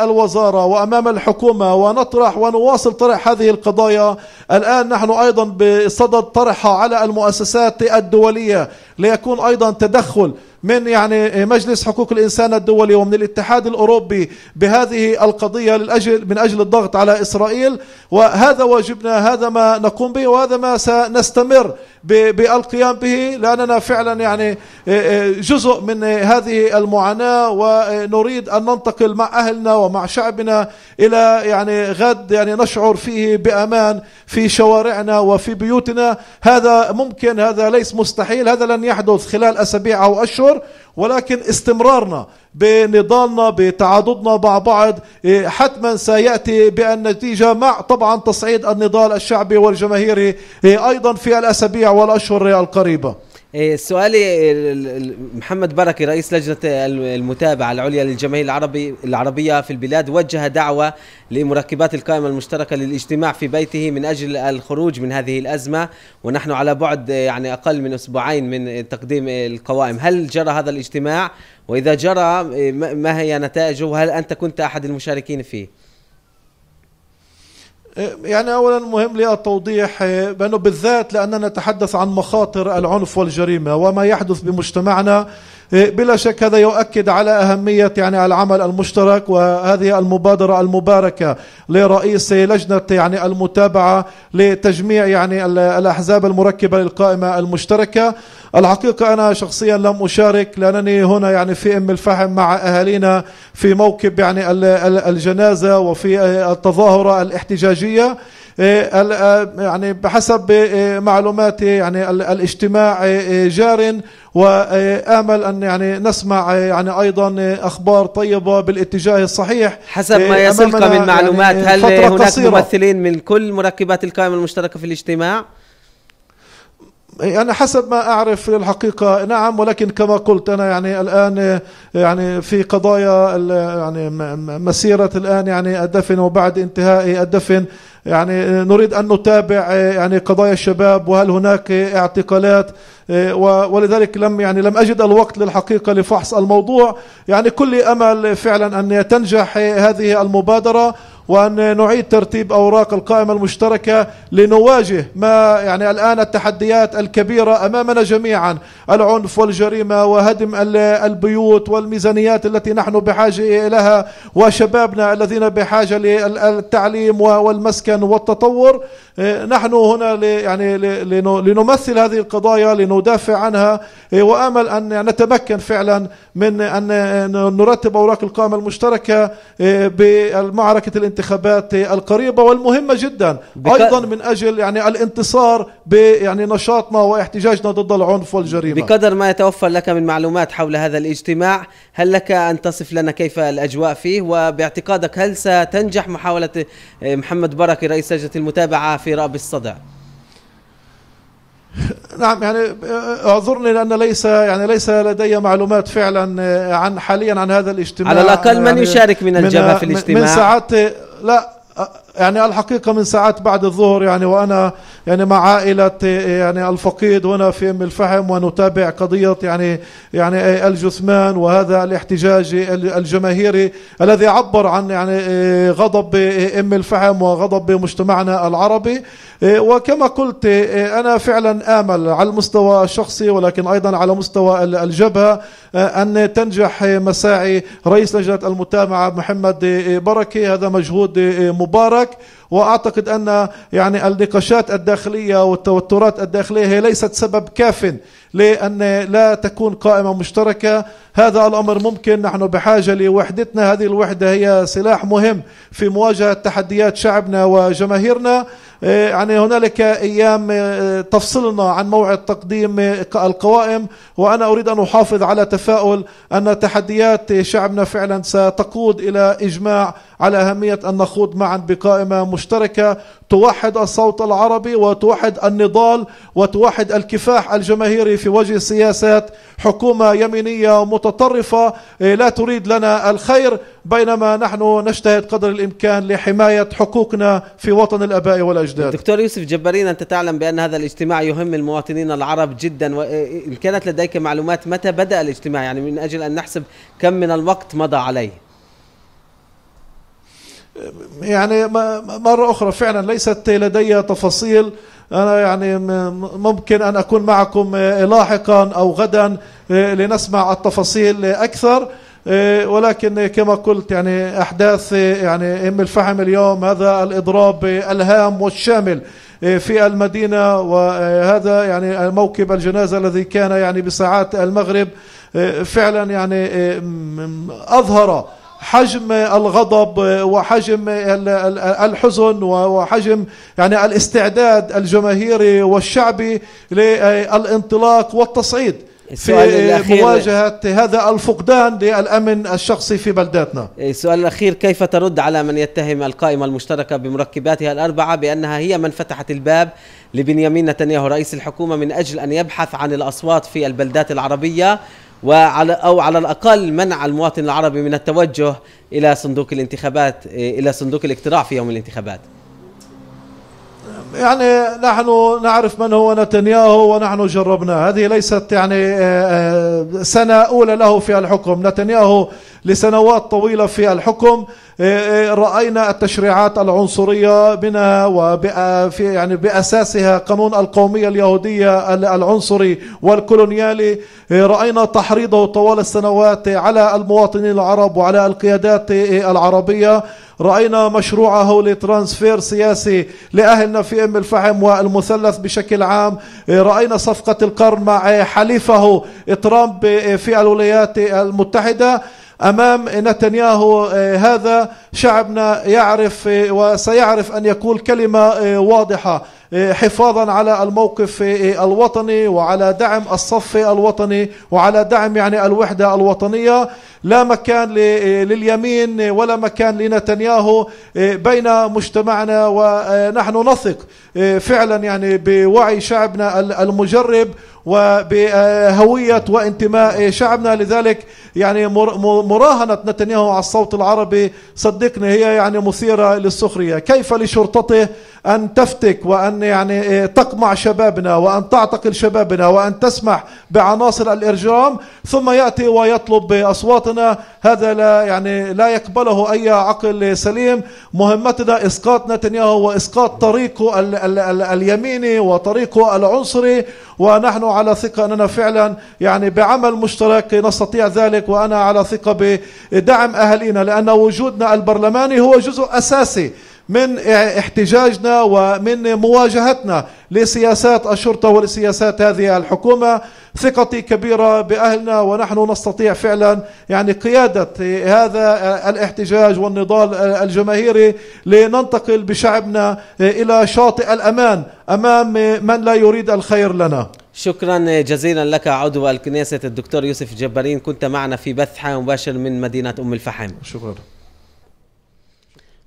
الوزارة وأمام الحكومة ونطرح ونواصل طرح هذه القضايا الآن نحن أيضا بصدد طرحها على المؤسسات الدولية ليكون أيضا تدخل من يعني مجلس حقوق الإنسان الدولي ومن الاتحاد الأوروبي بهذه القضية للأجل من أجل الضغط على إسرائيل وهذا واجبنا هذا ما نقوم به وهذا ما سنستمر بالقيام به لأننا فعلا يعني آه، آه، جزء من هذه المعاناة ونريد أن ننتقل مع أهلنا ومع شعبنا إلى يعني غد يعني نشعر فيه بأمان في شوارعنا وفي بيوتنا هذا ممكن هذا ليس مستحيل هذا لن يحدث خلال أسابيع أو أشهر اكثر ولكن استمرارنا بنضالنا بتعاضدنا مع بعض إيه، حتما سياتي بالنتيجه مع طبعا تصعيد النضال الشعبي والجماهيري إيه، ايضا في الاسابيع والاشهر القريبه إيه، سؤالي إيه، محمد بركي رئيس لجنة المتابعة العليا للجمعية العربي العربية في البلاد وجه دعوة لمركبات القائمة المشتركة للاجتماع في بيته من أجل الخروج من هذه الأزمة ونحن على بعد إيه، يعني أقل من أسبوعين من تقديم القوائم هل جرى هذا الاجتماع وإذا جرى ما هي نتائجه وهل أنت كنت أحد المشاركين فيه؟ يعني اولا مهم لي التوضيح آه، بانه بالذات لاننا نتحدث عن مخاطر العنف والجريمه وما يحدث بمجتمعنا إيه، بلا شك هذا يؤكد على أهمية يعني العمل المشترك وهذه المبادرة المباركة لرئيس لجنة يعني المتابعة لتجميع يعني الأحزاب المركبة للقائمة المشتركة الحقيقة أنا شخصيا لم أشارك لأنني هنا يعني في أم الفحم مع أهالينا في موكب يعني الجنازة وفي آه، التظاهرة الاحتجاجية إيه، آه، يعني بحسب إيه، معلوماتي يعني الاجتماع جار وآمل أن يعني نسمع يعني أيضا أخبار طيبة بالاتجاه الصحيح حسب ما يصلك من يعني معلومات يعني هل هناك قصيرة. ممثلين من كل مركبات القائمة المشتركة في الاجتماع؟ أنا يعني حسب ما أعرف الحقيقة نعم ولكن كما قلت أنا يعني الآن يعني في قضايا يعني مسيرة الآن يعني الدفن وبعد انتهاء الدفن يعني آه، نريد أن نتابع آه، يعني قضايا الشباب وهل هناك اعتقالات آه، ولذلك لم يعني لم أجد الوقت للحقيقة لفحص الموضوع يعني كل أمل فعلا أن تنجح هذه المبادرة وأن نعيد ترتيب أوراق القائمة المشتركة لنواجه ما يعني الآن التحديات الكبيرة أمامنا جميعا العنف والجريمة وهدم البيوت والميزانيات التي نحن بحاجة إليها وشبابنا الذين بحاجة للتعليم والمسكن والتطور إيه، نحن هنا يعني لنمثل هذه القضايا لندافع عنها إيه، وامل ان نتمكن فعلا من ان نرتب اوراق القائمه المشتركه إيه، بمعركه الانتخابات القريبه والمهمه جدا ايضا من اجل يعني الانتصار يعني نشاطنا واحتجاجنا ضد العنف والجريمه بقدر ما يتوفر لك من معلومات حول هذا الاجتماع هل لك ان تصف لنا كيف الاجواء فيه وباعتقادك هل ستنجح محاوله محمد بركي رئيس لجنه المتابعه في الحافرة بالصدع نعم يعني آه، اعذرني لان ليس يعني ليس لدي معلومات فعلا آه، عن حاليا عن هذا الاجتماع على الاقل من يعني يشارك من الجبهه في آه، الاجتماع من ساعات لا يعني الحقيقة من ساعات بعد الظهر يعني وأنا يعني مع عائلة يعني الفقيد هنا في أم الفحم ونتابع قضية يعني يعني الجثمان وهذا الاحتجاج الجماهيري الذي عبر عن يعني غضب أم الفحم وغضب مجتمعنا العربي وكما قلت أنا فعلا آمل على المستوى الشخصي ولكن أيضا على مستوى الجبهة أن تنجح مساعي رئيس لجنة المتابعة محمد بركي هذا مجهود مبارك Antioch واعتقد ان يعني النقاشات الداخليه والتوترات الداخليه هي ليست سبب كاف لان لا تكون قائمه مشتركه هذا الامر ممكن نحن بحاجه لوحدتنا هذه الوحده هي سلاح مهم في مواجهه تحديات شعبنا وجماهيرنا يعني هنالك ايام آه، تفصلنا عن موعد تقديم آه، القوائم وانا اريد ان احافظ على تفاؤل ان تحديات شعبنا فعلا ستقود الى اجماع على اهميه ان نخوض معا بقائمه مشتركة توحد الصوت العربي وتوحد النضال وتوحد الكفاح الجماهيري في وجه سياسات حكومة يمينية متطرفة إيه، لا تريد لنا الخير بينما نحن نجتهد قدر الإمكان لحماية حقوقنا في وطن الأباء والأجداد دكتور يوسف جبارين أنت تعلم بأن هذا الاجتماع يهم المواطنين العرب جدا وإن إيه، إيه، كانت لديك معلومات متى بدأ الاجتماع يعني من أجل أن نحسب كم من الوقت مضى عليه يعني مرة أخرى فعلا ليست لدي تفاصيل أنا يعني ممكن أن أكون معكم آه، لاحقا أو غدا آه، لنسمع التفاصيل أكثر آه، ولكن كما قلت يعني أحداث يعني أم الفحم اليوم هذا الإضراب الهام والشامل في المدينة وهذا يعني موكب الجنازة الذي كان يعني بساعات المغرب فعلا يعني أظهر حجم الغضب وحجم الحزن وحجم يعني الاستعداد الجماهيري والشعبي للانطلاق والتصعيد في مواجهة هذا الفقدان للأمن الشخصي في بلداتنا السؤال الأخير كيف ترد على من يتهم القائمة المشتركة بمركباتها الأربعة بأنها هي من فتحت الباب لبنيامين نتنياهو رئيس الحكومة من أجل أن يبحث عن الأصوات في البلدات العربية وعلى او على الاقل منع المواطن العربي من التوجه الى صندوق الانتخابات الى صندوق الاقتراع في يوم الانتخابات يعني نحن نعرف من هو نتنياهو ونحن جربناه هذه ليست يعني آه، آه، سنة أولى له في الحكم نتنياهو لسنوات طويلة في الحكم آه، رأينا التشريعات العنصرية منها وفي يعني بأساسها قانون القومية اليهودية العنصري والكولونيالي رأينا تحريضه طوال السنوات على المواطنين العرب وعلى القيادات العربية رأينا مشروعه لترانسفير سياسي لأهلنا في أم الفحم والمثلث بشكل عام رأينا صفقة القرن مع حليفه ترامب في الولايات المتحدة امام نتنياهو آه، هذا شعبنا يعرف آه، وسيعرف ان يقول كلمه آه، واضحه حفاظا على الموقف الوطني وعلى دعم الصف الوطني وعلى دعم يعني الوحدة الوطنية لا مكان لليمين ولا مكان لنتنياهو بين مجتمعنا ونحن نثق فعلا يعني بوعي شعبنا المجرب وبهوية وانتماء شعبنا لذلك يعني مراهنة نتنياهو على الصوت العربي صدقني هي يعني مثيرة للسخرية كيف لشرطته أن تفتك وأن يعني تقمع شبابنا وأن تعتقل شبابنا وأن تسمح بعناصر الإرجام ثم يأتي ويطلب بأصواتنا هذا لا يعني لا يقبله أي عقل سليم مهمتنا إسقاط نتنياهو وإسقاط طريقه ال ال ال اليميني وطريقه العنصري ونحن على ثقة أننا فعلا يعني بعمل مشترك نستطيع ذلك وأنا على ثقة بدعم أهلنا لأن وجودنا البرلماني هو جزء أساسي من احتجاجنا ومن مواجهتنا لسياسات الشرطة ولسياسات هذه الحكومة ثقتي كبيرة بأهلنا ونحن نستطيع فعلا يعني قيادة هذا الاحتجاج والنضال الجماهيري لننتقل بشعبنا إلى شاطئ الأمان أمام من لا يريد الخير لنا شكرا جزيلا لك عضو الكنيسة الدكتور يوسف جبارين كنت معنا في بث حي مباشر من مدينة أم الفحم شكرا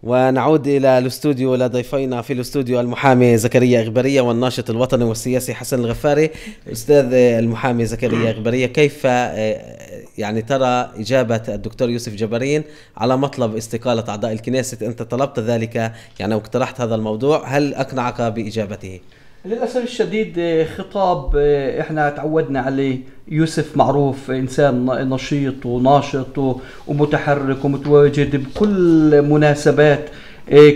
ونعود إلى الاستوديو لضيفينا في الاستوديو المحامي زكريا إغبرية والناشط الوطني والسياسي حسن الغفاري أستاذ المحامي زكريا إغبرية كيف آه، يعني ترى إجابة الدكتور يوسف جبرين على مطلب استقالة أعضاء الكنيسة أنت طلبت ذلك يعني واقترحت هذا الموضوع هل أقنعك بإجابته؟ للاسف الشديد آه، خطاب آه، احنا تعودنا عليه يوسف معروف آه، انسان نشيط وناشط ومتحرك ومتواجد بكل مناسبات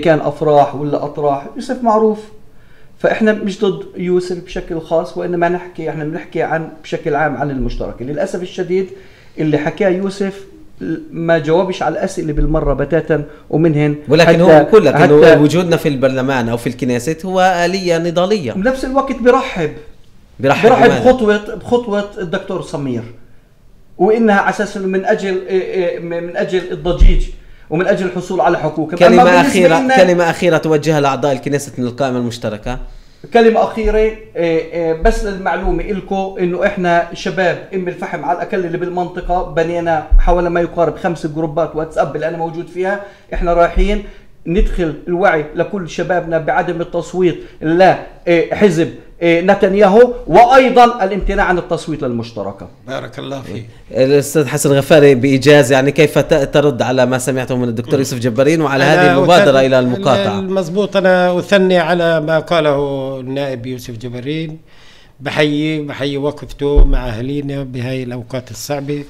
كان افراح ولا اطراح يوسف معروف فاحنا مش ضد يوسف بشكل خاص وانما نحكي احنا بنحكي عن بشكل عام عن المشتركه للاسف الشديد اللي حكاه يوسف ما جاوبش على الاسئله بالمره بتاتا ومنهن ولكن هو بقول لك انه وجودنا في البرلمان او في الكنيست هو اليه نضاليه بنفس الوقت برحب برحب, برحب بخطوه بخطوه الدكتور سمير وانها على اساس من اجل إيه- إيه- من اجل الضجيج ومن اجل الحصول على حقوق كلمه اخيره كلمه اخيره توجهها لاعضاء الكنيست من القائمه المشتركه كلمة أخيرة إيه، إيه، بس للمعلومة لكم إنه إحنا شباب أم الفحم على الأقل اللي بالمنطقة بنينا حوالي ما يقارب خمس جروبات واتساب اللي أنا موجود فيها إحنا رايحين ندخل الوعي لكل شبابنا بعدم التصويت لحزب إيه، نتنياهو وايضا الامتناع عن التصويت للمشتركه. بارك الله فيك. إيه، الاستاذ حسن غفاري بايجاز يعني كيف ترد على ما سمعته من الدكتور يوسف جبارين وعلى هذه المبادره الى المقاطعه؟ مضبوط انا اثني على ما قاله النائب يوسف جبارين بحيي بحيي وقفته مع اهالينا بهاي الاوقات الصعبه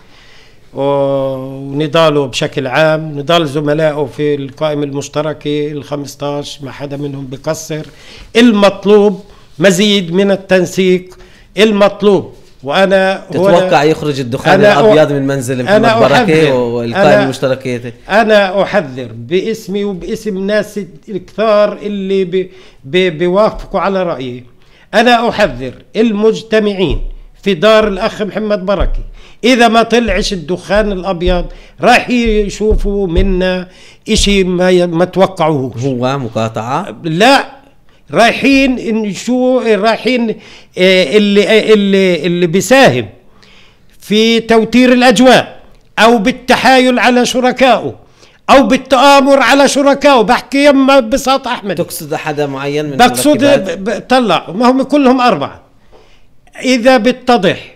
ونضاله بشكل عام نضال زملائه في القائمة المشتركة ال 15 ما حدا منهم بقصر المطلوب مزيد من التنسيق المطلوب وانا تتوقع يخرج الدخان الابيض من منزل محمد بركه والقائمه المشتركه انا احذر باسمي وباسم ناس الكثار اللي بيوافقوا على رايي انا احذر المجتمعين في دار الاخ محمد بركه اذا ما طلعش الدخان الابيض راح يشوفوا منا شيء ما ما توقعوهوش هو مقاطعه لا رايحين شو رايحين آه، اللي آه، اللي اللي بيساهم في توتير الاجواء او بالتحايل على شركائه او بالتآمر على شركائه بحكي يما بساط احمد تقصد حدا معين من بقصد طلع ما هم كلهم اربعه اذا بتضح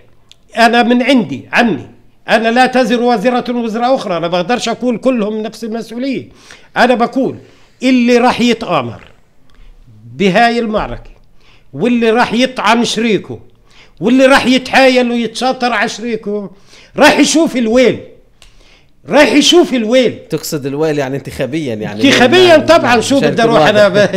انا من عندي عني انا لا تزر وازره وزر اخرى انا بقدرش اقول كلهم نفس المسؤوليه انا بقول اللي راح يتآمر بهاي المعركة واللي راح يطعن شريكه واللي راح يتحايل ويتشاطر على شريكه راح يشوف الويل راح يشوف الويل تقصد الويل يعني انتخابيا يعني انتخابيا طبعا شو بدي اروح انا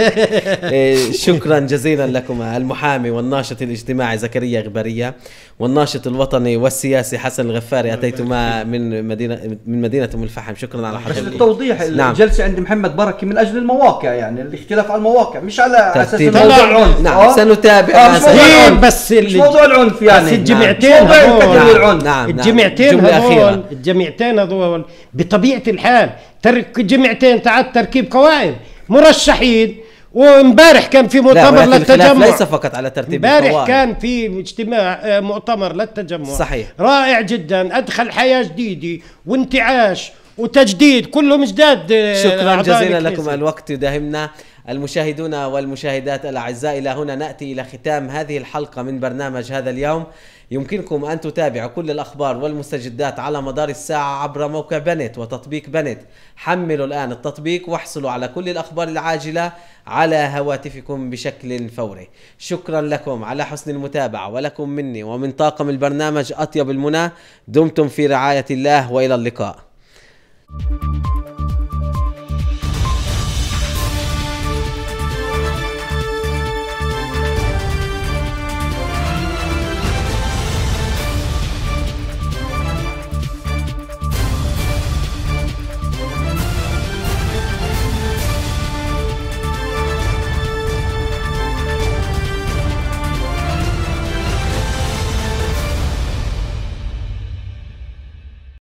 شكرا جزيلا لكم المحامي والناشط الاجتماعي زكريا غبريه والناشط الوطني والسياسي حسن الغفاري اتيتما من مدينه من مدينه ام الفحم شكرا على حضرتك بس للتوضيح نعم. الجلسه عند محمد بركي من اجل المواقع يعني الاختلاف على المواقع مش على اساس موضوع نعم. العنف نعم أه؟ سنتابع آه مش موضوع العنف بس مش موضوع العنف يعني الجمعتين نعم. هذول نعم، نعم. الجمعتين هذول الجمعتين هذول بطبيعه الحال ترك جمعتين تعاد تركيب قوائم مرشحين وامبارح كان في مؤتمر للتجمع ليس فقط على ترتيب امبارح كان في اجتماع آه، مؤتمر للتجمع صحيح رائع جدا ادخل حياه جديده وانتعاش وتجديد كلهم جداد آه، شكرا جزيلا لكم الوقت يداهمنا المشاهدون والمشاهدات الاعزاء الى هنا ناتي الى ختام هذه الحلقه من برنامج هذا اليوم يمكنكم أن تتابعوا كل الأخبار والمستجدات على مدار الساعة عبر موقع بنت وتطبيق بنت حملوا الآن التطبيق واحصلوا على كل الأخبار العاجلة على هواتفكم بشكل فوري شكرا لكم على حسن المتابعة ولكم مني ومن طاقم البرنامج أطيب المنى دمتم في رعاية الله وإلى اللقاء thank you